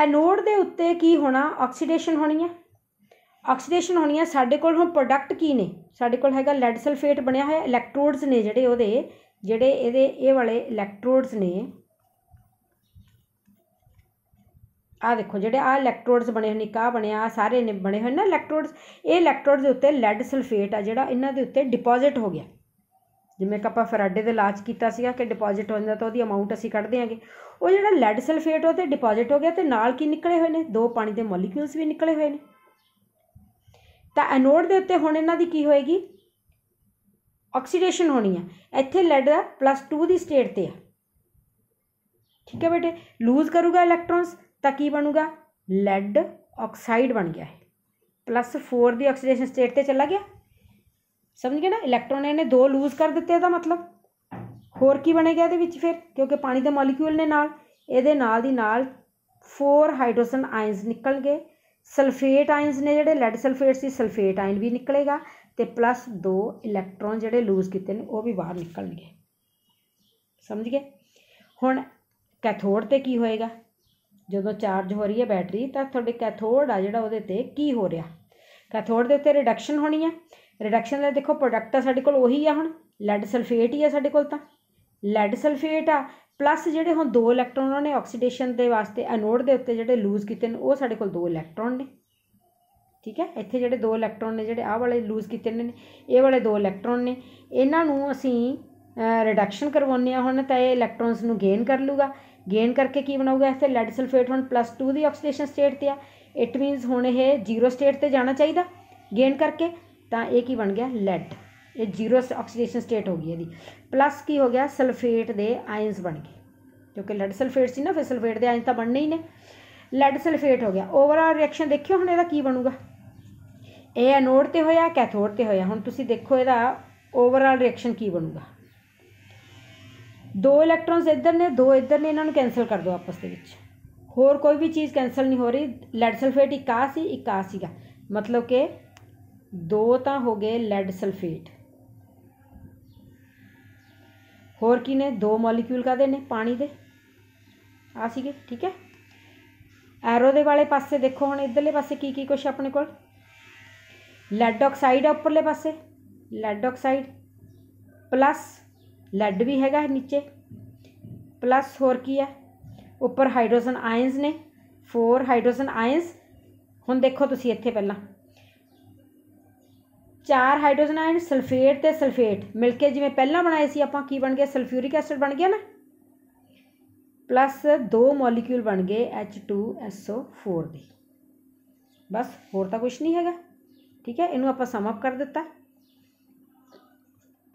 ਐਨੋਡ ਦੇ ਉੱਤੇ ਕੀ ਹੋਣਾ ਆਕਸੀਡੇਸ਼ਨ ਹੋਣੀ ਹੈ ਆਕਸੀਡੇਸ਼ਨ ਹੋਣੀ ਹੈ ਸਾਡੇ ਕੋਲ ਹੁਣ ਪ੍ਰੋਡਕਟ ਕੀ ਨੇ ਸਾਡੇ ਕੋਲ ਹੈਗਾ ਲੈਡ ਸਲਫੇਟ ਬਣਿਆ ਹੋਇਆ ਇਲੈਕਟ੍ਰੋਡਸ ਨੇ ਜਿਹੜੇ ਉਹਦੇ ਜਿਹੜੇ ਇਹਦੇ ਇਹ ਵਾਲੇ ਇਲੈਕਟ੍ਰੋਡਸ ਨੇ ਆ ਦੇਖੋ ਜਿਹੜੇ ਆ ਇਲੈਕਟ੍ਰੋਡਸ ਬਣੇ ਹੋਣੇ ਕਾ ਬਣਿਆ ਸਾਰੇ ਨੇ ਬਣੇ ਹੋਏ ਨਾ ਇਲੈਕਟ੍ਰੋਡਸ ਇਹ ਇਲੈਕਟ੍ਰੋਡ ਦੇ ਉੱਤੇ ਲੈਡ ਸਲਫੇਟ ਆ ਜਿਹੜਾ ਇਹਨਾਂ ਦੇ ਉੱਤੇ ਡਿਪੋਜ਼ਿਟ ਹੋ ਗਿਆ ਜਿਵੇਂ ਕਿ ਆਪਾਂ ਫਰਾਡੇ ਦੇ ਲਾਚ ਕੀਤਾ ਸੀਗਾ ਕਿ ਡਿਪੋਜ਼ਿਟ ਹੋ ਜਾਂਦਾ ਤਾਂ ਉਹਦੀ ਅਮਾਉਂਟ ਅਸੀਂ ਕੱਢਦੇ ਹਾਂਗੇ ਉਹ ਜਿਹੜਾ ਲੈਡ ਸਲਫੇਟ ਉਹ ਤੇ ਡਿਪੋਜ਼ਿਟ ਹੋ ਗਿਆ ਤੇ ਨਾਲ ਕੀ ਨਿਕਲੇ ਹੋਏ ਨੇ ਦੋ ਪਾਣੀ ਦੇ ਮੋਲੀਕਿਊਲਸ ਵੀ ਨਿਕਲੇ ਹੋਏ ਨੇ ਤਾਂ ਐਨੋਡ ਦੇ ਉੱਤੇ ਹੁਣ ਇਹਨਾਂ ਦੀ ਕੀ ਹੋਏਗੀ ਆਕਸੀਡੇਸ਼ਨ ਹੋਣੀ ਹੈ ਇੱਥੇ ਲੈਡ ਦਾ +2 ਦੀ ਸਟੇਟ ਤੇ ਆ ਠੀਕ ਹੈ ਬੇਟੇ ਲੂਜ਼ ਕਰੂਗਾ ਇਲੈਕਟ੍ਰੋਨਸ ਤਾਂ ਕੀ ਬਣੂਗਾ ਲੈਡ ਆਕਸਾਈਡ ਬਣ ਗਿਆ ਹੈ +4 ਦੀ ਆਕਸੀਡੇਸ਼ਨ ਸਟੇਟ ਤੇ ਚਲਾ ਗਿਆ ਸਮਝ ਗਏ ਨਾ ਇਲੈਕਟ੍ਰੋਨ ਇਹਨੇ ਦੋ ਲੂਜ਼ ਕਰ ਦਿੱਤੇ ਦਾ ਮਤਲਬ ਹੋਰ ਕੀ ਬਣੇਗਾ ਇਹਦੇ ਵਿੱਚ ਫਿਰ ਕਿਉਂਕਿ ਪਾਣੀ ਦੇ ਮੋਲੀਕਿਊਲ ਨੇ ਨਾਲ ਇਹਦੇ ਨਾਲ ਦੀ ਨਾਲ 4 ਹਾਈਡਰੋਜਨ ਆਇਨਸ ਨਿਕਲ ਗਏ ਸਲਫੇਟ ਆਇਨਸ ਨੇ ਜਿਹੜੇ ਲੈਡ ਸਲਫੇਟ ਸੀ ਸਲਫੇਟ ਆਇਨ ਵੀ ਨਿਕਲੇਗਾ ਤੇ ਪਲੱਸ 2 ਇਲੈਕਟ੍ਰੋਨ ਜਿਹੜੇ ਲੂਜ਼ ਕੀਤੇ ਨੇ ਉਹ ਵੀ ਬਾਹਰ ਨਿਕਲਣਗੇ ਸਮਝ ਗਏ ਹੁਣ ਕੈਥੋਡ ਤੇ ਕੀ ਹੋਏਗਾ ਜਦੋਂ ਚਾਰਜ ਹੋ ਰਹੀ ਹੈ ਬੈਟਰੀ ਤਾਂ ਤੁਹਾਡੇ ਕੈਥੋਡ ਆ ਜਿਹੜਾ ਉਹਦੇ ਤੇ ਕੀ ਹੋ ਰਿਹਾ ਕੈਥੋਡ ਦੇ ਉੱਤੇ ਰਿਡਕਸ਼ਨ ਹੋਣੀ ਹੈ ਰਿਡਕਸ਼ਨ ਲਈ ਦੇਖੋ ਪ੍ਰੋਡਕਟ ਆ ਸਾਡੇ ਕੋਲ ਉਹੀ ਆ ਹੁਣ ਲੈਡ ਸਲਫੇਟ ਹੀ ਆ ਸਾਡੇ ਕੋਲ ਤਾਂ ਲੈਡ ਸਲਫੇਟ ਆ ਪਲੱਸ ਜਿਹੜੇ ਹੁਣ ਦੋ ਇਲੈਕਟ੍ਰੋਨ ਉਹਨਾਂ ਨੇ ਆਕਸੀਡੇਸ਼ਨ ਦੇ ਵਾਸਤੇ ਐਨੋਡ ਦੇ ਉੱਤੇ ਜਿਹੜੇ ਲੂਜ਼ ਕੀਤੇ ਨੇ ਉਹ ਸਾਡੇ ਕੋਲ ਦੋ ਇਲੈਕਟ੍ਰੋਨ ਨੇ ਠੀਕ ਹੈ ਇੱਥੇ ਜਿਹੜੇ ਦੋ ਇਲੈਕਟ੍ਰੋਨ ਨੇ ਜਿਹੜੇ ਆਹ ਵਾਲੇ ਲੂਜ਼ ਕੀਤੇ ਨੇ ਇਹ ਵਾਲੇ ਦੋ ਇਲੈਕਟ੍ਰੋਨ ਨੇ ਇਹਨਾਂ ਨੂੰ ਅਸੀਂ ਰਿਡਕਸ਼ਨ ਕਰਵਾਉਨੇ ਆ ਹੁਣ ਤਾਂ ਇਹ ਇਲੈਕਟ੍ਰੋਨਸ ਨੂੰ ਗੇਨ ਕਰ ਲੂਗਾ ਗੇਨ ਕਰਕੇ ਕੀ ਬਣਾਊਗਾ ਇੱਥੇ ਲੈਡ ਸਲਫੇਟ ਹੁਣ +2 ਦੀ ਆਕਸੀਡੇਸ਼ਨ ਸਟੇਟ ਤੇ ਆ ਇਟ ਮੀਨਸ ਹੁਣ ਇਹ ਜ਼ੀਰੋ ਸਟੇਟ ਤੇ ਜਾਣਾ ਚਾਹੀਦਾ ਗੇਨ ਕਰਕੇ ਤਾਂ ਇਹ ਕੀ ਬਣ ਗਿਆ ਲੈਡ ਇਹ ਜ਼ੀਰੋ ਆਕਸੀਡੇਸ਼ਨ ਸਟੇਟ ਹੋ ਗਈ ਇਹਦੀ ਪਲੱਸ ਕੀ ਹੋ ਗਿਆ ਸਲਫੇਟ ਦੇ ਆਇਨਸ ਬਣ ਗਏ ਕਿਉਂਕਿ ਲੈਡ ਸਲਫੇਟ ਸੀ ਨਾ ਫਿਰ ਸਲਫੇਟ ਦੇ ਆਇਨ ਤਾਂ ਬਣਨੇ ਹੀ ਨੇ ਲੈਡ ਸਲਫੇਟ ਹੋ ਗਿਆ ਓਵਰਆਲ ਰਿਐਕਸ਼ਨ ਦੇਖਿਓ ਹੁਣ ਇਹਦਾ ਕੀ ਬਣੂਗਾ ਇਹ ਐਨੋਡ ਤੇ ਹੋਇਆ ਕੈਥੋਡ ਤੇ ਹੋਇਆ ਹੁਣ ਤੁਸੀਂ ਦੇਖੋ ਇਹਦਾ ਓਵਰਆਲ ਰਿਐਕਸ਼ਨ ਕੀ ਬਣੂਗਾ ਦੋ ਇਲੈਕਟ੍ਰੋਨਸ ਇੱਧਰ ਨੇ ਦੋ ਇੱਧਰ ਨੇ ਇਹਨਾਂ ਨੂੰ ਕੈਨਸਲ ਕਰ ਦਿਓ ਆਪਸ ਦੇ ਵਿੱਚ ਹੋਰ ਕੋਈ ਵੀ ਚੀਜ਼ ਕੈਨਸਲ ਨਹੀਂ ਹੋ ਰਹੀ ਲੈਡ ਸਲਫੇਟ ਇੱਕ ਆ ਸੀ ਇੱਕ ਆ ਸੀਗਾ ਮਤਲਬ ਕਿ ਦੋ ਤਾਂ ਹੋ ਗਏ ਲੈਡ ਸਲਫੇਟ ਹੋਰ ਕੀ ਨੇ ਦੋ ਮੋਲੀਕਿਊਲ ਕਾਦੇ ਨੇ ਪਾਣੀ ਦੇ ਆ ਸੀਗੇ ਠੀਕ ਹੈ ਐਰੋ ਦੇ ਵਾਲੇ ਪਾਸੇ ਦੇਖੋ ਹੁਣ ਇਧਰਲੇ ਪਾਸੇ ਕੀ ਕੀ ਕੁਝ ਆਪਣੇ ਕੋਲ ਲੈਡ ਆਕਸਾਈਡ ਉੱਪਰਲੇ ਪਾਸੇ ਲੈਡ ਆਕਸਾਈਡ ਪਲੱਸ ਲੈਡ ਵੀ ਹੈਗਾ ਨੀਚੇ ਪਲੱਸ ਹੋਰ ਕੀ ਹੈ ਉੱਪਰ ਹਾਈਡਰੋਜਨ ਆਇਨਸ ਨੇ 4 ਹਾਈਡਰੋਜਨ ਆਇਨਸ ਹੁਣ ਦੇਖੋ ਤੁਸੀਂ ਇੱਥੇ ਪਹਿਲਾਂ चार हाइड्रोजन आयन सल्फेट तो सल्फेट मिलकर जिमें पहला बनाए से आप बन गया सल्फ्यूरिक एसिड बन गया ना प्लस दो मोलीक्यूल बन गए एच टू एसओ फोर द बस होर तो कुछ नहीं है ठीक है इनू आप समअप कर दिता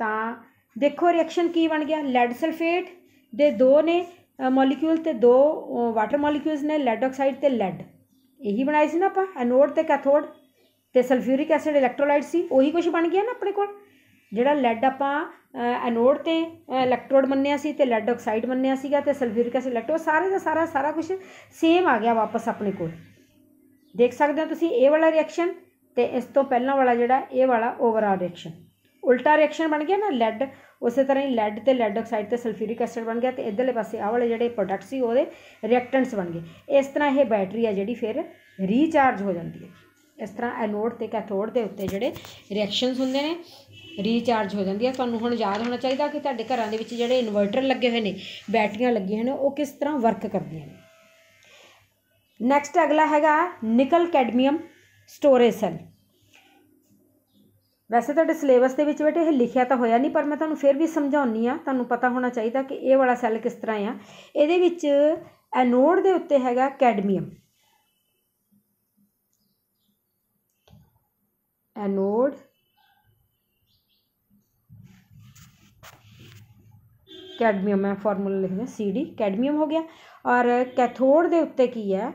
तो देखो रिएक्शन की बन गया लैड सल्फेट दे दो ने मोलीक्यूल तो दो वाटर मोलीक्यूल्स ने लैड ऑक्साइड तो लैड यही बनाए से ना आप एनोड तो कैथोड़ ਤੇ ਸਲਫਿਊਰਿਕ ਐਸਿਡ ਇਲੈਕਟ੍ਰੋਲਾਈਟ ਸੀ ਉਹੀ ਕੁਝ ਬਣ ਗਿਆ ਨਾ ਆਪਣੇ ਕੋਲ ਜਿਹੜਾ ਲੈਡ ਆਪਾਂ ਐਨੋਡ ਤੇ ਇਲੈਕਟ੍ਰੋਡ ਮੰਨਿਆ ਸੀ ਤੇ ਲੈਡ ਆਕਸਾਈਡ ਮੰਨਿਆ ਸੀਗਾ ਤੇ ਸਲਫਿਊਰਿਕ ਐਸਿਡ ਇਲੈਕਟ੍ਰੋ ਸਾਰੇ ਦਾ ਸਾਰਾ ਸਾਰਾ ਕੁਝ ਸੇਮ ਆ ਗਿਆ ਵਾਪਸ ਆਪਣੇ ਕੋਲ ਦੇਖ ਸਕਦੇ ਹੋ ਤੁਸੀਂ ਇਹ ਵਾਲਾ ਰਿਐਕਸ਼ਨ ਤੇ ਇਸ ਤੋਂ ਪਹਿਲਾਂ ਵਾਲਾ ਜਿਹੜਾ ਇਹ ਵਾਲਾ ਓਵਰਆਲ ਰਿਐਕਸ਼ਨ ਉਲਟਾ ਰਿਐਕਸ਼ਨ ਬਣ ਗਿਆ ਨਾ ਲੈਡ ਉਸੇ ਤਰ੍ਹਾਂ ਹੀ ਲੈਡ ਤੇ ਲੈਡ ਆਕਸਾਈਡ ਤੇ ਸਲਫਿਊਰਿਕ ਐਸਿਡ ਬਣ ਗਿਆ ਤੇ ਇਧਰਲੇ ਪਾਸੇ ਆਹ ਵਾਲੇ ਜਿਹੜੇ ਪ੍ਰੋਡਕਟ ਸੀ ਉਹਦੇ ਰਿਐਕਟੈਂਟਸ ਬਣ ਗਏ ਇਸ ਤਰ੍ਹਾਂ ਇਹ ਬੈਟਰੀ ਆ ਜਿਹੜੀ ਫਿਰ ਰੀਚਾਰਜ ਹੋ ਜਾਂਦੀ ਹੈ ਇਸ ਤਰ੍ਹਾਂ ਐਨੋਡ ਤੇ ਕੈਥੋਡ ਦੇ ਉੱਤੇ ਜਿਹੜੇ ਰਿਐਕਸ਼ਨਸ ਹੁੰਦੇ ਨੇ ਰੀਚਾਰਜ ਹੋ ਜਾਂਦੀ ਹੈ ਤੁਹਾਨੂੰ ਹੁਣ ਯਾਦ ਹੋਣਾ ਚਾਹੀਦਾ ਕਿ ਤੁਹਾਡੇ ਘਰਾਂ ਦੇ ਵਿੱਚ ਜਿਹੜੇ ਇਨਵਰਟਰ ਲੱਗੇ ਹੋਏ ਨੇ ਬੈਟਰੀਆਂ ਲੱਗੀਆਂ ਨੇ ਉਹ ਕਿਸ ਤਰ੍ਹਾਂ ਵਰਕ ਕਰਦੀਆਂ ਨੇ ਨੈਕਸਟ ਅਗਲਾ ਹੈਗਾ ਨਿਕਲ ਕੈਡਮੀਅਮ ਸਟੋਰੇਜ ਸੈੱਲ ਵੈਸੇ ਤੁਹਾਡੇ ਸਿਲੇਬਸ ਦੇ ਵਿੱਚ ਬੇਟੇ ਇਹ ਲਿਖਿਆ ਤਾਂ ਹੋਇਆ ਨਹੀਂ ਪਰ ਮੈਂ ਤੁਹਾਨੂੰ ਫਿਰ ਵੀ ਸਮਝਾਉਣੀ ਆ ਤੁਹਾਨੂੰ ਪਤਾ ਹੋਣਾ ਚਾਹੀਦਾ ਕਿ ਇਹ ਵਾਲਾ ਸੈੱਲ ਕਿਸ ਤਰ੍ਹਾਂ ਆ ਇਹਦੇ ਵਿੱਚ ਐਨੋਡ ਦੇ ਉੱਤੇ ਹੈਗਾ ਕੈਡਮੀਅਮ एनोड कैडमियम मैं फॉर्मूला लिख सी डी कैडमियम हो गया और कैथोड के उत्ते की है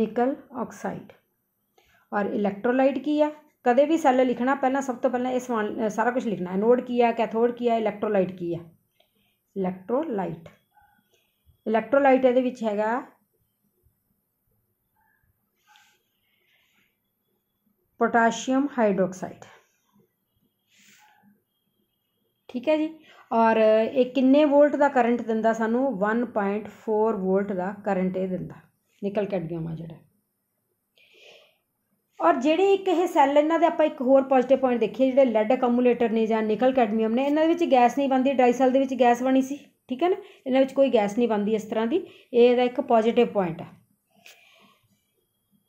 निकल ऑक्साइड और इलेक्ट्रोलाइट की है कदे भी सैल लिखना पहला सब तो पहला ये सारा कुछ लिखना एनोड की है कैथोड की है इलेक्ट्रोलाइट की है इलेक्ट्रोलाइट इलेक्ट्रोलाइट ये है ਪੋਟਾਸ਼ੀਅਮ ਹਾਈਡਰੋਕਸਾਈਡ ਠੀਕ ਹੈ ਜੀ ਔਰ ਇਹ ਕਿੰਨੇ ਵੋਲਟ ਦਾ ਕਰੰਟ ਦਿੰਦਾ ਸਾਨੂੰ 1.4 ਵੋਲਟ ਦਾ ਕਰੰਟ ਇਹ ਦਿੰਦਾ ਨਿਕਲ ਕੈਡਮੀਅਮ ਆ ਜਿਹੜਾ ਔਰ ਜਿਹੜੇ ਇੱਕ ਇਹ ਸੈੱਲ ਇਹਨਾਂ ਦੇ ਆਪਾਂ ਇੱਕ ਹੋਰ ਪੋਜ਼ਿਟਿਵ ਪੁਆਇੰਟ ਦੇਖੀਏ ਜਿਹੜੇ ਲੈਡ ਅਕਮੂਲੇਟਰ ਨੇ ਜਾਂ ਨਿਕਲ ਕੈਡਮੀਅਮ ਨੇ ਇਹਨਾਂ ਦੇ ਵਿੱਚ ਗੈਸ ਨਹੀਂ ਬਣਦੀ ਸੈੱਲ ਦੇ ਵਿੱਚ ਗੈਸ ਬਣੀ ਸੀ ਠੀਕ ਹੈ ਨਾ ਇਹਨਾਂ ਵਿੱਚ ਕੋਈ ਗੈਸ ਨਹੀਂ ਬਣਦੀ ਇਸ ਤਰ੍ਹਾਂ ਦੀ ਇਹ ਇਹਦਾ ਇੱਕ ਪੋਜ਼ਿਟਿਵ ਪੁਆਇੰਟ ਹੈ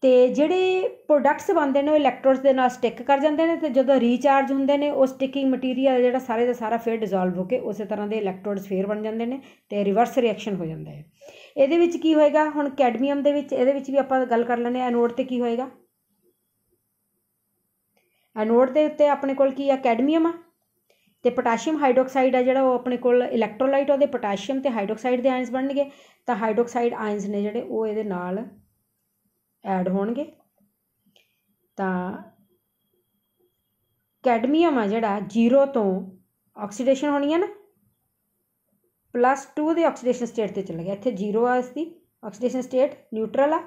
ਤੇ ਜਿਹੜੇ ਪ੍ਰੋਡਕਟਸ ਬਣਦੇ ਨੇ ਉਹ ਇਲੈਕਟ੍ਰੋਡਸ ਦੇ ਨਾਲ ਸਟਿਕ ਕਰ ਜਾਂਦੇ ਨੇ ਤੇ ਜਦੋਂ ਰੀਚਾਰਜ ਹੁੰਦੇ ਨੇ ਉਹ ਸਟਿਕਿੰਗ ਮਟੀਰੀਅਲ ਜਿਹੜਾ ਸਾਰੇ ਦਾ ਸਾਰਾ ਫਿਰ ਡਿਸੋਲਵ ਹੋ ਕੇ ਉਸੇ ਤਰ੍ਹਾਂ ਦੇ ਇਲੈਕਟ੍ਰੋਡਸ ਫੇਰ ਬਣ ਜਾਂਦੇ ਨੇ ਤੇ ਰਿਵਰਸ ਰਿਐਕਸ਼ਨ ਹੋ ਜਾਂਦਾ ਹੈ ਇਹਦੇ ਵਿੱਚ ਕੀ ਹੋਏਗਾ ਹੁਣ ਕੈਡਮੀਅਮ ਦੇ ਵਿੱਚ ਇਹਦੇ ਵਿੱਚ ਵੀ ਆਪਾਂ ਗੱਲ ਕਰ ਲੈਂਦੇ ਆ ਐਨੋਡ ਤੇ ਕੀ ਹੋਏਗਾ ਐਨੋਡ ਦੇ ਉੱਤੇ ਆਪਣੇ ਕੋਲ ਕੀ ਆ ਕੈਡਮੀਅਮ ਆ ਤੇ ਪੋਟਾਸ਼ੀਅਮ ਹਾਈਡਰੋਕਸਾਈਡ ਆ ਜਿਹੜਾ ਉਹ ਆਪਣੇ ਕੋਲ ਇਲੈਕਟ੍ਰੋਲਾਈਟ ਉਹਦੇ ਪੋਟਾਸ਼ੀਅਮ ਤੇ ਹਾਈਡਰੋਕਸਾਈਡ ਦੇ ਆਇਨਸ ਬਣਨਗੇ ਤਾਂ ਹਾਈਡਰੋਕਸਾਈਡ ਆਇਨਸ ਨੇ ਜਿਹੜੇ ਉਹ ਇਹਦੇ ਨਾਲ ਐਡ ਹੋਣਗੇ ਤਾਂ ਕੈਡਮੀਅਮ ਆ ਜਿਹੜਾ ਜ਼ੀਰੋ ਤੋਂ ਆਕਸੀਡੇਸ਼ਨ ਹੋਣੀ ਹੈ ਨਾ ਪਲੱਸ 2 ਦੇ ਆਕਸੀਡੇਸ਼ਨ ਸਟੇਟ ਤੇ ਚਲਾ ਗਿਆ ਇੱਥੇ ਜ਼ੀਰੋ ਆ ਇਸ ਦੀ ਆਕਸੀਡੇਸ਼ਨ ਸਟੇਟ ਨਿਊਟਰਲ ਆ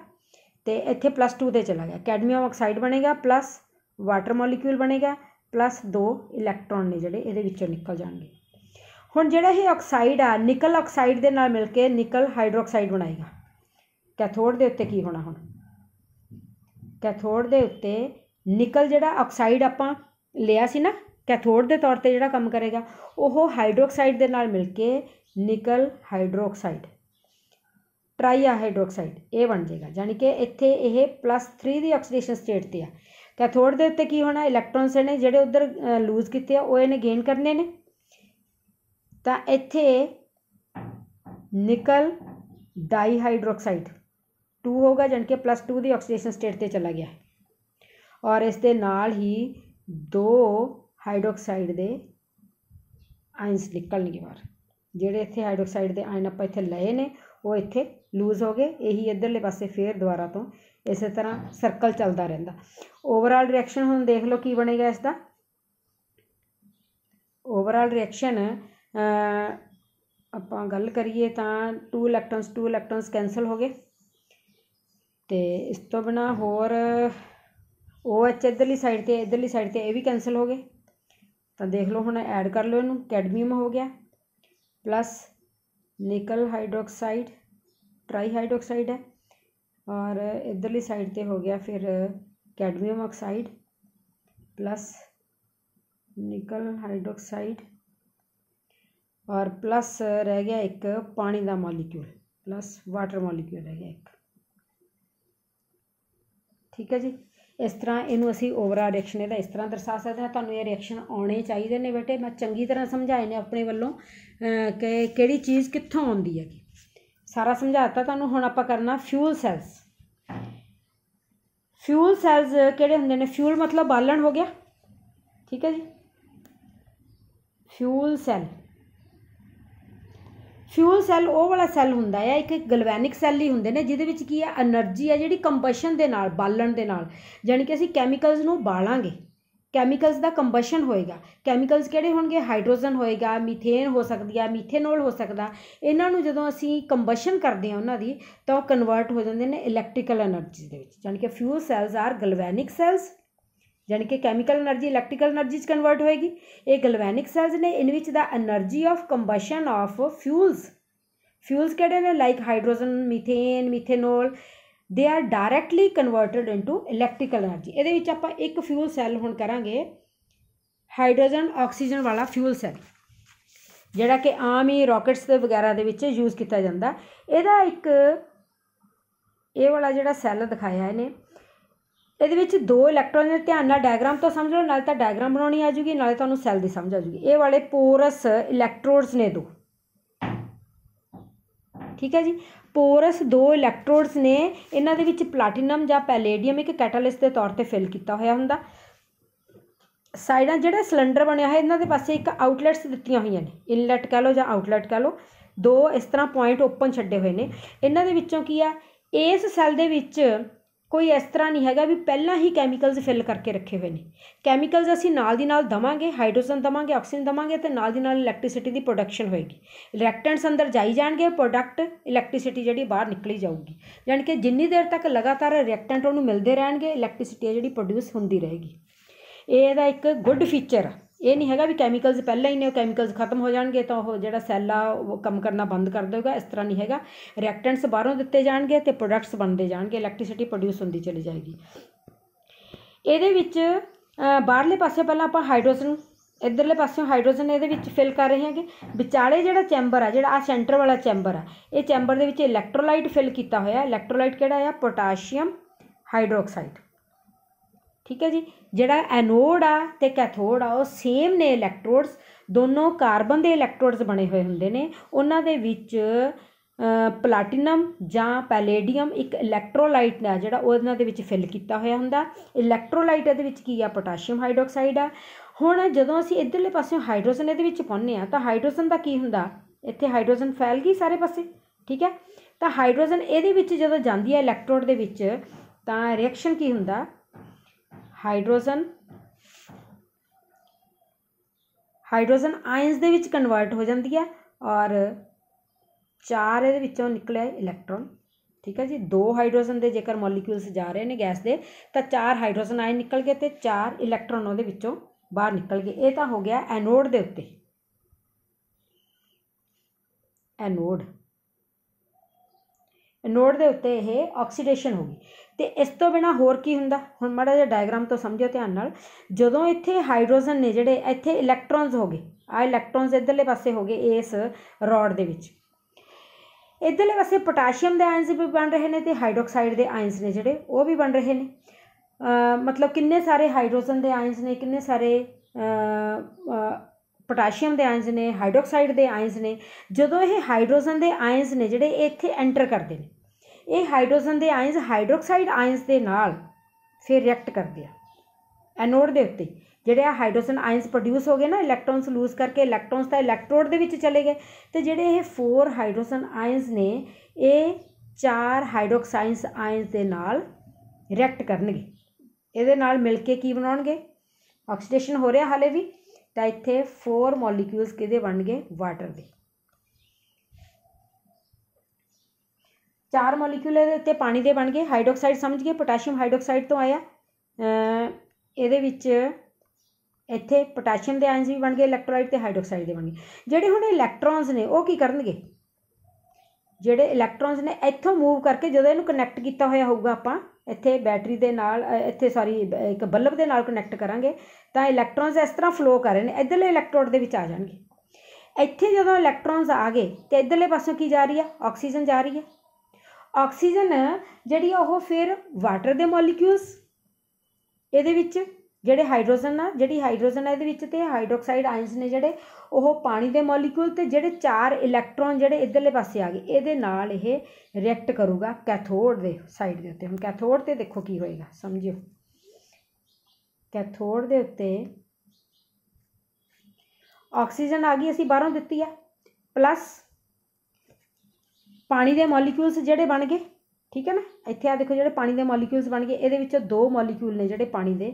ਤੇ ਇੱਥੇ ਪਲੱਸ 2 ਤੇ ਚਲਾ ਗਿਆ ਕੈਡਮੀਅਮ ਆਕਸਾਈਡ ਬਣੇਗਾ ਪਲੱਸ ਵਾਟਰ ਮੋਲੀਕਿਊਲ ਬਣੇਗਾ ਪਲੱਸ 2 ਇਲੈਕਟ੍ਰੋਨ ਨੇ ਜਿਹੜੇ ਇਹਦੇ ਵਿੱਚੋਂ ਨਿਕਲ ਜਾਣਗੇ ਹੁਣ ਜਿਹੜਾ ਇਹ ਆਕਸਾਈਡ ਆ ਨਿਕਲ ਆਕਸਾਈਡ ਦੇ ਨਾਲ ਮਿਲ ਕੇ ਨਿਕਲ ਹਾਈਡਰੋਕਸਾਈਡ ਬਣਾਏਗਾ ਕੈਥੋਡ ਦੇ ਉੱਤੇ ਕੀ ਹੋਣਾ ਹੁਣ कैथोड के उत्ते निकल जोड़ा ऑक्साइड आप कैथोड के तौर पर जोड़ा कम करेगा वह हाइड्रोक्साइड के नाल मिल के निकल हाइड्रोक्साइड ट्राइया हाइड्रोक्साइड यह बन जाएगा जानी कि इतने यह प्लस थ्री की ऑक्सीडेशन स्टेट से आ कैथोड के उत्ते की होना इलैक्ट्रॉनस ने जोड़े उधर लूज किए इन्हें गेन करने ने तो इत निकल डाईहाइड्रोक्साइड टू होगा जाने के प्लस टू की ऑक्सीडेशन स्टेट से चला गया और इस ही दो हाइड्रोक्साइड के आयनस निकलने बार जोड़े इतने हाइड्रोक्साइड के आयन आप इतने ले ने वो इतने लूज़ हो गए यही इधरले पास फिर दोबारा तो इस तरह सर्कल चलता रहा ओवरऑल रिएक्शन हम देख लो कि बनेगा इसका ओवरऑल रिएक्शन आप गल करिए two electrons two electrons cancel हो गए ਤੇ ਇਸ ਤੋਂ ਬਿਨਾ ਹੋਰ ਉਹ ਐਚ ਇੱਧਰਲੀ ਸਾਈਡ 'ਤੇ ਇੱਧਰਲੀ ਸਾਈਡ 'ਤੇ ਇਹ ਵੀ ਕੈਨਸਲ ਹੋ ਗਏ ਤਾਂ ਦੇਖ ਲਓ ਹੁਣ ਐਡ ਕਰ ਲਓ ਇਹਨੂੰ ਕੈਡਮੀਅਮ ਹੋ ਗਿਆ plus nickel hydroxide try hydroxide ਹੈ ਔਰ ਇਧਰਲੀ ਸਾਈਡ ਤੇ ਹੋ ਗਿਆ ਫਿਰ cadmium oxide plus nickel hydroxide ਔਰ ਪਲੱਸ ਰਹਿ ਗਿਆ ਇੱਕ ਪਾਣੀ ਦਾ ਮੋਲੀਕਿਊਲ ਪਲੱਸ ਵਾਟਰ ਮੋਲੀਕਿਊਲ ਰਹਿ ਗਿਆ ਇੱਕ ਠੀਕ ਹੈ ਜੀ ਇਸ ਤਰ੍ਹਾਂ ਇਹਨੂੰ ਅਸੀਂ ਓਵਰਆਲ ਰਿਐਕਸ਼ਨ ਇਹਦਾ ਇਸ ਤਰ੍ਹਾਂ ਦਰਸਾ ਸਕਦੇ ਹਾਂ ਤੁਹਾਨੂੰ ਇਹ ਰਿਐਕਸ਼ਨ ਆਉਣੇ ਚਾਹੀਦੇ ਨੇ ਬੇਟੇ ਮੈਂ ਚੰਗੀ ਤਰ੍ਹਾਂ ਸਮਝਾਏ ਨੇ ਆਪਣੇ ਵੱਲੋਂ ਕਿ ਕਿਹੜੀ ਚੀਜ਼ ਕਿੱਥੋਂ ਆਉਂਦੀ ਹੈ ਸਾਰਾ ਸਮਝਾਤਾ ਤੁਹਾਨੂੰ ਹੁਣ ਆਪਾਂ ਕਰਨਾ ਫਿਊਲ ਸੈਲਸ ਫਿਊਲ ਸੈਲਸ ਕਿਹੜੇ ਹੁੰਦੇ ਨੇ ਫਿਊਲ ਮਤਲਬ ਬਾਲਣ ਹੋ ਗਿਆ ਠੀਕ ਹੈ ਜੀ ਫਿਊਲ ਸੈਲ ਫਿਊਲ ਸੈੱਲ ਉਹ ਵਾਲਾ ਸੈੱਲ ਹੁੰਦਾ ਹੈ ਇੱਕ ਗਲਵੈਨਿਕ ਸੈੱਲ ਹੀ ਹੁੰਦੇ ਨੇ ਜਿਹਦੇ ਵਿੱਚ ਕੀ ਹੈ એનર્ਜੀ ਹੈ ਜਿਹੜੀ ਕੰਬਸ਼ਨ ਦੇ ਨਾਲ ਬਾਲਣ ਦੇ ਨਾਲ ਜਾਨੀ ਕਿ ਅਸੀਂ ਕੈਮੀਕਲਸ ਨੂੰ ਬਾਲਾਂਗੇ ਕੈਮੀਕਲਸ ਦਾ ਕੰਬਸ਼ਨ ਹੋਏਗਾ ਕੈਮੀਕਲਸ ਕਿਹੜੇ ਹੋਣਗੇ ਹਾਈਡਰੋਜਨ ਹੋਏਗਾ ਮੀਥੇਨ ਹੋ ਸਕਦੀ ਹੈ ਮੀਥੇਨੋਲ ਹੋ ਸਕਦਾ ਇਹਨਾਂ ਨੂੰ ਜਦੋਂ ਅਸੀਂ ਕੰਬਸ਼ਨ ਕਰਦੇ ਹਾਂ ਉਹਨਾਂ ਦੀ ਤਾਂ ਉਹ ਕਨਵਰਟ ਹੋ ਜਾਂਦੇ ਨੇ ਇਲੈਕਟ੍ਰੀਕਲ એનર્ਜੀ ਦੇ ਵਿੱਚ ਜਾਨੀ ਕਿ fuel cells are galvanic cells ਯਾਨੀ ਕਿ ਕੈਮੀਕਲ એનર્ਜੀ ਇਲੈਕਟ੍ਰੀਕਲ એનર્ਜੀ ਚ ਕਨਵਰਟ ਹੋਏਗੀ ਇਹ ਗਲਵੈਨਿਕ ਸੈਲਸ ਨੇ in which the energy of combustion of fuels fuels ਕਿਹੜੇ ਨੇ ਲਾਈਕ ਹਾਈਡਰੋਜਨ ਮੀਥੇਨ ਮੀਥੇਨੋਲ ਦੇ are directly converted into electrical energy ਇਹਦੇ ਵਿੱਚ ਆਪਾਂ ਇੱਕ ਫਿਊਲ ਸੈੱਲ ਹੁਣ ਕਰਾਂਗੇ ਹਾਈਡਰੋਜਨ ਆਕਸੀਜਨ ਵਾਲਾ ਫਿਊਲ ਸੈੱਲ ਜਿਹੜਾ ਕਿ ਆਮ ਹੀ ਰਾਕਟਸ ਦੇ ਵਗੈਰਾ ਦੇ ਵਿੱਚ ਯੂਜ਼ ਕੀਤਾ ਜਾਂਦਾ ਇਹਦਾ ਇੱਕ ਇਹ ਵਾਲਾ ਜਿਹੜਾ ਸੈੱਲ ਦਿਖਾਇਆ ਇਹਨੇ ਇਹਦੇ ਵਿੱਚ ਦੋ ਇਲੈਕਟ੍ਰੋਨ ਦੇ ਧਿਆਨ ਨਾਲ ਡਾਇਗ੍ਰਾਮ ਤੋਂ ਸਮਝ ਲਓ ਨਾਲ ਤਾਂ ਡਾਇਗ੍ਰਾਮ ਬਣਾਉਣੀ ਆ ਜੂਗੀ ਨਾਲੇ ਤੁਹਾਨੂੰ ਸੈੱਲ ਦੀ ਸਮਝ ਆ ਜੂਗੀ ਇਹ ਵਾਲੇ ਪੋਰਸ ਇਲੈਕਟ੍ਰੋਡਸ ਨੇ ਦੋ ਠੀਕ ਹੈ ਜੀ ਪੋਰਸ ਦੋ ਇਲੈਕਟ੍ਰੋਡਸ ਨੇ ਇਹਨਾਂ ਦੇ ਵਿੱਚ ਪਲੈਟੀਨਮ ਜਾਂ ਪੈਲੇਡੀਅਮ ਇੱਕ ਕੈਟਾਲਿਸਟ ਦੇ ਤੌਰ ਤੇ ਫਿਲ ਕੀਤਾ ਹੋਇਆ ਹੁੰਦਾ ਸਾਈਡਾਂ ਜਿਹੜਾ ਸਿਲੰਡਰ ਬਣਿਆ ਹੋਇਆ ਇਹਨਾਂ ਦੇ ਪਾਸੇ ਇੱਕ ਆਊਟਲੈਟਸ ਦਿੱਤੀਆਂ ਹੋਈਆਂ ਨੇ ਇਨਲੈਟ ਕਹ ਲਓ ਜਾਂ ਆਊਟਲੈਟ ਕਹ ਲਓ ਦੋ ਇਸ ਤਰ੍ਹਾਂ ਪੁਆਇੰਟ ਓਪਨ ਛੱਡੇ ਹੋਏ ਨੇ ਇਹਨਾਂ ਦੇ ਵਿੱਚੋਂ ਕੀ ਆ ਇਸ ਸੈੱਲ ਦੇ ਵਿੱਚ ਕੋਈ ਇਸ ਤਰ੍ਹਾਂ ਨਹੀਂ ਹੈਗਾ ਵੀ ਪਹਿਲਾਂ ਹੀ ਕੈਮੀਕਲਸ ਫਿਲ ਕਰਕੇ ਰੱਖੇ ਹੋਏ ਨੇ ਕੈਮੀਕਲਸ ਅਸੀਂ ਨਾਲ ਦੀ ਨਾਲ ਦਵਾਂਗੇ ਹਾਈਡਰੋਜਨ ਦਵਾਂਗੇ ਆਕਸੀਜਨ ਦਵਾਂਗੇ ਤੇ ਨਾਲ ਦੀ ਨਾਲ ਇਲੈਕਟ੍ਰਿਸਿਟੀ ਦੀ ਪ੍ਰੋਡਕਸ਼ਨ ਹੋਏਗੀ ਰਿਐਕਟੈਂਟਸ ਅੰਦਰ ਜਾਈ ਜਾਣਗੇ ਪ੍ਰੋਡਕਟ ਇਲੈਕਟ੍ਰਿਸਿਟੀ ਜਿਹੜੀ ਬਾਹਰ ਨਿਕਲੀ ਜਾਊਗੀ ਯਾਨੀ ਕਿ ਜਿੰਨੀ ਦੇਰ ਤੱਕ ਲਗਾਤਾਰ ਰਿਐਕਟੈਂਟ ਉਹਨੂੰ ਮਿਲਦੇ ਰਹਿਣਗੇ ਇਲੈਕਟ੍ਰਿਸਿਟੀ ਜਿਹੜੀ ਪ੍ਰੋਡਿਊਸ ਹੁੰਦੀ ਰਹੇਗੀ ਇਹ ਇਹਦਾ ਇੱਕ ਗੁੱਡ ਫੀਚਰ ਆ ਇਹ ਨਹੀਂ ਹੈਗਾ ਵੀ ਕੈਮੀਕਲਸ ਪਹਿਲਾਂ ਹੀ ਨੇ ਉਹ ਕੈਮੀਕਲਸ ਖਤਮ ਹੋ ਜਾਣਗੇ ਤਾਂ ਉਹ ਜਿਹੜਾ ਸੈੱਲ ਆ ਉਹ ਕੰਮ ਕਰਨਾ ਬੰਦ ਕਰ ਦੇਊਗਾ ਇਸ ਤਰ੍ਹਾਂ ਨਹੀਂ ਹੈਗਾ ਰਿਐਕਟੈਂਟਸ ਬਾਹਰੋਂ ਦਿੱਤੇ ਜਾਣਗੇ ਤੇ ਪ੍ਰੋਡਕਟਸ ਬਣਦੇ ਜਾਣਗੇ ਇਲੈਕਟ੍ਰਿਸਿਟੀ ਪ੍ਰੋਡਿਊਸ ਹੁੰਦੀ ਚਲੀ ਜਾਏਗੀ ਇਹਦੇ ਵਿੱਚ ਬਾਹਰਲੇ ਪਾਸੇ ਪਹਿਲਾਂ ਆਪਾਂ ਹਾਈਡਰੋਜਨ ਇਧਰਲੇ ਪਾਸਿਓਂ ਹਾਈਡਰੋਜਨ ਇਹਦੇ ਵਿੱਚ ਫਿਲ ਕਰ ਰਹੇ ਹਾਂਗੇ ਵਿਚਾਲੇ ਜਿਹੜਾ ਚੈਂਬਰ ਆ ਜਿਹੜਾ ਆ ਸੈਂਟਰ ਵਾਲਾ ਚੈਂਬਰ ਆ ਇਹ ਚੈਂਬਰ ਦੇ ਵਿੱਚ ਇਲੈਕਟ੍ਰੋਲਾਈਟ ਫਿਲ ਕੀਤਾ ਹੋਇਆ ਇਲੈਕਟ੍ਰੋਲਾਈਟ ਕਿਹੜਾ ਆ ਪੋਟਾਸ਼ੀਅਮ ਹਾਈਡਰੋਕਸਾਈਡ ਠੀਕ ਹੈ ਜੀ ਜਿਹੜਾ ਐਨੋਡ ਆ ਤੇ ਕੈਥੋਡ ਆ ਉਹ ਸੇਮ ਨੇ ਇਲੈਕਟ੍ਰੋਡਸ ਦੋਨੋਂ ਕਾਰਬਨ ਦੇ ਇਲੈਕਟ੍ਰੋਡਸ ਬਣੇ ਹੋਏ ਹੁੰਦੇ ਨੇ ਉਹਨਾਂ ਦੇ ਵਿੱਚ ਪਲੈਟੀਨਮ ਜਾਂ ਪੈਲੇਡੀਅਮ ਇੱਕ ਇਲੈਕਟ੍ਰੋਲਾਈਟ ਹੈ ਜਿਹੜਾ ਉਹਨਾਂ ਦੇ ਵਿੱਚ ਫਿਲ ਕੀਤਾ ਹੋਇਆ ਹੁੰਦਾ ਇਲੈਕਟ੍ਰੋਲਾਈਟ ਇਹਦੇ ਵਿੱਚ ਕੀ ਆ ਪੋਟਾਸ਼ੀਅਮ ਹਾਈਡਰੋਕਸਾਈਡ ਆ ਹੁਣ ਜਦੋਂ ਅਸੀਂ ਇਧਰਲੇ ਪਾਸੇ ਹਾਈਡਰੋਜਨ ਇਹਦੇ ਵਿੱਚ ਪਾਉਂਦੇ ਆ ਤਾਂ ਹਾਈਡਰੋਜਨ ਦਾ ਕੀ ਹੁੰਦਾ ਇੱਥੇ ਹਾਈਡਰੋਜਨ ਫੈਲ ਗਈ ਸਾਰੇ ਪਾਸੇ ਠੀਕ ਹੈ ਤਾਂ ਹਾਈਡਰੋਜਨ ਇਹਦੇ ਵਿੱਚ ਜਦੋਂ ਜਾਂਦੀ ਹੈ ਇਲੈਕਟ੍ਰੋਡ ਦੇ ਵਿੱਚ ਤਾਂ ਰਿਐਕਸ਼ਨ ਕੀ ਹੁੰਦਾ ਹਾਈਡਰੋਜਨ ਹਾਈਡਰੋਜਨ ਆਇਨਸ ਦੇ ਵਿੱਚ ਕਨਵਰਟ ਹੋ ਜਾਂਦੀ ਹੈ ਔਰ ਚਾਰ ਇਹਦੇ ਵਿੱਚੋਂ ਨਿਕਲਿਆ ਇਲੈਕਟ੍ਰੋਨ ਠੀਕ ਹੈ ਜੀ ਦੋ ਹਾਈਡਰੋਜਨ ਦੇ ਜੇਕਰ ਮੋਲੀਕਿਊਲਸ ਜਾ ਰਹੇ ਨੇ ਗੈਸ ਦੇ ਤਾਂ ਚਾਰ ਹਾਈਡਰੋਜਨ ਆਇਨ ਨਿਕਲ ਗਏ ਤੇ ਚਾਰ ਇਲੈਕਟ੍ਰੋਨ ਉਹਦੇ ਵਿੱਚੋਂ ਬਾਹਰ ਨਿਕਲ ਗਏ ਇਹ ਤਾਂ ਹੋ ਗਿਆ ਐਨੋਡ ਦੇ ਉੱਤੇ ਐਨੋਡ ਐਨੋਡ ਦੇ ਉੱਤੇ ਇਹ ਆਕਸੀਡੇਸ਼ਨ ਹੋ ਗਈ ਤੇ ਇਸ ਤੋਂ ਬਿਨਾ ਹੋਰ ਕੀ ਹੁੰਦਾ ਹੁਣ ਮਾੜਾ ਜਿਹਾ ਡਾਇਗਰਾਮ ਤੋਂ ਸਮਝੋ ਧਿਆਨ ਨਾਲ ਜਦੋਂ ਇੱਥੇ ਹਾਈਡਰੋਜਨ ਨੇ ਜਿਹੜੇ ਇੱਥੇ ਇਲੈਕਟ੍ਰੋਨਸ ਹੋ ਗਏ ਆ ਇਲੈਕਟ੍ਰੋਨਸ ਇਧਰਲੇ ਪਾਸੇ ਹੋ ਗਏ ਇਸ ਰੋਡ ਦੇ ਵਿੱਚ ਇਧਰਲੇ ਪਾਸੇ ਪੋਟਾਸ਼ੀਅਮ ਦੇ ਆਇਨਸ ਵੀ ਬਣ ਰਹੇ ਨੇ ਤੇ ਹਾਈਡਰੋਕਸਾਈਡ ਦੇ ਆਇਨਸ ਨੇ ਜਿਹੜੇ ਉਹ ਵੀ ਬਣ ਰਹੇ ਨੇ ਮਤਲਬ ਕਿੰਨੇ ਸਾਰੇ ਹਾਈਡਰੋਜਨ ਦੇ ਆਇਨਸ ਨੇ ਕਿੰਨੇ ਸਾਰੇ ਪੋਟਾਸ਼ੀਅਮ ਦੇ ਆਇਨਸ ਨੇ ਹਾਈਡਰੋਕਸਾਈਡ ਦੇ ਆਇਨਸ ਨੇ ਜਦੋਂ ਇਹ ਹਾਈਡਰੋਜਨ ਦੇ ਆਇਨਸ ਨੇ ਜਿਹੜੇ ਇੱਥੇ ਐਂਟਰ ਕਰਦੇ ਨੇ ਇਹ ਹਾਈਡਰੋਜਨ ਦੇ ਆਇਨਸ ਹਾਈਡਰੋਕਸਾਈਡ ਆਇਨਸ ਦੇ ਨਾਲ ਫਿਰ ਰਿਐਕਟ ਕਰਦੇ ਆ ਐਨੋਡ ਦੇ ਉੱਤੇ ਜਿਹੜੇ ਆ ਹਾਈਡਰੋਜਨ ਆਇਨਸ ਪ੍ਰੋਡਿਊਸ ਹੋ ਗਏ ਨਾ ਇਲੈਕਟ੍ਰੋਨਸ ਲੂਜ਼ ਕਰਕੇ ਇਲੈਕਟ੍ਰੋਨਸ ਤਾਂ ਇਲੈਕਟ੍ਰੋਡ ਦੇ ਵਿੱਚ ਚਲੇ ਗਏ ਤੇ ਜਿਹੜੇ ਇਹ 4 ਹਾਈਡਰੋਜਨ ਆਇਨਸ ਨੇ ਇਹ 4 ਹਾਈਡਰੋਕਸਾਈਨਸ ਆਇਨਸ ਦੇ ਨਾਲ ਰਿਐਕਟ ਕਰਨਗੇ ਇਹਦੇ ਨਾਲ ਮਿਲ ਕੇ ਕੀ ਬਣਾਉਣਗੇ ਆਕਸੀਡੇਸ਼ਨ ਹੋ ਰਿਹਾ ਹਾਲੇ ਵੀ ਤਾਂ ਇੱਥੇ 4 ਮੋਲੀਕਿਊਲਸ ਕਿਹਦੇ ਗਏ ਵਾਟਰ ਦੇ ਚਾਰ ਮੋਲੀਕਿਊਲ ਇਹਦੇ ਉੱਤੇ ਪਾਣੀ ਦੇ ਬਣ ਗਏ ਹਾਈਡਰੋਕਸਾਈਡ ਸਮਝ ਗਏ ਪੋਟਾਸ਼ੀਅਮ ਹਾਈਡਰੋਕਸਾਈਡ ਤੋਂ ਆਇਆ ਇਹਦੇ ਵਿੱਚ ਇੱਥੇ ਪੋਟਾਸ਼ੀਅਮ ਦੇ ਆਇਨਸ ਵੀ ਬਣ ਗਏ ਇਲੈਕਟ੍ਰੋਲਾਈਟ ਤੇ ਹਾਈਡਰੋਕਸਾਈਡ ਦੇ ਬਣ ਗਏ ਜਿਹੜੇ ਹੁਣ ਇਲੈਕਟ੍ਰੋਨਸ ਨੇ ਉਹ ਕੀ ਕਰਨਗੇ ਜਿਹੜੇ ਇਲੈਕਟ੍ਰੋਨਸ ਨੇ ਇੱਥੋਂ ਮੂਵ ਕਰਕੇ ਜਦੋਂ ਇਹਨੂੰ ਕਨੈਕਟ ਕੀਤਾ ਹੋਇਆ ਹੋਊਗਾ ਆਪਾਂ ਇੱਥੇ ਬੈਟਰੀ ਦੇ ਨਾਲ ਇੱਥੇ ਸੌਰੀ ਇੱਕ ਬੱਲਬ ਦੇ ਨਾਲ ਕਨੈਕਟ ਕਰਾਂਗੇ ਤਾਂ ਇਲੈਕਟ੍ਰੋਨਸ ਇਸ ਤਰ੍ਹਾਂ ਫਲੋ ਕਰ ਰਹੇ ਨੇ ਇਧਰਲੇ ਇਲੈਕਟ੍ਰੋਡ ਦੇ ਵਿੱਚ ਆ ਜਾਣਗੇ ਇੱਥੇ ਜਦੋਂ ਇਲੈਕਟ੍ਰੋਨਸ ਆ ਗਏ ਤੇ ਇਧਰਲੇ ਪਾਸੋਂ ਕੀ ਜਾ ਰਹੀ ਆ ਆਕਸੀਜਨ ਜਾ ਰਹੀ ਆ ਆਕਸੀਜਨ ਜਿਹੜੀ ਉਹ ਫਿਰ ਵਾਟਰ ਦੇ ਮੋਲੀਕਿਊਲਸ ਇਹਦੇ ਵਿੱਚ ਜਿਹੜੇ ਹਾਈਡਰੋਜਨ ਆ ਜਿਹੜੀ ਹਾਈਡਰੋਜਨ ਆ ਇਹਦੇ ਵਿੱਚ ਤੇ ਹਾਈਡਰੋਕਸਾਈਡ ਆਇਨਸ ਨੇ ਜਿਹੜੇ ਉਹ ਪਾਣੀ ਦੇ ਮੋਲੀਕਿਊਲ ਤੇ ਜਿਹੜੇ ਚਾਰ ਇਲੈਕਟ੍ਰੋਨ ਜਿਹੜੇ ਇਧਰਲੇ ਪਾਸੇ ਆ ਗਏ ਇਹਦੇ ਨਾਲ ਇਹ ਰਿਐਕਟ ਕਰੂਗਾ ਕੈਥੋਡ ਦੇ ਸਾਈਡ ਦੇ ਉੱਤੇ ਹੁਣ ਕੈਥੋਡ ਤੇ ਦੇਖੋ ਕੀ ਹੋਏਗਾ ਸਮਝਿਓ ਕੈਥੋਡ ਦੇ ਉੱਤੇ ਆਕਸੀਜਨ ਆ ਗਈ ਅਸੀਂ ਬਾਹਰੋਂ ਦਿੱਤੀ ਆ ਪਲੱਸ ਪਾਣੀ ਦੇ ਮੋਲੀਕਿਊਲਸ ਜਿਹੜੇ ਬਣ ਗਏ ਠੀਕ ਹੈ ਨਾ ਇੱਥੇ ਆ ਦੇਖੋ ਜਿਹੜੇ ਪਾਣੀ ਦੇ ਮੋਲੀਕਿਊਲਸ ਬਣ ਗਏ ਇਹਦੇ ਵਿੱਚੋਂ ਦੋ ਮੋਲੀਕਿਊਲ ਨੇ ਜਿਹੜੇ ਪਾਣੀ ਦੇ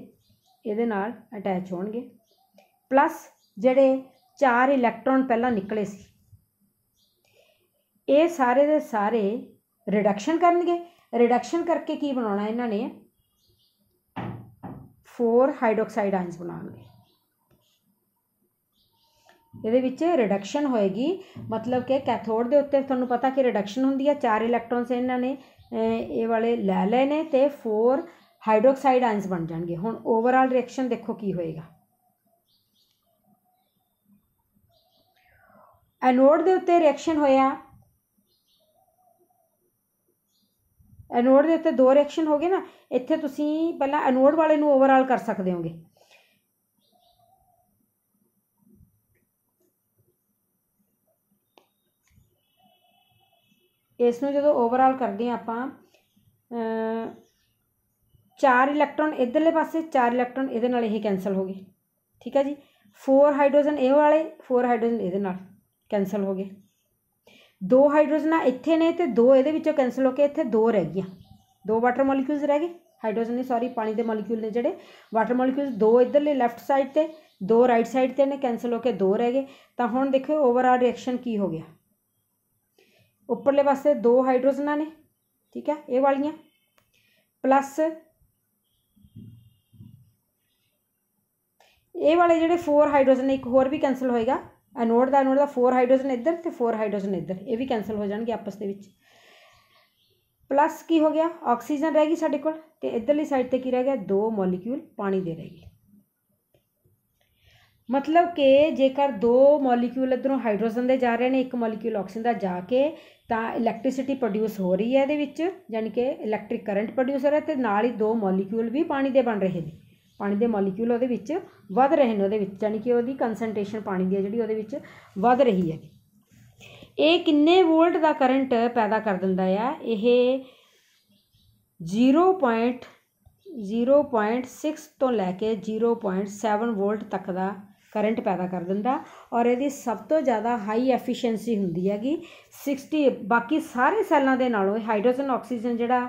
ਇਹਦੇ ਨਾਲ ਅਟੈਚ ਹੋਣਗੇ ਪਲੱਸ ਜਿਹੜੇ ਚਾਰ ਇਲੈਕਟ੍ਰੋਨ ਪਹਿਲਾਂ ਨਿਕਲੇ ਸੀ ਇਹ ਸਾਰੇ ਦੇ ਸਾਰੇ ਰਿਡਕਸ਼ਨ ਕਰਨਗੇ ਰਿਡਕਸ਼ਨ ਕਰਕੇ ਕੀ ਬਣਾਉਣਾ ਇਹਨਾਂ ਨੇ 4 ਹਾਈਡ੍ਰੋਕਸਾਈਡ ਆਇਨਸ ਬਣਾਉਣਗੇ ਇਹਦੇ ਵਿੱਚ ਰਿਡਕਸ਼ਨ ਹੋਏਗੀ ਮਤਲਬ ਕਿ ਕੈਥੋਡ ਦੇ ਉੱਤੇ ਤੁਹਾਨੂੰ ਪਤਾ ਕਿ ਰਿਡਕਸ਼ਨ ਹੁੰਦੀ ਹੈ ਚਾਰ ਇਲੈਕਟ੍ਰੋਨਸ ਇਹਨਾਂ ਨੇ ਇਹ ਵਾਲੇ ਲੈ ਲਏ ਨੇ ਤੇ 4 ਹਾਈਡਰੋਕਸਾਈਡ ਆਇਨਸ ਬਣ ਜਾਣਗੇ ਹੁਣ ਓਵਰਆਲ ਰਿਐਕਸ਼ਨ ਦੇਖੋ ਕੀ ਹੋਏਗਾ ਐਨੋਡ ਦੇ ਉੱਤੇ ਰਿਐਕਸ਼ਨ ਹੋਇਆ ਐਨੋਡ ਦੇ ਉੱਤੇ ਦੋ ਰਿਐਕਸ਼ਨ ਹੋ ਗਏ ਨਾ ਇੱਥੇ ਤੁਸੀਂ ਪਹਿਲਾਂ ਐਨੋਡ ਵਾਲੇ ਨੂੰ ਓਵਰਆਲ ਕਰ ਸਕਦੇ ਹੋਗੇ ਇਸ ਨੂੰ ਜਦੋਂ ਓਵਰਆਲ ਕਰਦੇ ਆ ਆਪਾਂ ਚਾਰ ਇਲੈਕਟ੍ਰੋਨ ਇਧਰਲੇ ਪਾਸੇ ਚਾਰ ਇਲੈਕਟ੍ਰੋਨ ਇਹਦੇ ਨਾਲ ਇਹ ਕੈਨਸਲ ਹੋ ਗਏ ਠੀਕ ਹੈ ਜੀ ਫੋਰ ਹਾਈਡਰੋਜਨ ਇਹ ਵਾਲੇ ਫੋਰ ਹਾਈਡਰੋਜਨ ਇਹਦੇ ਨਾਲ ਕੈਨਸਲ ਹੋ ਗਏ ਦੋ ਹਾਈਡਰੋਜਨਾਂ ਇੱਥੇ ਨੇ ਤੇ ਦੋ ਇਹਦੇ ਵਿੱਚੋਂ ਕੈਨਸਲ ਹੋ ਕੇ ਇੱਥੇ ਦੋ ਰਹਿ ਗਈਆਂ ਦੋ ਵਾਟਰ ਮੋਲੀਕਿਊਲਸ ਰਹਿ ਗਏ ਹਾਈਡਰੋਜਨ ਨਹੀਂ ਸੌਰੀ ਪਾਣੀ ਦੇ ਮੋਲੀਕਿਊਲ ਨੇ ਜਿਹੜੇ ਵਾਟਰ ਮੋਲੀਕਿਊਲਸ ਦੋ ਇਧਰਲੇ ਲੈਫਟ ਸਾਈਡ ਤੇ ਦੋ ਰਾਈਟ ਸਾਈਡ ਤੇ ਨੇ ਕੈਨਸਲ ਹੋ ਕੇ ਦੋ ਰਹਿ ਗਏ ਤਾਂ ਹੁਣ ਦੇਖੋ ਓਵਰਆਲ ਰਿਐਕਸ਼ਨ ਕੀ ਹੋ ਗਿਆ ਉੱਪਰਲੇ ਪਾਸੇ ਦੋ ਹਾਈਡਰੋਜਨਾਂ ਨੇ ਠੀਕ ਹੈ ਇਹ ਵਾਲੀਆਂ ਪਲੱਸ ਇਹ ਵਾਲੇ ਜਿਹੜੇ 4 ਹਾਈਡਰੋਜਨ ਇੱਕ ਹੋਰ ਵੀ ਕੈਨਸਲ ਹੋਏਗਾ ਐਨੋਡ ਦਾ ਐਨੋਡ ਦਾ 4 ਹਾਈਡਰੋਜਨ ਇੱਧਰ ਤੇ 4 ਹਾਈਡਰੋਜਨ ਇੱਧਰ ਇਹ ਵੀ ਕੈਨਸਲ ਹੋ ਜਾਣਗੇ ਆਪਸ ਦੇ ਵਿੱਚ ਪਲੱਸ ਕੀ ਹੋ ਗਿਆ ਆਕਸੀਜਨ ਰਹਿ ਗਈ ਸਾਡੇ ਕੋਲ ਤੇ ਇੱਧਰਲੀ ਸਾਈਡ ਤੇ ਕੀ ਰਹਿ ਗਿਆ ਦੋ ਮੋਲੀਕਿਊਲ ਪਾਣੀ ਦੇ ਰਹਿ ਗਏ ਮਤਲਬ ਕਿ ਜੇਕਰ ਦੋ ਮੋਲੀਕਿਊਲ ਇਧਰੋਂ ਹਾਈਡਰੋਜਨ ਦੇ ਜਾ ਰਹੇ ਨੇ ਇੱਕ ਮੋਲੀਕਿਊਲ ਆਕਸੀਜਨ ਦਾ ਜਾ ਕੇ ਤਾਂ ਇਲੈਕਟ੍ਰਿਸਿਟੀ ਪ੍ਰੋਡਿਊਸ ਹੋ ਰਹੀ ਹੈ ਇਹਦੇ ਵਿੱਚ ਯਾਨੀ ਕਿ ਇਲੈਕਟ੍ਰਿਕ ਕਰੰਟ ਪ੍ਰੋਡਿਊਸ ਹੋ ਰਿਹਾ ਤੇ ਨਾਲ ਹੀ ਦੋ ਮੋਲੀਕਿਊਲ ਵੀ ਪਾਣੀ ਦੇ ਬਣ ਰਹੇ ਨੇ ਪਾਣੀ ਦੇ ਮੋਲੀਕਿਊਲ ਉਹਦੇ ਵਿੱਚ ਵੱਧ ਰਹੇ ਨੇ ਉਹਦੇ ਵਿੱਚ ਯਾਨੀ ਕਿ ਉਹਦੀ ਕਨਸੈਂਟ੍ਰੇਸ਼ਨ ਪਾਣੀ ਦੀ ਜਿਹੜੀ ਉਹਦੇ ਵਿੱਚ ਵੱਧ ਰਹੀ ਹੈ ਇਹ ਕਿੰਨੇ ਵੋਲਟ ਦਾ ਕਰੰਟ ਪੈਦਾ ਕਰ ਦਿੰਦਾ ਆ ਇਹ 0.0.6 ਤੋਂ ਲੈ ਕੇ 0.7 ਵੋਲਟ ਤੱਕ ਦਾ ਕਰੰਟ ਪੈਦਾ ਕਰ ਦਿੰਦਾ ਔਰ ਇਹਦੀ ਸਭ ਤੋਂ ਜ਼ਿਆਦਾ ਹਾਈ ਐਫੀਸ਼ੀਐਂਸੀ ਹੁੰਦੀ ਹੈਗੀ 60 ਬਾਕੀ ਸਾਰੇ ਸੈੱਲਾਂ ਦੇ ਨਾਲੋਂ ਇਹ ਹਾਈਡਰੋਜਨ ਆਕਸੀਜਨ ਜਿਹੜਾ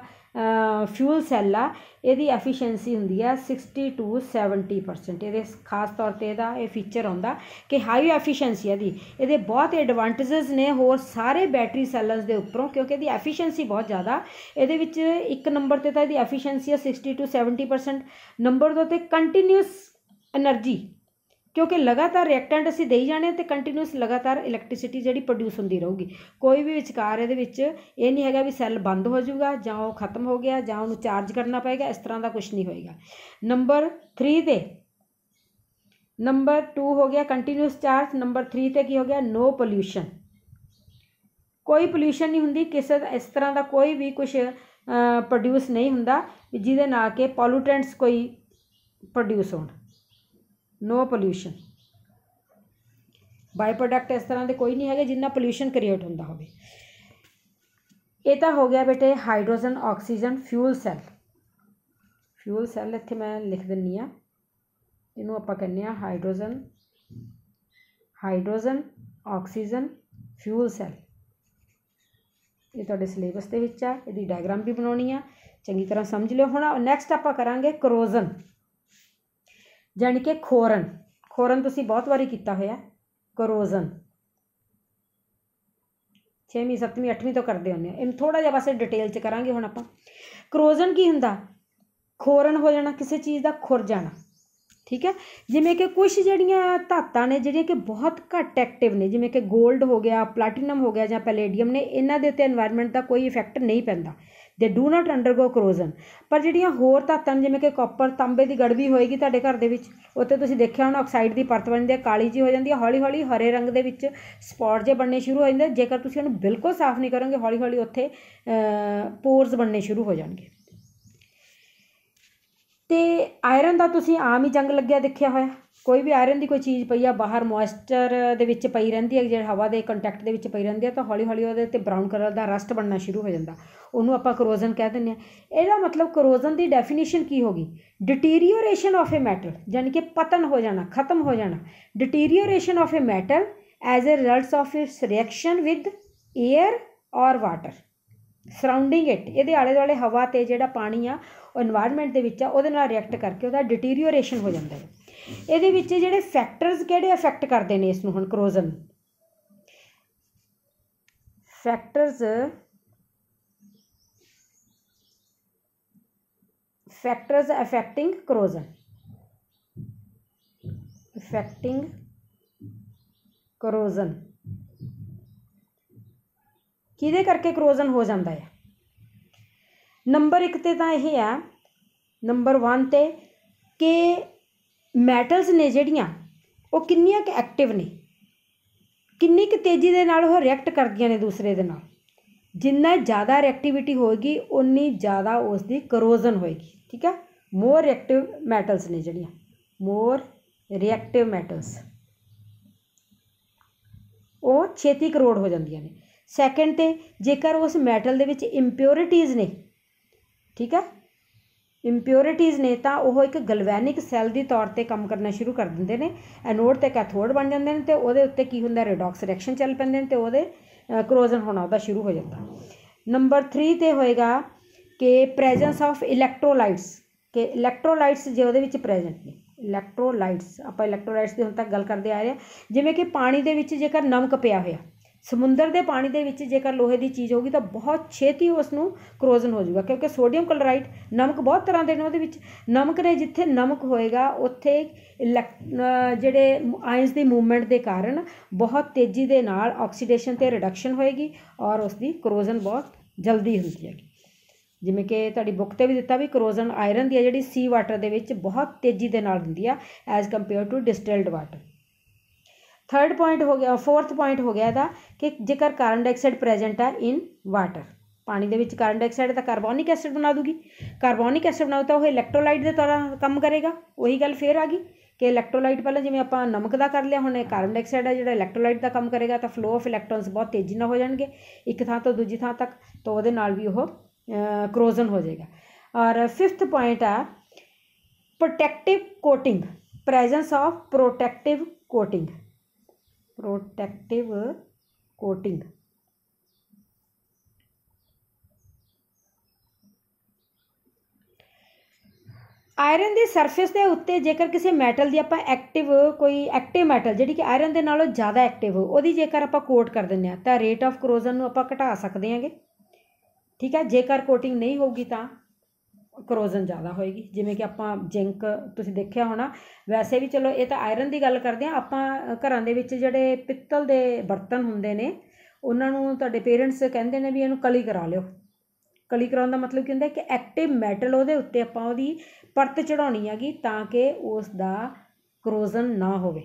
ਫਿਊਲ ਸੈੱਲ ਆ ਇਹਦੀ ਐਫੀਸ਼ੀਐਂਸੀ ਹੁੰਦੀ ਹੈ 60 ਟੂ 70% ਇਹਦੇ ਖਾਸ ਤੌਰ ਤੇ ਇਹਦਾ ਇਹ ਫੀਚਰ ਆਉਂਦਾ ਕਿ ਹਾਈ ਐਫੀਸ਼ੀਐਂਸੀ ਦੀ ਇਹਦੇ ਬਹੁਤ ਐਡਵਾਂਟੇजेस ਨੇ ਹੋਰ ਸਾਰੇ ਬੈਟਰੀ ਸੈੱਲਸ ਦੇ ਉੱਪਰੋਂ ਕਿਉਂਕਿ ਇਹਦੀ ਐਫੀਸ਼ੀਐਂਸੀ ਬਹੁਤ ਜ਼ਿਆਦਾ ਇਹਦੇ ਵਿੱਚ ਇੱਕ ਨੰਬਰ ਤੇ ਤਾਂ ਇਹਦੀ ਐਫੀਸ਼ੀਐਂਸੀ ਹੈ 60 ਟੂ 70% ਨੰਬਰ ਦੋ ਤੇ ਕੰਟੀਨਿਊਸ એનર્ਜੀ ਕਿਉਂਕਿ ਲਗਾਤਾਰ ਰਿਐਕਟੈਂਟ ਅਸੀਂ ਦੇਈ ਜਾਣੇ ਤੇ ਕੰਟੀਨਿਊਸ ਲਗਾਤਾਰ ਇਲੈਕਟ੍ਰਿਸਿਟੀ ਜਿਹੜੀ ਪ੍ਰੋਡਿਊਸ ਹੁੰਦੀ ਰਹੂਗੀ ਕੋਈ ਵੀ ਵਿਚਕਾਰ ਇਹਦੇ ਵਿੱਚ ਇਹ ਨਹੀਂ ਹੈਗਾ ਵੀ ਸੈੱਲ ਬੰਦ ਹੋ ਜਾਊਗਾ ਜਾਂ ਉਹ ਖਤਮ ਹੋ ਗਿਆ ਜਾਂ ਉਹਨੂੰ ਚਾਰਜ ਕਰਨਾ ਪਏਗਾ ਇਸ ਤਰ੍ਹਾਂ ਦਾ ਕੁਝ ਨਹੀਂ ਹੋਏਗਾ ਨੰਬਰ 3 ਤੇ ਨੰਬਰ 2 ਹੋ ਗਿਆ ਕੰਟੀਨਿਊਸ ਚਾਰਜ ਨੰਬਰ 3 ਤੇ ਕੀ ਹੋ ਗਿਆ ਨੋ ਪੋਲੂਸ਼ਨ ਕੋਈ ਪੋਲੂਸ਼ਨ ਨਹੀਂ ਹੁੰਦੀ ਕਿਸੇ ਇਸ ਤਰ੍ਹਾਂ ਦਾ ਕੋਈ ਵੀ ਕੁਝ ਪ੍ਰੋਡਿਊਸ ਨਹੀਂ ਹੁੰਦਾ ਜਿਹਦੇ ਨਾਲ ਕਿ ਪੋਲੂਟੈਂਟਸ ਕੋਈ ਪ੍ਰੋਡਿਊਸ ਹੋਣ ਨੋ ਪੋਲੂਸ਼ਨ ਬਾਈ ਪ੍ਰੋਡਕਟ ਇਸ ਤਰ੍ਹਾਂ ਦੇ ਕੋਈ ਨਹੀਂ ਹੈਗੇ ਜਿੰਨਾ ਪੋਲੂਸ਼ਨ ਕ੍ਰੀਏਟ ਹੁੰਦਾ ਹੋਵੇ ਇਹ ਤਾਂ ਹੋ ਗਿਆ ਬੇਟੇ hydrogen oxygen fuel cell fuel cell ਇੱਥੇ ਮੈਂ ਲਿਖ ਦਿੰਨੀ ਆ ਇਹਨੂੰ ਆਪਾਂ ਕਹਿੰਦੇ ਆ hydrogen hydrogen oxygen fuel cell ਇਹ ਤੁਹਾਡੇ ਸਿਲੇਬਸ ਦੇ ਵਿੱਚ ਆ ਇਹਦੀ ਡਾਇਗਰਾਮ ਵੀ ਬਣਾਉਣੀ ਆ ਚੰਗੀ ਤਰ੍ਹਾਂ ਸਮਝ ਲਿਓ ਹੁਣ ਨੈਕਸਟ ਆਪਾਂ ਕਰਾਂਗੇ ਕਰੋਜ਼ਨ ਜਾਨੀ ਕਿ ਖੋਰਨ ਖੋਰਨ ਤੁਸੀਂ ਬਹੁਤ ਵਾਰੀ ਕੀਤਾ ਹੋਇਆ ਕਰੋਜ਼ਨ 6ਵੀਂ 7ਵੀਂ 8ਵੀਂ ਤੋਂ ਕਰਦੇ ਹੁੰਦੇ ਆ ਇਹਨੂੰ ਥੋੜਾ ਜਿਹਾ ਬਸ ਡਿਟੇਲ ਚ ਕਰਾਂਗੇ ਹੁਣ ਆਪਾਂ ਕਰੋਜ਼ਨ ਕੀ ਹੁੰਦਾ ਖੋਰਨ ਹੋ ਜਾਣਾ ਕਿਸੇ ਚੀਜ਼ ਦਾ ਖੁਰ ਜਾਣਾ ਠੀਕ ਹੈ ਜਿਵੇਂ ਕਿ ਕੁਝ ਜਿਹੜੀਆਂ ਧਾਤਾਂ ਨੇ ਜਿਹੜੀਆਂ ਕਿ ਬਹੁਤ ਘੱਟ ਐਕਟਿਵ ਨੇ ਜਿਵੇਂ ਕਿ 골ਡ ਹੋ ਗਿਆ ਪਲੈਟੀਨਮ ਹੋ ਗਿਆ ਜਾਂ ਪੈਲੇਡੀਅਮ ਨੇ ਇਹਨਾਂ ਦੇ ਉੱਤੇ এনवायरमेंट ਦਾ ਕੋਈ ਇਫੈਕਟ ਨਹੀਂ ਪੈਂਦਾ ਦੇ ਡੂ ਨਾਟ ਅੰਡਰਗੋ ਕਰੋਜ਼ਨ ਪਰ ਜਿਹੜੀਆਂ ਹੋਰ ਧਾਤਾਂ ਜਿਵੇਂ ਕਿ ਕਾਪਰ ਤਾਂਬੇ ਦੀ ਗੜਵੀ ਹੋਏਗੀ ਤੁਹਾਡੇ ਘਰ ਦੇ ਵਿੱਚ ਉੱਤੇ ਤੁਸੀਂ ਦੇਖਿਆ ਹੋਣਾ ਆਕਸਾਈਡ ਦੀ ਪਰਤ ਬਣਦੀ ਹੈ ਕਾਲੀ ਜੀ ਹੋ ਜਾਂਦੀ ਹੈ ਹੌਲੀ ਹੌਲੀ ਹਰੇ ਰੰਗ ਦੇ ਵਿੱਚ ਸਪੌਟ ਜੇ ਬਣਨੇ ਸ਼ੁਰੂ ਹੋ ਜਾਂਦੇ ਜੇਕਰ ਤੁਸੀਂ ਉਹਨੂੰ ਬਿਲਕੁਲ ਸਾਫ਼ ਨਹੀਂ ਕਰੋਗੇ ਹੌਲੀ ਹੌਲੀ ਉੱਥੇ ਪੋਰਸ ਬਣਨੇ ਸ਼ੁਰੂ ਹੋ ਜਾਣਗੇ ਤੇ ਆਇਰਨ ਦਾ ਤੁਸੀਂ ਆਮ ਹੀ ਜੰਗ ਲੱਗਿਆ ਦੇਖਿਆ ਹੋਇਆ ਕੋਈ ਵੀ ਆਇਰਨ ਦੀ ਕੋਈ ਚੀਜ਼ ਪਈ ਆ ਬਾਹਰ ਮੋਇਸਚਰ ਦੇ ਵਿੱਚ ਪਈ ਰਹਿੰਦੀ ਹੈ ਜਿਹੜਾ ਹਵਾ ਦੇ ਕੰਟੈਕਟ ਦੇ ਵਿੱਚ ਪਈ ਰਹਿੰਦੀ ਹੈ ਤਾਂ ਹੌਲੀ ਹੌਲੀ ਉਹਦੇ ਤੇ ਬ੍ਰਾਊਨ ਕਲਰ ਦਾ ਰਸਟ ਬਣਨਾ ਸ਼ੁਰੂ ਹੋ ਜਾਂਦਾ ਉਹਨੂੰ ਆਪਾਂ ਕਰੋਜ਼ਨ ਕਹਿ ਦਿੰਦੇ ਆ ਇਹਦਾ ਮਤਲਬ ਕਰੋਜ਼ਨ ਦੀ ਡੈਫੀਨੇਸ਼ਨ ਕੀ ਹੋਗੀ ਡਿਟੀਰੀਓਰੇਸ਼ਨ ਆਫ ਅ ਮੈਟਲ ਯਾਨੀ ਕਿ ਪਤਨ ਹੋ ਜਾਣਾ ਖਤਮ ਹੋ ਜਾਣਾ deterioration of a metal as a results of its reaction with air or water surrounding it ਇਹਦੇ ਆਲੇ ਦੁਆਲੇ ਹਵਾ ਤੇ ਜਿਹੜਾ ਪਾਣੀ ਆ ਉਹ এনवायरमेंट ਦੇ ਵਿੱਚ ਆ ਉਹਦੇ ਨਾਲ ਰਿਐਕਟ ਕਰਕੇ ਉਹਦਾ ਡਿਟੀਰੀਓਰੇਸ਼ਨ ਹੋ ਜਾਂਦਾ ਹੈ ਇਹਦੇ ਵਿੱਚ ਜਿਹੜੇ ਫੈਕਟਰਸ ਕਿਹੜੇ ਅਫੈਕਟ ਕਰਦੇ ਨੇ ਇਸ ਨੂੰ ਹੁਣ corrosion factors factors affecting corrosion affecting corrosion ਕਿਹਦੇ ਕਰਕੇ ਕਰੋਜ਼ਨ ਹੋ ਜਾਂਦਾ ਹੈ ਨੰਬਰ 1 ਤੇ ਤਾਂ ਇਹ ਆ ਨੰਬਰ 1 ਤੇ ਕਿ ਮੈਟਲਸ ਨੇ ਜਿਹੜੀਆਂ ਉਹ ਕਿੰਨੀਆਂ ਕਿ ਐਕਟਿਵ ਨੇ ਕਿੰਨੀ ਕਿ ਤੇਜ਼ੀ ਦੇ ਨਾਲ ਉਹ ਰਿਐਕਟ ਕਰਦੀਆਂ ਨੇ ਦੂਸਰੇ ਦੇ ਨਾਲ ਜਿੰਨਾ ਜ਼ਿਆਦਾ ਰਿਐਕਟੀਵਿਟੀ ਹੋਏਗੀ ਉਨੀ ਜ਼ਿਆਦਾ ਉਸ ਦੀ ਕਰੋਜ਼ਨ ਹੋਏਗੀ ਠੀਕ ਹੈ ਮੋਰ ਰਿਐਕਟਿਵ ਮੈਟਲਸ ਨੇ ਜਿਹੜੀਆਂ ਮੋਰ ਰਿਐਕਟਿਵ ਮੈਟਲਸ ਉਹ ਛੇਤੀ ਕਰੋੜ ਹੋ ਜਾਂਦੀਆਂ ਨੇ ਸੈਕੰਡ ਤੇ ਜੇਕਰ ਉਸ ਮੈਟਲ ਦੇ ਵਿੱਚ ਇੰਪਿਉਰਿਟੀਜ਼ ਨੇ ਠੀਕ ਹੈ ਇੰਪਿਉਰਿਟੀਜ਼ ਨੇ ਤਾਂ ਉਹ ਇੱਕ ਗਲਵੈਨਿਕ ਸੈੱਲ ਦੀ ਤੌਰ ਤੇ ਕੰਮ ਕਰਨਾ ਸ਼ੁਰੂ ਕਰ ਦਿੰਦੇ ਨੇ ਐਨੋਡ ਤੇ ਕੈਥੋਡ ਬਣ ਜਾਂਦੇ ਨੇ ਤੇ ਉਹਦੇ ਉੱਤੇ ਕੀ ਹੁੰਦਾ ਰਿਡੌਕਸ ਰਿਐਕਸ਼ਨ ਚੱਲ ਪੈਂਦੇ ਨੇ ਤੇ ਉਹਦੇ ਕਰੋਜ਼ਨ ਹੋਣਾ ਉਹਦਾ ਸ਼ੁਰੂ ਹੋ ਜਾਂਦਾ ਨੰਬਰ 3 ਤੇ ਹੋਏਗਾ ਕਿ ਪ੍ਰੈਜ਼ੈਂਸ ਆਫ ਇਲੈਕਟ੍ਰੋਲਾਈਟਸ ਕਿ ਇਲੈਕਟ੍ਰੋਲਾਈਟਸ ਜੇ ਉਹਦੇ ਵਿੱਚ ਪ੍ਰੈਜ਼ੈਂਟ ਨੇ ਇਲੈਕਟ੍ਰੋਲਾਈਟਸ ਆਪਾਂ ਇਲੈਕਟ੍ਰੋਲਾਈਟਸ ਦੀ ਹੁਣ ਤੱਕ ਗੱਲ ਕਰਦੇ ਆ ਰਹੇ ਜਿਵੇਂ ਕਿ ਪਾਣੀ ਦੇ ਵਿੱਚ ਜੇਕਰ ਨਮਕ ਪਿਆ ਹੋਇਆ ਸਮੁੰਦਰ ਦੇ ਪਾਣੀ ਦੇ ਵਿੱਚ ਜੇਕਰ ਲੋਹੇ ਦੀ ਚੀਜ਼ ਹੋਊਗੀ ਤਾਂ ਬਹੁਤ ਛੇਤੀ ਉਸ ਨੂੰ ਕਰੋਜ਼ਨ ਹੋ ਜਾਊਗਾ ਕਿਉਂਕਿ ਸੋਡੀਅਮ ਕਲੋਰਾਈਡ ਨਮਕ ਬਹੁਤ ਤਰ੍ਹਾਂ ਦੇ ਨੇ ਉਹਦੇ ਵਿੱਚ ਨਮਕ ਨੇ ਜਿੱਥੇ ਨਮਕ ਹੋਏਗਾ ਉੱਥੇ ਜਿਹੜੇ ਆਇਨਸ ਦੀ ਮੂਵਮੈਂਟ ਦੇ ਕਾਰਨ ਬਹੁਤ ਤੇਜ਼ੀ ਦੇ ਨਾਲ ਆਕਸੀਡੇਸ਼ਨ ਤੇ ਰਿਡਕਸ਼ਨ ਹੋਏਗੀ ਔਰ ਉਸ ਦੀ ਕਰੋਜ਼ਨ ਬਹੁਤ ਜਲਦੀ ਹੁੰਦੀ ਹੈ ਜਿਵੇਂ ਕਿ ਤੁਹਾਡੀ ਬੁੱਕ ਤੇ ਵੀ ਦਿੱਤਾ ਵੀ ਕਰੋਜ਼ਨ ਆਇਰਨ ਦੀ ਹੈ ਜਿਹੜੀ ਸੀ ਵਾਟਰ ਦੇ ਵਿੱਚ ਬਹੁਤ ਤੇਜ਼ੀ ਦੇ ਨਾਲ ਹੁੰਦੀ ਆ as compare to distilled water third point हो गया फोर्थ पॉइंट ਹੋ ਗਿਆ ਇਹਦਾ ਕਿ ਜੇਕਰ ਕਾਰਬਨ ਡਾਈਆਕਸਾਈਡ ਪ੍ਰੈਜ਼ੈਂਟ ਆ ਇਨ ਵਾਟਰ ਪਾਣੀ ਦੇ ਵਿੱਚ ਕਾਰਬਨ ਡਾਈਆਕਸਾਈਡ ਤਾਂ ਕਾਰਬੋਨਿਕ ਐਸਿਡ ਬਣਾ ਦੂਗੀ ਕਾਰਬੋਨਿਕ ਐਸਿਡ ਬਣਾਉ ਤਾਂ ਉਹ ਇਲੈਕਟ੍ਰੋਲਾਈਟ ਦੇ ਤਰ੍ਹਾਂ ਕੰਮ ਕਰੇਗਾ ਉਹੀ ਗੱਲ ਫੇਰ ਆ ਗਈ ਕਿ ਇਲੈਕਟ੍ਰੋਲਾਈਟ ਪਹਿਲਾਂ ਜਿਵੇਂ ਆਪਾਂ ਨਮਕ ਦਾ ਕਰ ਲਿਆ ਹੁਣ ਇਹ ਕਾਰਬਨ ਡਾਈਆਕਸਾਈਡ ਆ ਜਿਹੜਾ ਇਲੈਕਟ੍ਰੋਲਾਈਟ ਦਾ ਕੰਮ ਕਰੇਗਾ ਤਾਂ ਫਲੋ ਆਫ ਇਲੈਕਟ੍ਰੋਨਸ ਬਹੁਤ ਤੇਜ਼ੀ ਨਾਲ ਹੋ ਜਾਣਗੇ ਇੱਕ ਥਾਂ ਤੋਂ ਦੂਜੀ ਥਾਂ ਤੱਕ ਤਾਂ ਉਹਦੇ ਨਾਲ ਵੀ ਉਹ ਕਰੋਜ਼ਨ ਹੋ ਜਾਏਗਾ ਔਰ ਫਿਫਥ ਪੁਆਇੰਟ ਆ protective coating presence of protective coating protective coating iron ਦੀ ਸਰਫੇਸ ਦੇ ਉੱਤੇ ਜੇਕਰ ਕਿਸੇ ਮੈਟਲ ਦੀ ਆਪਾਂ ਐਕਟਿਵ ਕੋਈ ਐਕਟਿਵ ਮੈਟਲ ਜਿਹੜੀ ਕਿ ਆਇਰਨ ਦੇ ਨਾਲੋਂ ਜ਼ਿਆਦਾ ਐਕਟਿਵ ਹੋ ਉਹਦੀ ਜੇਕਰ ਆਪਾਂ ਕੋਟ ਕਰ ਦਿੰਦੇ ਆ ਤਾਂ ਰੇਟ ਆਫ ਕਰੋਜ਼ਨ ਨੂੰ ਆਪਾਂ ਘਟਾ ਸਕਦੇ ਹਾਂਗੇ ਠੀਕ ਹੈ ਜੇਕਰ ਕੋਟਿੰਗ ਨਹੀਂ ਹੋਊਗੀ ਤਾਂ ਕਰੋਜ਼ਨ ਜ਼ਿਆਦਾ ਹੋਏਗੀ ਜਿਵੇਂ ਕਿ ਆਪਾਂ ਜ਼ਿੰਕ ਤੁਸੀਂ ਦੇਖਿਆ ਹੋਣਾ ਵੈਸੇ ਵੀ ਚਲੋ ਇਹ ਤਾਂ ਆਇਰਨ ਦੀ ਗੱਲ ਕਰਦੇ ਆ ਆਪਾਂ ਘਰਾਂ ਦੇ ਵਿੱਚ ਜਿਹੜੇ ਪਿੱਤਲ ਦੇ ਬਰਤਨ ਹੁੰਦੇ ਨੇ ਉਹਨਾਂ ਨੂੰ ਤੁਹਾਡੇ ਪੇਰੈਂਟਸ ਕਹਿੰਦੇ ਨੇ ਵੀ ਇਹਨੂੰ ਕਲੀ ਕਰਾ ਲਿਓ ਕਲੀ ਕਰਾਉਣ ਦਾ ਮਤਲਬ ਕੀ ਹੁੰਦਾ ਕਿ ਐਕਟਿਵ ਮੈਟਲ ਉਹਦੇ ਉੱਤੇ ਆਪਾਂ ਉਹਦੀ ਪਰਤ ਚੜਾਉਣੀ ਹੈਗੀ ਤਾਂ ਕਿ ਉਸ ਦਾ ਕਰੋਜ਼ਨ ਨਾ ਹੋਵੇ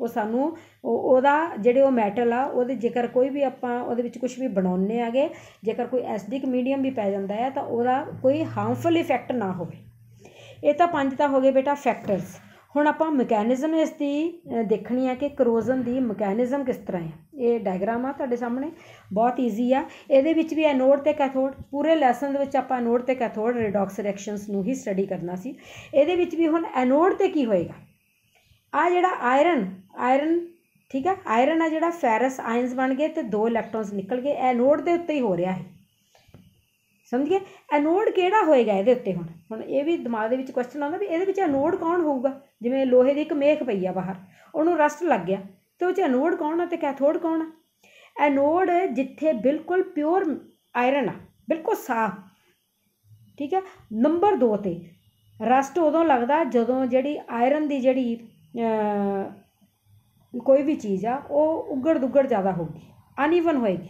ਉਹ ਸਾਨੂੰ ਉਹ ਉਹਦਾ ਜਿਹੜੇ ਉਹ ਮੈਟਲ ਆ ਉਹਦੇ ਜੇਕਰ ਕੋਈ ਵੀ ਆਪਾਂ ਉਹਦੇ ਵਿੱਚ ਕੁਝ ਵੀ ਬਣਾਉਂਦੇ ਆਗੇ ਜੇਕਰ ਕੋਈ ਐਸਿਡਿਕ ਮੀਡੀਅਮ ਵੀ ਪੈ ਜਾਂਦਾ ਹੈ ਤਾਂ ਉਹਦਾ ਕੋਈ ਹਾਰਮਫੁਲ ਇਫੈਕਟ ਨਾ ਹੋਵੇ ਇਹ ਤਾਂ ਪੰਜ ਤਾਂ ਹੋ ਗਏ ਬੇਟਾ ਫੈਕਟਰਸ ਹੁਣ ਆਪਾਂ ਮੈਕੈਨਿਜ਼ਮ ਇਸ ਦੀ ਦੇਖਣੀ ਆ ਕਿ ਕਰੋਜ਼ਨ ਦੀ ਮੈਕੈਨਿਜ਼ਮ ਕਿਸ ਤਰ੍ਹਾਂ ਹੈ ਇਹ ਡਾਇਗਰਾਮ ਆ ਤੁਹਾਡੇ ਸਾਹਮਣੇ ਬਹੁਤ ਈਜ਼ੀ ਆ ਇਹਦੇ ਵਿੱਚ ਵੀ ਐਨੋਡ ਤੇ ਕੈਥੋਡ ਪੂਰੇ ਲੈਸਨ ਦੇ ਵਿੱਚ ਆਪਾਂ ਐਨੋਡ ਤੇ ਕੈਥੋਡ ਰਿਡਾਕਸ ਰਿਐਕਸ਼ਨਸ ਨੂੰ ਹੀ ਸਟੱਡੀ ਕਰਨਾ ਸੀ ਇਹਦੇ ਵਿੱਚ ਵੀ ਹੁਣ ਐਨੋਡ ਤੇ ਕੀ ਹੋਏਗਾ ਆ ਜਿਹੜਾ ਆਇਰਨ ਆਇਰਨ ਠੀਕ ਹੈ ਆਇਰਨ ਆ ਜਿਹੜਾ ਫੈਰਸ ਆਇਨਸ ਬਣ ਗਏ ਤੇ ਦੋ ਇਲੈਕਟ੍ਰੋਨਸ ਨਿਕਲ ਗਏ ਐਨੋਡ ਦੇ ਉੱਤੇ ਹੀ ਹੋ ਰਿਹਾ ਹੈ ਸਮਝ ਗਏ ਐਨੋਡ ਕਿਹੜਾ ਹੋਏਗਾ ਇਹਦੇ ਉੱਤੇ ਹੁਣ ਹੁਣ ਇਹ ਵੀ ਦਿਮਾਗ ਦੇ ਵਿੱਚ ਕੁਐਸਚਨ ਆਉਂਦਾ ਵੀ ਇਹਦੇ ਵਿੱਚ ਐਨੋਡ ਕੌਣ ਹੋਊਗਾ ਜਿਵੇਂ ਲੋਹੇ ਦੀ ਇੱਕ ਮੇਖ ਪਈ ਆ ਬਾਹਰ ਉਹਨੂੰ ਰਸਟ ਲੱਗ ਗਿਆ ਤੇ ਉਹ ਚ ਐਨੋਡ ਕੌਣ ਆ ਤੇ ਕੈਥੋਡ ਕੌਣ ਆ ਐਨੋਡ ਜਿੱਥੇ ਬਿਲਕੁਲ ਪਿਓਰ ਆਇਰਨ ਆ ਬਿਲਕੁਲ ਸਾਫ਼ ਠੀਕ ਹੈ ਨੰਬਰ 2 ਤੇ ਰਸਟ ਉਦੋਂ ਲੱਗਦਾ ਜਦੋਂ ਜਿਹੜੀ ਆਇਰਨ ਦੀ ਜਿਹੜੀ ਕੋਈ ਵੀ ਚੀਜ਼ ਆ ਉਹ ਉਗੜ ਦੁਗੜ ਜ਼ਿਆਦਾ ਹੋਗੀ ਅਨਈਵਨ ਹੋਏਗੀ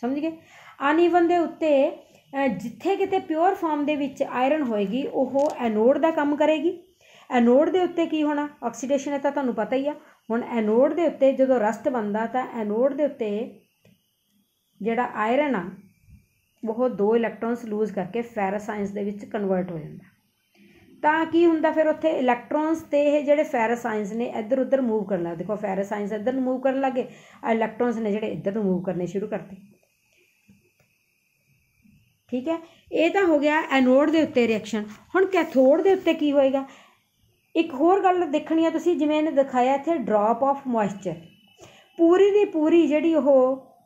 ਸਮਝ ਗਏ ਅਨਈਵਨ ਦੇ ਉੱਤੇ ਜਿੱਥੇ ਕਿਤੇ ਪਿਓਰ ਫਾਰਮ ਦੇ ਵਿੱਚ ਆਇਰਨ ਹੋਏਗੀ ਉਹ ਐਨੋਡ ਦਾ ਕੰਮ ਕਰੇਗੀ ਐਨੋਡ ਦੇ ਉੱਤੇ ਕੀ ਹੋਣਾ ਆਕਸੀਡੇਸ਼ਨ ਹੈ ਤਾਂ ਤੁਹਾਨੂੰ ਪਤਾ ਹੀ ਆ ਹੁਣ ਐਨੋਡ ਦੇ ਉੱਤੇ ਜਦੋਂ ਰਸਟ ਬਣਦਾ ਤਾਂ ਐਨੋਡ ਦੇ ਉੱਤੇ ਜਿਹੜਾ ਆਇਰਨ ਆ ਉਹ ਦੋ ਇਲੈਕਟ੍ਰੋਨਸ ਲੂਜ਼ ਕਰਕੇ ਫੈਰਸ ਆਇਨਸ ਦੇ ਵਿੱਚ ਕਨਵਰਟ ਹੋ ਜਾਂਦਾ ਤਾਂ ਕੀ ਹੁੰਦਾ ਫਿਰ ਉੱਥੇ ਇਲੈਕਟ੍ਰੋਨਸ ਤੇ ਇਹ ਜਿਹੜੇ ਫੈਰਸ ਆਇਨਸ ਨੇ ਇੱਧਰ ਉੱਧਰ ਮੂਵ ਕਰਨ ਲੱਗ ਦੇਖੋ ਫੈਰਸ ਆਇਨਸ ਇੱਧਰ ਨੂੰ ਮੂਵ ਕਰਨ ਲੱਗੇ ਆ ਇਲੈਕਟ੍ਰੋਨਸ ਨੇ ਜਿਹੜੇ ਇੱਧਰ ਨੂੰ ਮੂਵ ਕਰਨੇ ਸ਼ੁਰੂ ਕਰਤੇ ਠੀਕ ਹੈ ਇਹ ਤਾਂ ਹੋ ਗਿਆ ਐਨੋਡ ਦੇ ਉੱਤੇ ਰਿਐਕਸ਼ਨ ਹੁਣ ਕੈਥੋਡ ਦੇ ਉੱਤੇ ਕੀ ਹੋਏਗਾ ਇੱਕ ਹੋਰ ਗੱਲ ਦੇਖਣੀ ਆ ਤੁਸੀਂ ਜਿਵੇਂ ਇਹਨੇ ਦਿਖਾਇਆ ਇੱਥੇ ਡ੍ਰੌਪ ਆਫ ਮੋਇਸਚਰ ਪੂਰੀ ਦੀ ਪੂਰੀ ਜਿਹੜੀ ਉਹ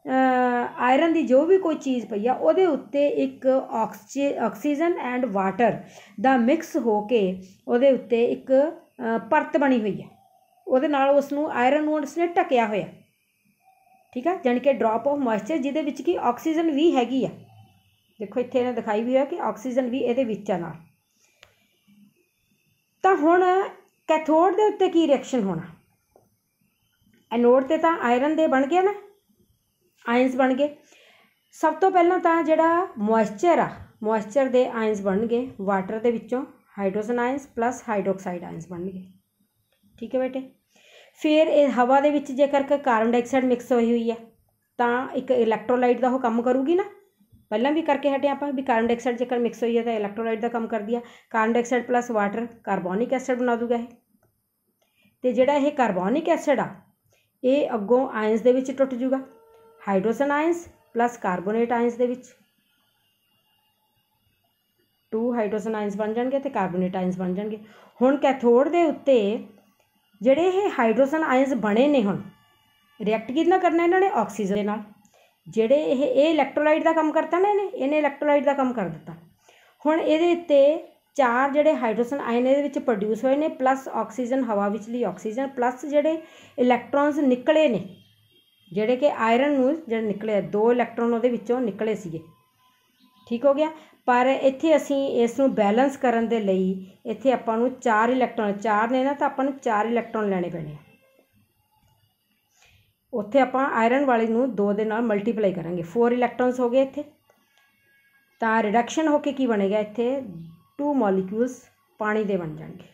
ਆਇਰਨ ਦੀ ਜੋ ਵੀ ਕੋਈ ਚੀਜ਼ ਪਈ ਆ ਉਹਦੇ ਉੱਤੇ ਇੱਕ ਆਕਸੀਜਨ ਐਂਡ ਵਾਟਰ ਦਾ ਮਿਕਸ ਹੋ ਕੇ ਉਹਦੇ ਉੱਤੇ ਇੱਕ ਪਰਤ ਬਣੀ ਹੋਈ ਆ ਉਹਦੇ ਨਾਲ ਉਸ ਨੂੰ ਆਇਰਨ ਨੂੰ ਉਸਨੇ ਟਕਿਆ ਹੋਇਆ ਠੀਕ ਆ ਜਾਨੀ ਕਿ ਡ੍ਰੌਪ ਆਫ ਮੋਇਸਚਰ ਜਿਹਦੇ ਵਿੱਚ ਕੀ ਆਕਸੀਜਨ ਵੀ ਹੈਗੀ ਆ ਦੇਖੋ ਇੱਥੇ ਇਹਨੇ ਦਿਖਾਈ ਵੀ ਹੋਇਆ ਕਿ ਆਕਸੀਜਨ ਵੀ ਇਹਦੇ ਵਿੱਚ ਆ ਨਾਲ ਤਾਂ ਹੁਣ ਕੈਥੋਡ ਦੇ ਉੱਤੇ ਕੀ ਰਿਐਕਸ਼ਨ ਹੋਣਾ ਐਨੋਡ ਤੇ ਤਾਂ ਆਇਰਨ ਦੇ ਬਣ ਗਿਆ ਨਾ ਆਇਨਸ ਬਣ ਗਏ ਸਭ ਤੋਂ ਪਹਿਲਾਂ ਤਾਂ ਜਿਹੜਾ ਮੋਇਸਚਰ ਆ ਮੋਇਸਚਰ ਦੇ ਆਇਨਸ ਬਣਨਗੇ ਵਾਟਰ ਦੇ ਵਿੱਚੋਂ hydrogen ions plus hydroxide ions ਬਣਨਗੇ ਠੀਕ ਹੈ ਬੇਟੇ ਫਿਰ ਇਹ ਹਵਾ ਦੇ ਵਿੱਚ ਜੇਕਰ ਕਾਰਬਨ ਡਾਈਆਕਸਾਈਡ ਮਿਕਸ ਹੋਈ ਹੋਈ ਆ ਤਾਂ ਇੱਕ ਇਲੈਕਟ੍ਰੋਲਾਈਟ ਦਾ ਉਹ ਕੰਮ ਕਰੂਗੀ ਨਾ ਪਹਿਲਾਂ ਵੀ ਕਰਕੇ ਹਟੇ ਆਪਾਂ ਵੀ ਕਾਰਬਨ ਡਾਈਆਕਸਾਈਡ ਜੇਕਰ ਮਿਕਸ ਹੋਈ ਹੈ ਤਾਂ ਇਲੈਕਟ੍ਰੋਲਾਈਟ ਦਾ ਕੰਮ ਕਰਦੀ ਆ carbon dioxide plus water carbonic acid ਬਣਾ ਦੂਗਾ ਇਹ ਤੇ ਜਿਹੜਾ ਇਹ ਕਾਰਬੋਨਿਕ ਐਸਿਡ ਆ ਇਹ ਅੱਗੋਂ ਆਇਨਸ ਦੇ ਵਿੱਚ ਟੁੱਟ ਜਾਊਗਾ hydrogen ions plus carbonate ions ਦੇ ਵਿੱਚ 2 ਹਾਈਡਰੋਜਨ ਆਇਨਸ ਬਣ ਜਾਣਗੇ ਤੇ ਕਾਰਬੋਨੇਟ ਆਇਨਸ ਬਣ ਜਾਣਗੇ ਹੁਣ ਕੈਥੋਡ ਦੇ ਉੱਤੇ ਜਿਹੜੇ ਇਹ ਹਾਈਡਰੋਜਨ ਆਇਨਸ ਬਣੇ ਨੇ ਹੁਣ ਰਿਐਕਟ ਕਿਹਦੇ ਨਾਲ ਕਰਨਾ ਇਹਨਾਂ ਨੇ ਆਕਸੀਜਨ ਦੇ ਨਾਲ ਜਿਹੜੇ ਇਹ ਇਹ ਇਲੈਕਟ੍ਰੋਲਾਈਟ ਦਾ ਕੰਮ ਕਰਤਾ ਨੇ ਇਹਨੇ ਇਹਨੇ ਇਲੈਕਟ੍ਰੋਲਾਈਟ ਦਾ ਕੰਮ ਕਰ ਦਿੱਤਾ ਹੁਣ ਇਹਦੇ ਉੱਤੇ ਚਾਰ ਜਿਹੜੇ ਹਾਈਡਰੋਜਨ ਆਇਨ ਇਹਦੇ ਵਿੱਚ ਪ੍ਰੋਡਿਊਸ ਹੋਏ ਨੇ ਪਲੱਸ ਆਕਸੀਜਨ ਹਵਾ ਲਈ ਆਕਸੀਜਨ ਪਲੱਸ ਜਿਹੜੇ ਇਲੈਕਟ੍ਰੋਨਸ ਨਿਕਲੇ ਨੇ ਜਿਹੜੇ ਕਿ ਆਇਰਨ ਨੂੰ ਜਿਹੜਾ ਨਿਕਲੇ ਦੋ ਇਲੈਕਟ੍ਰੋਨ ਉਹਦੇ ਵਿੱਚੋਂ ਨਿਕਲੇ ਸੀਗੇ ਠੀਕ ਹੋ ਗਿਆ ਪਰ ਇੱਥੇ ਅਸੀਂ ਇਸ ਨੂੰ ਬੈਲੈਂਸ ਕਰਨ ਦੇ ਲਈ ਇੱਥੇ ਆਪਾਂ ਨੂੰ ਚਾਰ ਇਲੈਕਟ੍ਰੋਨ ਚਾਰ ਨੇ ਨਾ ਤਾਂ ਆਪਾਂ ਨੂੰ ਚਾਰ ਇਲੈਕਟ੍ਰੋਨ ਲੈਣੇ ਪੈਣੇ ਉੱਥੇ ਆਪਾਂ ਆਇਰਨ ਵਾਲੇ ਨੂੰ 2 ਦੇ ਨਾਲ ਮਲਟੀਪਲਾਈ ਕਰਾਂਗੇ 4 ਇਲੈਕਟ੍ਰੋਨਸ ਹੋ ਗਏ ਇੱਥੇ ਤਾਂ ਰਿਡਕਸ਼ਨ ਹੋ ਕੇ ਕੀ ਬਣੇਗਾ ਇੱਥੇ 2 ਮੋਲੀਕਿਊਲਸ ਪਾਣੀ ਦੇ ਬਣ ਜਾਣਗੇ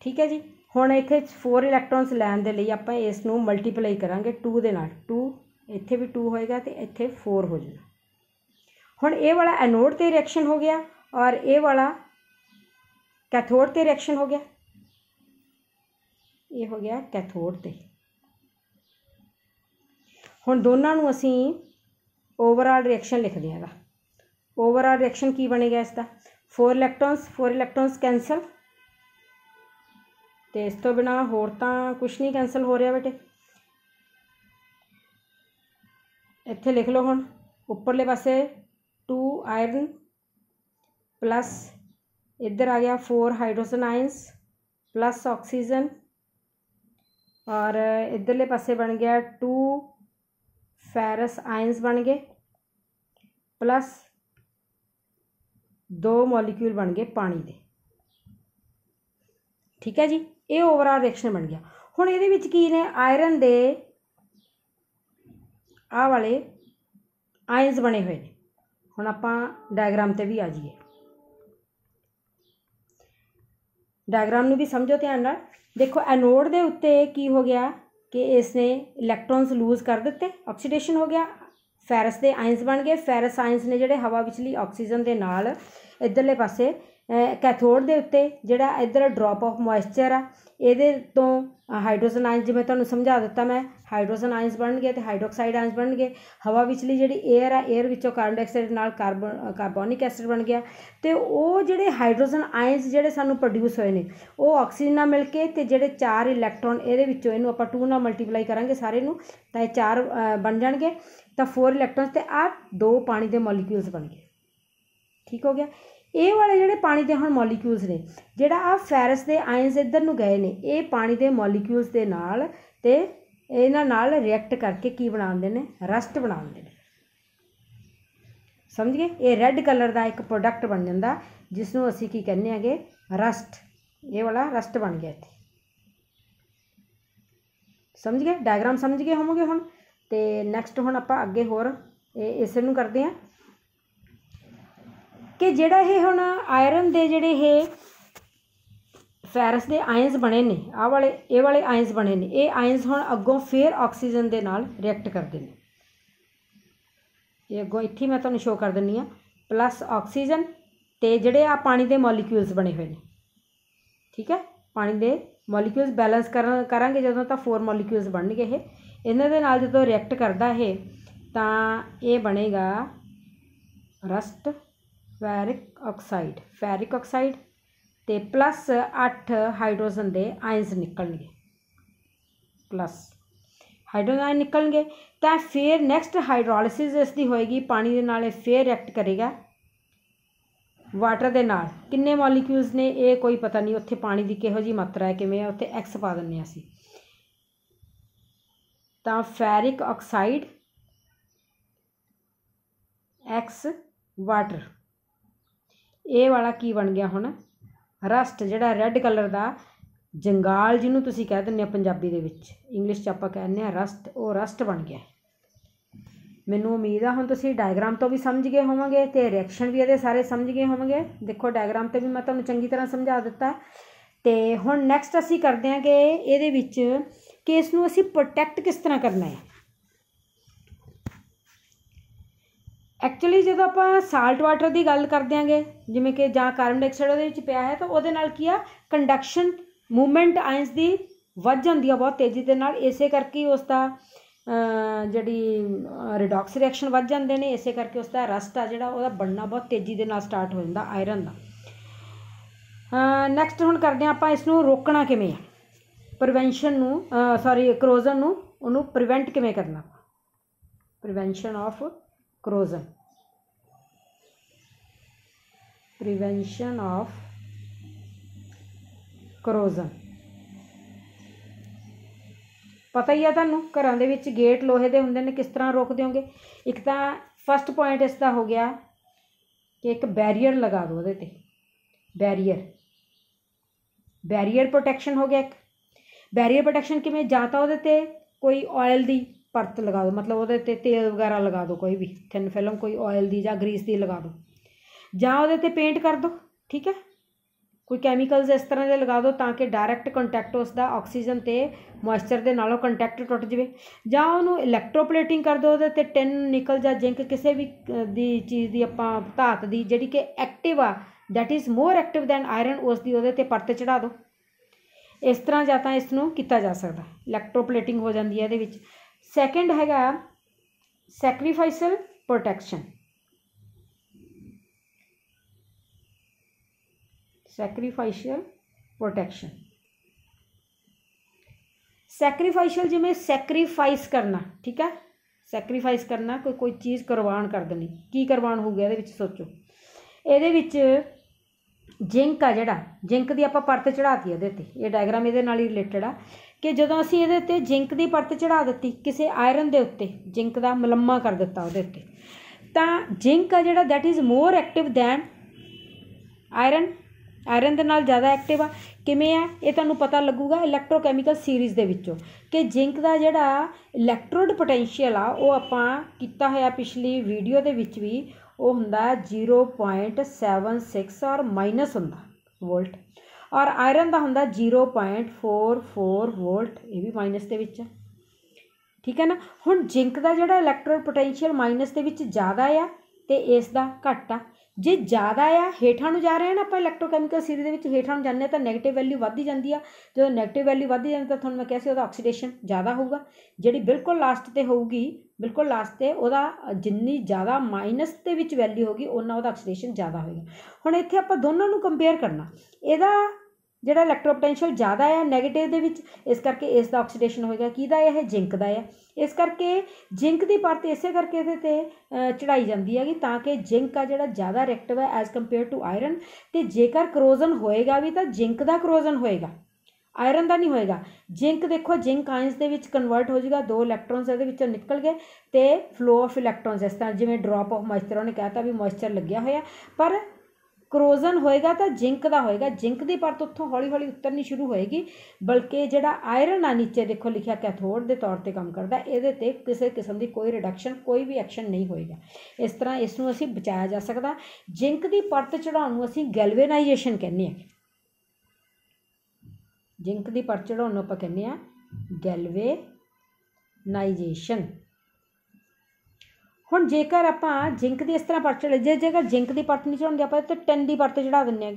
ਠੀਕ ਹੈ ਜੀ ਹੁਣ ਇੱਥੇ 4 ਇਲੈਕਟ੍ਰੋਨਸ ਲੈਣ ਦੇ ਲਈ ਆਪਾਂ ਇਸ ਨੂੰ ਮਲਟੀਪਲਾਈ ਕਰਾਂਗੇ 2 ਦੇ ਨਾਲ 2 ਇੱਥੇ ਵੀ 2 ਹੋਏਗਾ ਤੇ ਇੱਥੇ 4 ਹੋ ਜਾਣਾ ਹੁਣ ਇਹ ਵਾਲਾ ਐਨੋਡ ਤੇ ਰਿਐਕਸ਼ਨ ਹੋ ਗਿਆ ਔਰ ਇਹ ਵਾਲਾ ਕੈਥੋਡ ਤੇ ਰਿਐਕਸ਼ਨ ਹੋ ਗਿਆ ਇਹ ਹੋ ਗਿਆ ਕੈਥੋਡ ਤੇ ਹੁਣ ਦੋਨਾਂ ਨੂੰ ਅਸੀਂ ਓਵਰਆਲ ਰਿਐਕਸ਼ਨ ਲਿਖਦੇ ਹਾਂਗਾ ਓਵਰਆਲ ਰਿਐਕਸ਼ਨ ਕੀ ਬਣੇਗਾ ਇਸ ਦਾ 4 ਇਲੈਕਟ੍ਰੋਨਸ 4 ਇਲੈਕਟ੍ਰੋਨਸ ਕੈਨਸਲ ਤੇ ਇਸ ਤੋਂ ਬਿਨਾ ਹੋਰ ਤਾਂ ਕੁਝ ਨਹੀਂ ਕੈਨਸਲ ਹੋ ਰਿਹਾ ਬੇਟੇ ਇੱਥੇ ਲਿਖ ਲਓ ਹੁਣ ਉੱਪਰਲੇ ਪਾਸੇ 2 ਆਇਰਨ ਪਲੱਸ ਇੱਧਰ ਆ ਗਿਆ 4 ਹਾਈਡਰੋਜਨ ਆਇਨਸ ਪਲੱਸ ਆਕਸੀਜਨ ਔਰ ਇੱਧਰਲੇ ਪਾਸੇ ਬਣ ਗਿਆ 2 ਫੈਰਸ ਆਇਨਸ ਬਣ ਗਏ ਪਲੱਸ ਦੋ ਮੋਲੀਕਿਊਲ ਬਣ ਗਏ ਪਾਣੀ ਦੇ ਠੀਕ ਹੈ ਜੀ ਇਹ ਓਵਰਆਲ ਰਿਐਕਸ਼ਨ ਬਣ ਗਿਆ ਹੁਣ ਇਹਦੇ ਵਿੱਚ ਕੀ ਨੇ ਆਇਰਨ ਦੇ ਆਹ ਵਾਲੇ ਆਇਨਸ ਬਣੇ ਹੋਏ ਨੇ ਹੁਣ ਆਪਾਂ ਡਾਇਗਰਾਮ ਤੇ ਵੀ ਆ ਜਾਈਏ ਡਾਇਗਰਾਮ ਨੂੰ ਵੀ ਸਮਝੋ ਧਿਆਨ ਨਾਲ ਦੇਖੋ ਐਨੋਡ ਦੇ ਉੱਤੇ ਕੀ ਹੋ ਗਿਆ ਕਿ ਇਸ ਨੇ ਇਲੈਕਟ੍ਰੋਨਸ ਲੂਜ਼ ਕਰ ਦਿੱਤੇ ਆਕਸੀਡੇਸ਼ਨ ਹੋ ਗਿਆ ਫੈਰਸ ਦੇ ਆਇਨਸ ਬਣ ਗਏ ਫੈਰਸ ਆਇਨਸ ਨੇ ਜਿਹੜੇ ਹਵਾ ਵਿੱਚਲੀ ਆਕਸੀਜਨ ਦੇ ਨਾਲ ਇਧਰਲੇ ਪਾਸੇ ਕੈਥੋਡ ਦੇ ਉੱਤੇ ਜਿਹੜਾ ਇਧਰ ਡ੍ਰੌਪ ਆਫ ਮੋਇਸਚਰ ਆ ਇਹਦੇ ਤੋਂ ਹਾਈਡਰੋਜਨ ਆਇਨਸ ਜਿਵੇਂ ਤੁਹਾਨੂੰ ਸਮਝਾ ਦਿੱਤਾ ਮੈਂ ਹਾਈਡਰੋਜਨ ਆਇਨਸ ਬਣਨਗੇ ਤੇ ਹਾਈਡਰੋਕਸਾਈਡ ਆਇਨਸ ਬਣਨਗੇ ਹਵਾ ਵਿਚਲੀ ਜਿਹੜੀ 에ਅਰ ਆ 에ਅਰ ਵਿੱਚੋਂ ਕਾਰਬਨ ਡਾਈਆਕਸਾਈਡ ਨਾਲ ਕਾਰਬਨ ਕਾਰਬੋਨਿਕ ਐਸਿਡ ਬਣ ਗਿਆ ਤੇ ਉਹ ਜਿਹੜੇ ਹਾਈਡਰੋਜਨ ਆਇਨਸ ਜਿਹੜੇ ਸਾਨੂੰ ਪ੍ਰੋਡਿਊਸ ਹੋਏ ਨੇ ਉਹ ਆਕਸੀਜਨ ਨਾਲ ਮਿਲ ਕੇ ਤੇ ਜਿਹੜੇ ਚਾਰ ਇਲੈਕਟ੍ਰੋਨ ਇਹਦੇ ਵਿੱਚੋਂ ਇਹਨੂੰ ਆਪਾਂ 2 ਨਾਲ ਮਲਟੀਪਲਾਈ ਕਰਾਂਗੇ ਸਾਰੇ ਨੂੰ ਤਾਂ ਇਹ ਚਾਰ ਬਣ ਜਾਣਗੇ ਤਾਂ 4 ਇਲੈਕਟ੍ਰੋਨਸ ਤੇ ਆ ਦੋ ਪਾਣੀ ਦੇ ਮੋਲੀਕਿਊਲਸ ਬਣ ਗਏ ਠੀਕ ਹੋ ਗਿਆ ਇਹ ਵਾਲੇ ਜਿਹੜੇ ਪਾਣੀ ਦੇ ਹੁਣ ਮੋਲੀਕਿਊਲਸ ਨੇ ਜਿਹੜਾ ਆ ਫੈਰਸ ਦੇ ਆਇਨਸ ਇੱਧਰ ਨੂੰ ਗਏ ਨੇ ਇਹ ਪਾਣੀ ਦੇ ਮੋਲੀਕਿਊਲਸ ਦੇ ਨਾਲ ਤੇ ਇਹਨਾਂ ਨਾਲ ਰਿਐਕਟ ਕਰਕੇ ਕੀ ਬਣਾਉਂਦੇ ਨੇ ਰਸਟ ਬਣਾਉਂਦੇ ਨੇ ਸਮਝ ਗਏ ਇਹ ਰੈੱਡ ਕਲਰ ਦਾ ਇੱਕ ਪ੍ਰੋਡਕਟ ਬਣ ਜਾਂਦਾ ਜਿਸ ਨੂੰ ਅਸੀਂ ਕੀ ਕਹਿੰਦੇ ਆਗੇ ਰਸਟ ਇਹ ਵਾਲਾ ਰਸਟ ਬਣ ਗਿਆ ਇੱਥੇ ਸਮਝ ਗਏ ਡਾਇਗਰਾਮ ਸਮਝ ਗਏ ਹੋਵੋਗੇ ਹੁਣ ਤੇ ਨੈਕਸਟ ਹੁਣ ਆਪਾਂ ਅੱਗੇ ਹੋਰ ਇਹ ਇਸੇ ਨੂੰ ਕਰਦੇ ਆਂ ਕਿ ਜਿਹੜਾ ਇਹ ਹੁਣ ਆਇਰਨ ਦੇ ਜਿਹੜੇ ਇਹ ਫੈਰਸ ਦੇ ਆਇਨਸ ਬਣੇ ਨੇ ਆ ਵਾਲੇ ਇਹ ਵਾਲੇ ਆਇਨਸ ਬਣੇ ਨੇ ਇਹ ਆਇਨਸ ਹੁਣ ਅੱਗੋਂ ਫੇਰ ਆਕਸੀਜਨ ਦੇ ਨਾਲ ਰਿਐਕਟ ਕਰਦੇ ਨੇ ਇਹ ਅੱਗੋਂ ਇੱਥੇ ਮੈਂ ਤੁਹਾਨੂੰ ਸ਼ੋ ਕਰ ਦਿੰਨੀ ਆ ਪਲੱਸ ਆਕਸੀਜਨ ਤੇ ਜਿਹੜੇ ਆ ਪਾਣੀ ਦੇ ਮੋਲੀਕਿਊਲਸ ਬਣੇ ਹੋਏ ਨੇ ਠੀਕ ਹੈ ਪਾਣੀ ਦੇ ਮੋਲੀਕਿਊਲਸ ਬੈਲੈਂਸ ਕਰਾਂਗੇ ਜਦੋਂ ਤਾਂ ਫੋਰ ਮੋਲੀਕਿਊਲਸ ਬਣਨਗੇ ਇਹ ਇਹਨਾਂ ਦੇ ਨਾਲ ਜਦੋਂ ਰਿਐਕਟ ਕਰਦਾ ਇਹ ਤਾਂ ਇਹ ਬਣੇਗਾ rust ferric oxide ferric oxide ਤੇ ਪਲੱਸ 8 ਹਾਈਡਰੋਜਨ ਦੇ ਆਇਨਸ ਨਿਕਲਣਗੇ ਪਲੱਸ ਹਾਈਡਰੋਜਨ ਆਇਨ ਨਿਕਲਣਗੇ ਤਾਂ ਫਿਰ ਨੈਕਸਟ ਹਾਈਡਰੋਲਿਸਿਸ ਇਸ ਦੀ ਹੋਏਗੀ ਪਾਣੀ ਦੇ ਨਾਲ ਇਹ ਫੇਰ ਰਿਐਕਟ ਕਰੇਗਾ ਵਾਟਰ ਦੇ ਨਾਲ ਕਿੰਨੇ ਮੋਲੀਕਿਊਲਸ ਨੇ ਇਹ ਕੋਈ ਪਤਾ ਨਹੀਂ ਉੱਥੇ ਪਾਣੀ ਦੀ ਕਿਹੋ ਜੀ ਮਾਤਰਾ ਹੈ ਕਿਵੇਂ ਹੈ ਉੱਥੇ ਐਕਸ ਪਾ ਦਿੰਨੇ ਆ ਅਸੀਂ ਤਾਂ ਫੈਰਿਕ ਆਕਸਾਈਡ ਐਕਸ ਵਾਟਰ ਇਹ ਵਾਲਾ ਕੀ ਬਣ ਗਿਆ ਹੁਣ ਰਸਟ ਜਿਹੜਾ ਰੈੱਡ ਕਲਰ ਦਾ ਜੰਗਾਲ ਜਿਹਨੂੰ ਤੁਸੀਂ ਕਹਿ ਦਿੰਦੇ ਆ ਪੰਜਾਬੀ ਦੇ ਵਿੱਚ ਇੰਗਲਿਸ਼ 'ਚ ਆਪਾਂ ਕਹਿੰਦੇ ਆ ਰਸਟ ਉਹ ਰਸਟ ਬਣ ਗਿਆ ਮੈਨੂੰ ਉਮੀਦ ਆ ਹੁਣ ਤੁਸੀਂ ਡਾਇਗਰਾਮ ਤੋਂ ਵੀ ਸਮਝ ਗਏ ਹੋਵੋਗੇ ਤੇ ਰਿਐਕਸ਼ਨ ਵੀ ਇਹਦੇ ਸਾਰੇ ਸਮਝ ਗਏ ਹੋਵੋਗੇ ਦੇਖੋ ਡਾਇਗਰਾਮ ਤੇ ਵੀ ਮੈਂ ਤੁਹਾਨੂੰ ਚੰਗੀ ਤਰ੍ਹਾਂ ਸਮਝਾ ਦਿੱਤਾ ਤੇ ਹੁਣ ਨੈਕਸਟ ਅਸੀਂ ਕਰਦੇ ਆਂਗੇ ਇਹਦੇ ਵਿੱਚ ਕਿ ਇਸ ਨੂੰ ਅਸੀਂ ਪ੍ਰੋਟੈਕਟ ਕਿਸ ਤਰ੍ਹਾਂ ਕਰਨਾ ਹੈ ਐਕਚੁਅਲੀ ਜਦੋਂ ਆਪਾਂ ਸਾਲਟ ਵਾਟਰ ਦੀ ਗੱਲ ਕਰਦੇ ਆਂਗੇ ਜਿਵੇਂ ਕਿ ਜਾਂ ਕਾਰਬਨ ਡਾਈਆਕਸਾਈਡ ਉਹਦੇ ਵਿੱਚ ਪਿਆ ਹੈ ਤਾਂ ਉਹਦੇ ਨਾਲ ਕੀ ਆ ਕੰਡਕਸ਼ਨ ਮੂਵਮੈਂਟ ਆਇਨਸ ਦੀ ਵੱਧ ਜਾਂਦੀ ਆ ਬਹੁਤ ਤੇਜ਼ੀ ਦੇ ਨਾਲ ਇਸੇ ਕਰਕੇ ਉਸ ਦਾ ਜਿਹੜੀ ਰਿਡਕਸ ਰਿਐਕਸ਼ਨ ਵੱਧ ਜਾਂਦੇ ਨੇ ਇਸੇ ਕਰਕੇ ਉਸ ਦਾ ਰਸਟ ਆ ਜਿਹੜਾ ਉਹਦਾ ਬਣਨਾ ਬਹੁਤ ਤੇਜ਼ੀ ਦੇ ਨਾਲ ਸਟਾਰਟ ਹੋ ਜਾਂਦਾ ਆਇਰਨ ਦਾ ਨੈਕਸਟ ਹੁਣ ਕਰਦੇ ਆ ਆਪਾਂ ਇਸ ਨੂੰ ਰੋਕਣਾ ਕਿਵੇਂ ਆ ਪ੍ਰੀਵੈਂਸ਼ਨ ਨੂੰ ਸੌਰੀ ਕਰੋਜ਼ਨ ਨੂੰ ਉਹਨੂੰ ਪ੍ਰੀਵੈਂਟ ਕਿਵੇਂ ਕਰਨਾ prevention of corrosion prevention of corrosion ਪਤਾ ਹੀ ਆ ਤੁਹਾਨੂੰ ਘਰਾਂ ਦੇ ਵਿੱਚ ਗੇਟ ਲੋਹੇ ਦੇ ਹੁੰਦੇ ਨੇ ਕਿਸ ਤਰ੍ਹਾਂ ਰੋਕ ਦਿਓਗੇ ਇੱਕ ਤਾਂ ਫਸਟ ਪੁਆਇੰਟ ਇਸ ਦਾ ਹੋ ਗਿਆ ਕਿ ਇੱਕ ਬੈਰੀਅਰ ਲਗਾ ਦਿਓ ਉਹਦੇ ਤੇ ਬੈਰੀਅਰ ਬੈਰੀਅਰ ਪ੍ਰੋਟੈਕਸ਼ਨ ਹੋ ਗਿਆ ਇੱਕ ਬੈਰੀਅਰ ਪ੍ਰੋਟੈਕਸ਼ਨ ਕਿਵੇਂ ਜਾਂਦਾ ਉਹਦੇ ਤੇ ਕੋਈ ਆਇਲ ਦੀ ਪਰਤ ਲਗਾ ਦਿਓ ਮਤਲਬ ਉਹਦੇ ਤੇ ਤੇਲ ਵਗੈਰਾ ਲਗਾ ਦਿਓ ਕੋਈ ਵੀ ਥਿਨ ਫਿਲਮ ਕੋਈ ਆਇਲ ਦੀ ਜਾਂ ਗਰੀਸ ਦੀ ਲਗਾ ਦਿਓ ਜਾਂ ਉਹਦੇ ਤੇ ਪੇਂਟ ਕਰ ਦਿਓ ਠੀਕ ਹੈ ਕੋਈ ਕੈਮੀਕਲਸ ਇਸ ਤਰ੍ਹਾਂ ਦੇ ਲਗਾ ਦਿਓ ਤਾਂ ਕਿ ਡਾਇਰੈਕਟ ਕੰਟੈਕਟ ਉਸ ਦਾ ਆਕਸੀਜਨ ਤੇ ਮੋਇਸਚਰ ਦੇ ਨਾਲੋਂ ਕੰਟੈਕਟ ਟੁੱਟ ਜਵੇ ਜਾਂ ਉਹਨੂੰ ਇਲੈਕਟ੍ਰੋਪਲੇਟਿੰਗ ਕਰ ਦਿਓ ਉਹਦੇ ਤੇ ਟਿਨ ਨਿਕਲ ਜਾਂ ਜਿੰਕ ਕਿਸੇ ਵੀ ਦੀ ਚੀਜ਼ ਦੀ ਆਪਾਂ ਧਾਤ ਦੀ ਜਿਹੜੀ ਕਿ ਐਕਟਿਵ ਆ that is more active than iron ਉਸ ਦੀ ਉਹਦੇ ਤੇ ਪਰਤ ਚੜਾ ਦਿਓ ਇਸ ਤਰ੍ਹਾਂ ਜਾਂ ਤਾਂ ਇਸ ਨੂੰ ਕੀਤਾ ਜਾ ਸਕਦਾ ਇਲੈਕਟ੍ਰੋਪਲੇਟਿੰਗ ਹੋ ਜਾਂਦੀ ਹੈ ਇਹਦੇ ਵਿੱਚ ਸੈਕੰਡ ਹੈਗਾ ਸੈਕਰੀਫਾਈਸਲ ਪ੍ਰੋਟੈਕਸ਼ਨ ਸੈਕਰੀਫਾਈਸ਼ਲ ਪ੍ਰੋਟੈਕਸ਼ਨ ਸੈਕਰੀਫਾਈਸ਼ਲ ਜਿਵੇਂ ਸੈਕਰੀਫਾਈਸ ਕਰਨਾ ਠੀਕ ਹੈ ਸੈਕਰੀਫਾਈਸ ਕਰਨਾ ਕੋਈ ਕੋਈ ਚੀਜ਼ ਕੁਰਬਾਨ ਕਰ ਦੇਣੀ ਕੀ ਕੁਰਬਾਨ ਹੋ ਗਿਆ ਇਹਦੇ ਵਿੱਚ ਸੋਚੋ ਇਹਦੇ ਵਿੱਚ ਜਿੰਕ ਆ ਜਿਹੜਾ ਜਿੰਕ ਦੀ ਆਪਾਂ ਪਰਤ ਚੜਾਤੀ ਇਹਦੇ ਤੇ ਇਹ ਡਾਇਗਰਾਮ ਇਹਦੇ ਨਾਲ ਹੀ ਰਿਲੇਟਡ ਆ ਕਿ ਜਦੋਂ ਅਸੀਂ ਇਹਦੇ ਉੱਤੇ ਜ਼ਿੰਕ ਦੀ ਪਰਤ ਚੜਾ ਦਿੱਤੀ ਕਿਸੇ ਆਇਰਨ ਦੇ ਉੱਤੇ ਜ਼ਿੰਕ ਦਾ ਮਲਮਾ ਕਰ ਦਿੱਤਾ ਉਹਦੇ ਉੱਤੇ ਤਾਂ ਜ਼ਿੰਕ ਆ ਜਿਹੜਾ that is more active than iron iron ਦੇ ਨਾਲ ਜ਼ਿਆਦਾ ਐਕਟਿਵ ਆ ਕਿਵੇਂ ਆ ਇਹ ਤੁਹਾਨੂੰ ਪਤਾ ਲੱਗੂਗਾ ਇਲੈਕਟ੍ਰੋਕੈਮੀਕਲ ਸੀਰੀਜ਼ ਦੇ ਵਿੱਚੋਂ ਕਿ ਜ਼ਿੰਕ ਦਾ ਜਿਹੜਾ ਇਲੈਕਟ੍ਰੋਡ ਪੋਟੈਂਸ਼ੀਅਲ ਆ ਉਹ ਆਪਾਂ ਕੀਤਾ ਹੋਇਆ ਪਿਛਲੀ ਵੀਡੀਓ ਦੇ ਵਿੱਚ ਵੀ ਉਹ ਹੁੰਦਾ 0.76 ਔਰ ਮਾਈਨਸ ਹੁੰਦਾ ਵੋਲਟ ਔਰ ਆਇਰਨ ਦਾ ਹੁੰਦਾ 0.44 ਵੋਲਟ ਇਹ ਵੀ ਮਾਈਨਸ ਦੇ ਵਿੱਚ ਹੈ ਠੀਕ ਹੈ ਨਾ ਹੁਣ ਜ਼ਿੰਕ ਦਾ ਜਿਹੜਾ ਇਲੈਕਟ੍ਰੋਨ ਪੋਟੈਂਸ਼ੀਅਲ ਮਾਈਨਸ ਦੇ ਵਿੱਚ ਜ਼ਿਆਦਾ ਆ ਤੇ ਇਸ ਦਾ ਘੱਟ ਆ ਜੇ ਜ਼ਿਆਦਾ ਆ ਹੇਠਾਂ ਨੂੰ ਜਾ ਰਹੇ ਹਨ ਆਪਾਂ ਇਲੈਕਟ੍ਰੋਕੈਮੀਕਲ ਸੀਰੀਜ਼ ਦੇ ਵਿੱਚ ਹੇਠਾਂ ਨੂੰ ਜਾਂਦੇ ਤਾਂ 네ਗੇਟਿਵ ਵੈਲਿਊ ਵੱਧਦੀ ਜਾਂਦੀ ਆ ਜਦੋਂ 네ਗੇਟਿਵ ਵੈਲਿਊ ਵੱਧਦੀ ਜਾਂਦੀ ਤਾਂ ਤੁਹਾਨੂੰ ਮੈਂ ਕਿਹਾ ਸੀ ਉਹਦਾ ਆਕਸੀਡੇਸ਼ਨ ਜ਼ਿਆਦਾ ਹੋਊਗਾ ਜਿਹੜੀ ਬਿਲਕੁਲ ਲਾਸਟ ਤੇ ਹੋਊਗੀ ਬਿਲਕੁਲ ਲਾਸਟ ਤੇ ਉਹਦਾ ਜਿੰਨੀ ਜ਼ਿਆਦਾ ਮਾਈਨਸ ਦੇ ਵਿੱਚ ਵੈਲਿਊ ਹੋਗੀ ਉਹਨਾਂ ਉਹਦਾ ਆਕਸੀਡੇਸ਼ਨ ਜ਼ਿਆਦਾ ਹੋਏਗਾ ਹੁਣ ਇੱਥੇ ਆਪਾਂ ਦੋਨਾਂ ਨੂੰ ਕੰਪੇਅਰ ਕਰਨਾ ਇਹਦਾ ਜਿਹੜਾ ਇਲੈਕਟ੍ਰੋਪੋਟੈਂਸ਼ੀਅਲ ਜ਼ਿਆਦਾ ਹੈ 네ਗੇਟਿਵ ਦੇ ਵਿੱਚ ਇਸ ਕਰਕੇ ਇਸ ਦਾ ਆਕਸੀਡੇਸ਼ਨ ਹੋਏਗਾ ਕਿਹਦਾ ਇਹ ਜ਼ਿੰਕ ਦਾ ਹੈ ਇਸ ਕਰਕੇ ਜ਼ਿੰਕ ਦੀ ਪਰਤ ਇਸੇ ਕਰਕੇ ਇਹਦੇ ਤੇ ਚੜਾਈ ਜਾਂਦੀ ਹੈਗੀ ਤਾਂ ਕਿ ਜ਼ਿੰਕ ਆ ਜਿਹੜਾ ਜ਼ਿਆਦਾ ਰਿਐਕਟਿਵ ਹੈ ਐਸ ਕੰਪੇਅਰ ਟੂ ਆਇਰਨ ਤੇ ਜੇਕਰ ਕਰੋਜ਼ਨ ਹੋਏਗਾ ਵੀ ਤਾਂ ਜ਼ਿੰਕ ਦਾ ਕਰੋਜ਼ਨ ਹੋਏਗਾ ਆਇਰਨ ਦਾ ਨਹੀਂ ਹੋਏਗਾ ਜ਼ਿੰਕ ਦੇਖੋ ਜ਼ਿੰਕ ਆਇਨਸ ਦੇ ਵਿੱਚ ਕਨਵਰਟ ਹੋ ਜਾਏਗਾ ਦੋ ਇਲੈਕਟ੍ਰੋਨਸ ਇਹਦੇ ਵਿੱਚੋਂ ਨਿਕਲ ਗਏ ਤੇ ਫਲੋ ਆਫ ਇਲੈਕਟ੍ਰੋਨਸ ਇਸ ਤਰ੍ਹਾਂ ਜਿਵੇਂ ਡ੍ਰੌਪ ਆਫ ਮੋਇਸਚਰ ਉਹਨੇ ਕਹਤਾ ਵੀ ਮੋਇਸਚਰ ਲੱਗਿਆ ਹੋਇਆ ਪਰ ਕਰੋਜ਼ਨ ਹੋਏਗਾ ਤਾਂ ਜ਼ਿੰਕ ਦਾ ਹੋਏਗਾ ਜ਼ਿੰਕ ਦੀ ਪਰਤ ਉੱਥੋਂ ਹੌਲੀ-ਹੌਲੀ ਉਤਰਨੀ ਸ਼ੁਰੂ ਹੋਏਗੀ ਬਲਕਿ ਜਿਹੜਾ ਆਇਰਨ ਆ ਨੀਚੇ ਦੇਖੋ ਲਿਖਿਆ ਕੈਥੋਡ ਦੇ ਤੌਰ ਤੇ ਕੰਮ ਕਰਦਾ ਇਹਦੇ ਤੇ ਕਿਸੇ ਕਿਸਮ ਦੀ ਕੋਈ ਰਿਡਕਸ਼ਨ ਕੋਈ ਵੀ ਐਕਸ਼ਨ ਨਹੀਂ ਹੋਏਗਾ ਇਸ ਤਰ੍ਹਾਂ ਇਸ ਨੂੰ ਅਸੀਂ ਬਚਾਇਆ ਜਾ ਸਕਦਾ ਜ਼ਿੰਕ ਦੀ ਪਰਤ ਚੜਾਉਣ ਨੂੰ ਅਸੀਂ ਗੈਲਵੇਨਾਈਜੇਸ਼ਨ ਕਹਿੰਦੇ ਆ ਜ਼ਿੰਕ ਦੀ ਪਰਤ ਚੜਾਉਣ ਨੂੰ ਆਪਾਂ ਕਹਿੰਦੇ ਆ ਗੈਲਵੇਨਾਈਜੇਸ਼ਨ ਹੁਣ ਜੇਕਰ ਆਪਾਂ ਜ਼ਿੰਕ ਦੀ ਇਸ ਤਰ੍ਹਾਂ ਪਰਤ ਚੜੇ ਜੇ ਜੇਕਰ ਜ਼ਿੰਕ ਦੀ ਪਰਤ ਨਹੀਂ ਚੜਾਉਂਦੇ ਆਪਾਂ ਤਾਂ 10 ਦੀ ਪਰਤ ਚੜਾ ਦਿੰਨੇ ਆ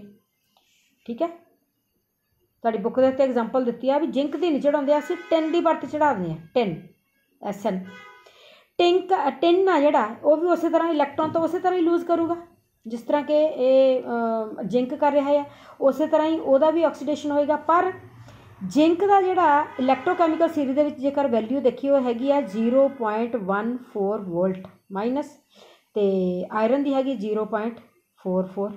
ਠੀਕ ਹੈ ਤੁਹਾਡੀ ਬੁੱਕ ਦੇ ਉੱਤੇ ਐਗਜ਼ਾਮਪਲ ਦਿੱਤੀ ਆ ਵੀ ਜ਼ਿੰਕ ਦੀ ਨਹੀਂ ਚੜਾਉਂਦੇ ਅਸੀਂ 10 ਦੀ ਪਰਤ ਚੜਾ ਦਿੰਨੇ ਆ 10 ਐਨ ਟਿੰਕ ਟਿਨ ਆ ਜਿਹੜਾ ਉਹ ਵੀ ਉਸੇ ਤਰ੍ਹਾਂ ਇਲੈਕਟ੍ਰੋਨ ਤੋਂ ਉਸੇ ਤਰ੍ਹਾਂ ਹੀ ਲੂਜ਼ ਕਰੂਗਾ ਜਿਸ ਤਰ੍ਹਾਂ ਕਿ ਇਹ ਜ਼ਿੰਕ ਕਰ ਰਿਹਾ ਹੈ ਉਸੇ ਤਰ੍ਹਾਂ ਹੀ ਉਹਦਾ ਵੀ ਆਕਸੀਡੇਸ਼ਨ ਹੋਏਗਾ ਪਰ ਜ਼ਿੰਕ ਦਾ ਜਿਹੜਾ ਇਲੈਕਟ੍ਰੋਕੈਮੀਕਲ ਸੀਰੀਜ਼ ਦੇ ਵਿੱਚ ਜੇਕਰ ਵੈਲਿਊ ਦੇਖੀ ਉਹ ਹੈਗੀ ਆ 0.14 ਵੋਲਟ ਮਾਈਨਸ ਤੇ ਆਇਰਨ ਦੀ ਹੈਗੀ 0.44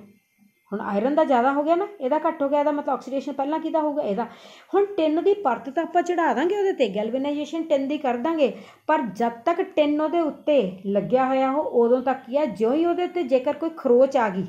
ਹੁਣ ਆਇਰਨ ਦਾ ਜ਼ਿਆਦਾ ਹੋ ਗਿਆ ਨਾ ਇਹਦਾ ਘੱਟ ਹੋ ਗਿਆ ਇਹਦਾ ਮਤਲਬ ਆਕਸੀਡੇਸ਼ਨ ਪਹਿਲਾਂ ਕਿਦਾ ਹੋਊਗਾ ਇਹਦਾ ਹੁਣ ਟਿਨ ਦੀ ਪਰਤ ਤਾਂ ਆਪਾਂ ਚੜਾ ਦਾਂਗੇ ਉਹਦੇ ਤੇ ਗੈਲਵਨਾਈਜੇਸ਼ਨ ਟਿਨ ਦੀ ਕਰ ਦਾਂਗੇ ਪਰ ਜਦ ਤੱਕ ਟਿਨ ਉਹਦੇ ਉੱਤੇ ਲੱਗਿਆ ਹੋਇਆ ਹੋ ਉਦੋਂ ਤੱਕ ਕੀ ਹੈ ਜਿਉਂ ਹੀ ਉਹਦੇ ਤੇ ਜੇਕਰ ਕੋਈ ਖਰੋਚ ਆ ਗਈ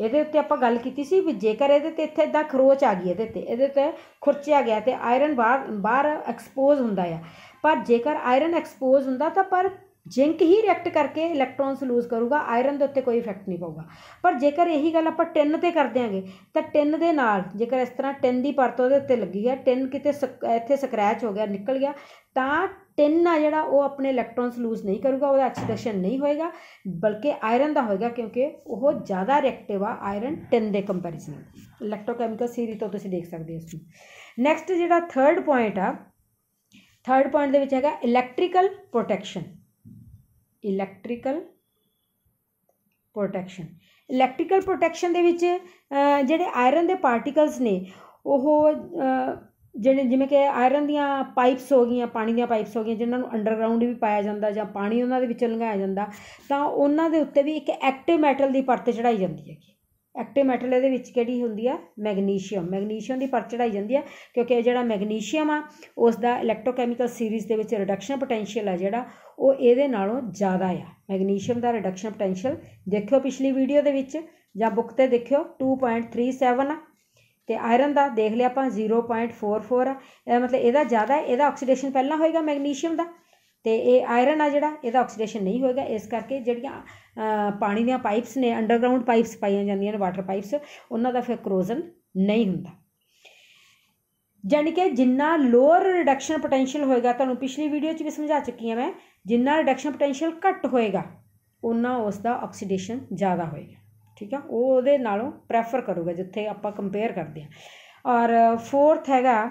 ਇਹਦੇ ਉੱਤੇ ਆਪਾਂ ਗੱਲ ਕੀਤੀ ਸੀ ਵੀ ਜੇਕਰ ਇਹਦੇ ਤੇ ਇੱਥੇ ਇਦਾਂ ਖਰੋਚ ਆ ਗਈ ਇਹਦੇ ਤੇ ਇਹਦੇ ਤੇ ਖੁਰਚਿਆ ਗਿਆ ਤੇ ਆਇਰਨ ਬਾਹਰ ਬਾਹਰ ਐਕਸਪੋਜ਼ ਹੁੰਦਾ ਆ ਪਰ ਜੇਕਰ ਆਇਰਨ ਐਕਸਪੋਜ਼ ਹੁੰਦਾ ਤਾਂ ਪਰ ਜ਼ਿੰਕ ਹੀ ਰਿਐਕਟ ਕਰਕੇ ਇਲੈਕਟ੍ਰੋਨਸ ਲੂਜ਼ ਕਰੂਗਾ ਆਇਰਨ ਦੇ ਉੱਤੇ ਕੋਈ ਇਫੈਕਟ ਨਹੀਂ ਪਊਗਾ ਪਰ ਜੇਕਰ ਇਹੀ ਗੱਲ ਆਪਾਂ ਟਿਨ ਤੇ ਕਰ ਦਿਆਂਗੇ ਤਾਂ ਟਿਨ ਦੇ ਨਾਲ ਜੇਕਰ ਇਸ ਤਰ੍ਹਾਂ ਟਿਨ ਦੀ ਪਰਤ ਉਹਦੇ ਉੱਤੇ ਲੱਗੀ ਹੈ ਟਿਨ ਕਿਤੇ ਇੱਥੇ ਸਕ੍ਰੈਚ ਹੋ ਗਿਆ ਨਿਕਲ ਗਿਆ ਤਾਂ ਟਿਨ ਆ ਜਿਹੜਾ ਉਹ ਆਪਣੇ ਇਲੈਕਟ੍ਰੋਨਸ ਲੂਜ਼ ਨਹੀਂ ਕਰੂਗਾ ਉਹਦਾ ਐਕਸੀਡੇਸ਼ਨ ਨਹੀਂ ਹੋਏਗਾ ਬਲਕਿ ਆਇਰਨ ਦਾ ਹੋਏਗਾ ਕਿਉਂਕਿ ਉਹ ਜ਼ਿਆਦਾ ਰਿਐਕਟਿਵ ਆ ਆਇਰਨ ਟਿਨ ਦੇ ਕੰਪੈਰੀਜ਼ਨ ਇਲੈਕਟ੍ਰੋਕੈਮੀਕਲ ਸੀਰੀ ਤੋਂ ਤੁਸੀਂ ਦੇਖ ਸਕਦੇ ਹੋ ਇਸ ਨੂੰ ਨੈਕਸਟ ਜਿਹੜਾ ਥਰਡ ਪੁਆਇੰਟ ਆ ਥਰਡ ਪੁਆਇੰਟ ਦੇ ਵਿੱਚ ਹੈਗਾ electrical protection electrical protection electrical protection ਦੇ ਵਿੱਚ ਜਿਹੜੇ ਆਇਰਨ ਦੇ ਪਾਰਟੀਕਲਸ ਨੇ ਉਹ ਜਿਹੜੇ ਜਿਵੇਂ ਕਿ ਆਇਰਨ ਦੀਆਂ ਪਾਈਪਸ ਹੋ ਗਈਆਂ ਪਾਣੀ ਦੀਆਂ ਪਾਈਪਸ ਹੋ ਗਈਆਂ ਜਿਨ੍ਹਾਂ ਨੂੰ ਅੰਡਰਗਰਾਉਂਡ ਵੀ ਪਾਇਆ ਜਾਂਦਾ ਜਾਂ ਪਾਣੀ ਉਹਨਾਂ ਦੇ ਵਿੱਚ ਲੰਘਾਇਆ ਜਾਂਦਾ ਤਾਂ ਉਹਨਾਂ ਦੇ ਉੱਤੇ ਵੀ ਇੱਕ ਐਕਟਿਵ ਮੈਟਲ ਦੀ ਪਰਤ ਚੜਾਈ ਜਾਂਦੀ ਹੈ ਐਕਟਿਵ ਮੈਟਲ ਇਹਦੇ ਵਿੱਚ ਕਿਹੜੀ ਹੁੰਦੀ ਆ ਮੈਗਨੀਸ਼ੀਅਮ ਮੈਗਨੀਸ਼ੀਅਮ ਦੀ ਪਰ ਚੜਾਈ ਜਾਂਦੀ ਆ ਕਿਉਂਕਿ ਇਹ ਜਿਹੜਾ ਮੈਗਨੀਸ਼ੀਅਮ ਆ ਉਸ ਦਾ ਇਲੈਕਟ੍ਰੋਕੈਮੀਕਲ ਸੀਰੀਜ਼ ਦੇ ਵਿੱਚ ਰਿਡਕਸ਼ਨ ਪੋਟੈਂਸ਼ੀਅਲ ਆ ਜਿਹੜਾ ਉਹ ਇਹਦੇ ਨਾਲੋਂ ਜ਼ਿਆਦਾ ਆ ਮੈਗਨੀਸ਼ੀਅਮ ਦਾ ਰਿਡਕਸ਼ਨ ਪੋਟੈਂਸ਼ੀਅਲ ਦੇਖਿਓ ਪਿਛਲੀ ਵੀਡੀਓ ਦੇ ਵਿੱਚ ਜਾਂ ਬੁੱਕ ਤੇ ਦੇਖਿਓ 2.37 ਤੇ ਆਇਰਨ ਦਾ ਦੇਖ ਲਿਆ ਆਪਾਂ 0.44 ਆ ਇਹਦਾ ਮਤਲਬ ਇਹਦਾ ਜ਼ਿਆਦਾ ਇਹਦਾ ਆਕਸੀਡੇਸ਼ਨ ਪਹਿਲਾਂ ਹੋਏਗਾ ਮੈਗਨੀਸ਼ੀਅਮ ਦਾ ਤੇ ਇਹ ਆਇਰਨ ਆ ਜਿਹੜਾ ਇਹਦਾ ਆਕਸੀਡੇਸ਼ਨ ਨਹੀਂ ਹੋਏਗਾ ਇਸ ਕਰਕੇ ਜਿਹੜੀਆਂ ਪਾਣੀ ਦੀਆਂ ਪਾਈਪਸ ਨੇ ਅੰਡਰਗਰਾਉਂਡ ਪਾਈਪਸ ਪਾਈਆਂ ਜਾਂਦੀਆਂ ਨੇ ਵਾਟਰ ਪਾਈਪਸ ਉਹਨਾਂ ਦਾ ਫਿਰ ਕਰੋਜ਼ਨ ਨਹੀਂ ਹੁੰਦਾ ਜਾਨੀ ਕਿ ਜਿੰਨਾ ਲੋਅਰ ਰਿਡਕਸ਼ਨ ਪੋਟੈਂਸ਼ੀਅਲ ਹੋਏਗਾ ਤੁਹਾਨੂੰ ਪਿਛਲੀ ਵੀਡੀਓ 'ਚ ਵੀ ਸਮਝਾ ਚੁੱਕੀ ਹਾਂ ਮੈਂ ਜਿੰਨਾ ਰਿਡਕਸ਼ਨ ਪੋਟੈਂਸ਼ੀਅਲ ਘੱਟ ਹੋਏਗਾ ਉਹਨਾਂ ਉਸ ਦਾ ਆਕਸੀਡੇਸ਼ਨ ਜ਼ਿਆਦਾ ਹੋਏਗਾ ਠੀਕ ਆ ਉਹ ਉਹਦੇ ਨਾਲੋਂ ਪ੍ਰੈਫਰ ਕਰੂਗਾ ਜਿੱਥੇ ਆਪਾਂ ਕੰਪੇਅਰ ਕਰਦੇ ਆ ਔਰ ਫੋਰਥ ਹੈਗਾ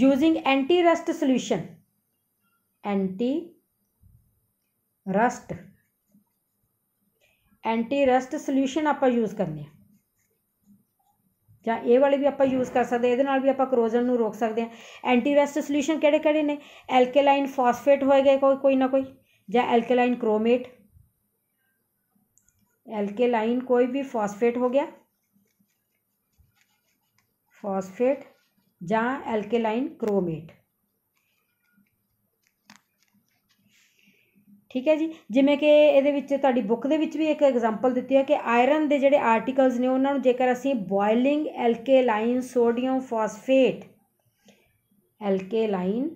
using anti rust solution anti rust anti rust solution आप यूज़ करने ज ये वाले भी आप यूज कर सकते ये भी आप करोजन रोक सकते हैं एंटी रस्ट सोल्यूशन कि एलकेलाइन फॉसफेट हो गए कोई कोई ना कोई जल्केलाइन क्रोमेट एलकेलाइन कोई भी फॉसफेट हो गया फॉसफेट ਜਾਂ ਐਲਕੇਲਾਈਨ ਕ੍ਰੋਮੇਟ ਠੀਕ ਹੈ ਜੀ ਜਿਵੇਂ ਕਿ ਇਹਦੇ ਵਿੱਚ ਤੁਹਾਡੀ ਬੁੱਕ ਦੇ ਵਿੱਚ ਵੀ ਇੱਕ ਐਗਜ਼ਾਮਪਲ ਦਿੱਤੀ ਹੈ ਕਿ ਆਇਰਨ ਦੇ ਜਿਹੜੇ ਆਰਟੀਕਲਸ ਨੇ ਉਹਨਾਂ ਨੂੰ ਜੇਕਰ ਅਸੀਂ boiling alkaline sodium phosphate alkaline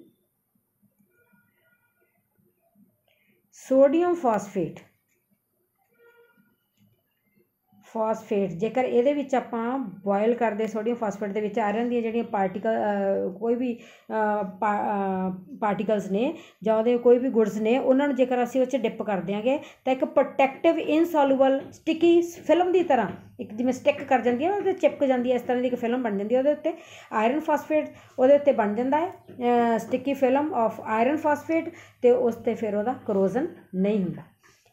sodium phosphate phosphate ਜੇਕਰ ਇਹਦੇ ਵਿੱਚ ਆਪਾਂ ਬੋਇਲ ਕਰਦੇ ਸੋਡੀਅਮ ਫਾਸਫੇਟ ਦੇ ਵਿੱਚ ਆਇਰਨ ਦੀਆਂ ਜਿਹੜੀਆਂ ਪਾਰਟੀਕਲ ਕੋਈ ਵੀ ਪਾਰਟੀਕਲਸ ਨੇ ਜਾਂ ਉਹਦੇ ਕੋਈ ਵੀ ਗੁੱਡਸ ਨੇ ਉਹਨਾਂ ਨੂੰ ਜੇਕਰ ਅਸੀਂ ਉਹ 'ਚ ਡਿਪ ਕਰ ਦਿਆਂਗੇ ਤਾਂ ਇੱਕ ਪ੍ਰੋਟੈਕਟਿਵ ਇਨਸੋਲੂਬਲ ਸਟਿੱਕੀ ਫਿਲਮ ਦੀ ਤਰ੍ਹਾਂ ਇੱਕ ਜਿਵੇਂ ਸਟਿਕ ਕਰ ਜਾਂਦੀ ਹੈ ਉਹਦੇ ਚਿਪਕ ਜਾਂਦੀ ਹੈ ਇਸ ਤਰ੍ਹਾਂ ਦੀ ਇੱਕ ਫਿਲਮ ਬਣ ਜਾਂਦੀ ਹੈ ਉਹਦੇ ਉੱਤੇ ਆਇਰਨ ਫਾਸਫੇਟ ਉਹਦੇ ਉੱਤੇ ਬਣ ਜਾਂਦਾ ਹੈ sticky film of iron phosphate ਤੇ ਉਸ ਤੇ ਫਿਰ ਉਹਦਾ ਕਰੋਜ਼ਨ ਨਹੀਂ ਹੁੰਦਾ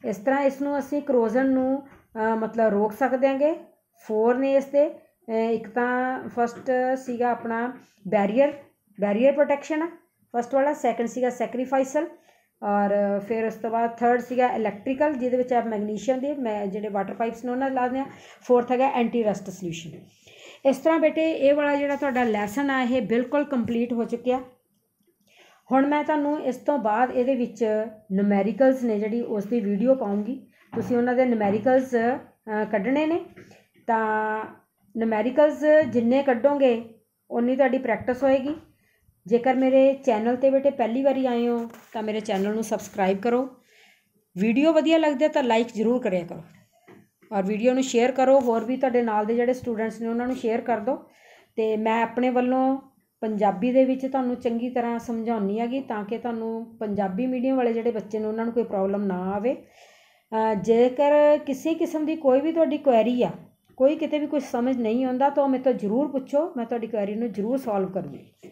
ਇਸ ਤਰ੍ਹਾਂ ਇਸ ਨੂੰ ਅਸੀਂ ਕਰੋਜ਼ਨ ਨੂੰ ਮਤਲਬ ਰੋਕ ਸਕਦੇ ਹੈਗੇ ਫੋਰ ਨੇ ਇਸ ਤੇ ਇੱਕ ਤਾਂ ਫਸਟ ਸੀਗਾ ਆਪਣਾ ਬੈਰੀਅਰ ਬੈਰੀਅਰ ਪ੍ਰੋਟੈਕਸ਼ਨ ਫਸਟ ਵਾਲਾ ਸੈਕੰਡ ਸੀਗਾ ਸੈਕਰੀਫਾਈਸਲ ਔਰ ਫਿਰ ਉਸ ਤੋਂ ਬਾਅਦ ਥਰਡ ਸੀਗਾ ਇਲੈਕਟ੍ਰੀਕਲ ਜਿਹਦੇ ਵਿੱਚ ਆਪ ਮੈਗਨੀਸ਼ੀਅਮ ਦੇ ਮੈਂ ਜਿਹੜੇ ਵਾਟਰ ਪਾਈਪਸ ਨੇ ਉਹਨਾਂ ਲਾਉਂਦੇ ਆ ਫੋਰਥ ਹੈਗਾ ਐਂਟੀ ਰਸਟ ਸੋਲੂਸ਼ਨ ਇਸ ਤਰ੍ਹਾਂ ਬੇਟੇ ਇਹ ਵਾਲਾ ਜਿਹੜਾ ਤੁਹਾਡਾ ਲੈਸਨ ਆ ਇਹ ਬਿਲਕੁਲ ਕੰਪਲੀਟ ਹੋ ਚੁੱਕਿਆ ਹੁਣ ਮੈਂ ਤੁਹਾਨੂੰ ਇਸ ਤੋਂ ਬਾਅਦ ਇਹਦੇ ਵਿੱਚ ਨਿਊਮੈਰੀਕਲਸ ਨੇ ਜਿਹੜੀ ਉਸ ਦੀ ਵੀਡੀਓ ਪਾਉਂਗੀ ਤੁਸੀਂ ਉਹਨਾਂ ਦੇ ਨਮੈਰੀਕਲਸ ਕੱਢਣੇ ਨੇ ਤਾਂ ਨਮੈਰੀਕਲਸ ਜਿੰਨੇ ਕੱਢੋਗੇ ਉਨੀ ਤੁਹਾਡੀ ਪ੍ਰੈਕਟਿਸ ਹੋਏਗੀ ਜੇਕਰ ਮੇਰੇ ਚੈਨਲ ਤੇ ਬੇਟੇ ਪਹਿਲੀ ਵਾਰੀ ਆਏ ਹੋ ਤਾਂ ਮੇਰੇ ਚੈਨਲ ਨੂੰ ਸਬਸਕ੍ਰਾਈਬ ਕਰੋ ਵੀਡੀਓ ਵਧੀਆ ਲੱਗਦੇ ਤਾਂ ਲਾਈਕ ਜ਼ਰੂਰ ਕਰਿਆ ਕਰੋ ਔਰ ਵੀਡੀਓ ਨੂੰ ਸ਼ੇਅਰ ਕਰੋ ਹੋਰ ਵੀ ਤੁਹਾਡੇ ਨਾਲ ਦੇ ਜਿਹੜੇ ਸਟੂਡੈਂਟਸ ਨੇ ਉਹਨਾਂ ਨੂੰ ਸ਼ੇਅਰ ਕਰ ਦਿਓ ਤੇ ਮੈਂ ਆਪਣੇ ਵੱਲੋਂ ਪੰਜਾਬੀ ਦੇ ਵਿੱਚ ਤੁਹਾਨੂੰ ਚੰਗੀ ਤਰ੍ਹਾਂ ਸਮਝਾਉਣੀ ਹੈਗੀ ਤਾਂ ਕਿ ਤੁਹਾਨੂੰ ਪੰਜਾਬੀ ਮੀਡੀਅਮ ਵਾਲੇ ਜਿਹੜੇ ਬੱਚੇ ਨੇ ਉਹਨਾਂ ਨੂੰ ਕੋਈ ਪ੍ਰੋਬਲਮ ਨਾ ਆਵੇ ਜੇਕਰ ਕਿਸੇ ਕਿਸਮ ਦੀ ਕੋਈ ਵੀ ਤੁਹਾਡੀ ਕੁਐਰੀ ਆ ਕੋਈ ਕਿਤੇ ਵੀ ਕੁਝ ਸਮਝ ਨਹੀਂ ਆਉਂਦਾ ਤਾਂ ਮੇਰੇ ਤੋਂ ਜ਼ਰੂਰ ਪੁੱਛੋ ਮੈਂ ਤੁਹਾਡੀ ਕੁਐਰੀ ਨੂੰ ਜ਼ਰੂਰ ਸੋਲਵ ਕਰੂੰਗੀ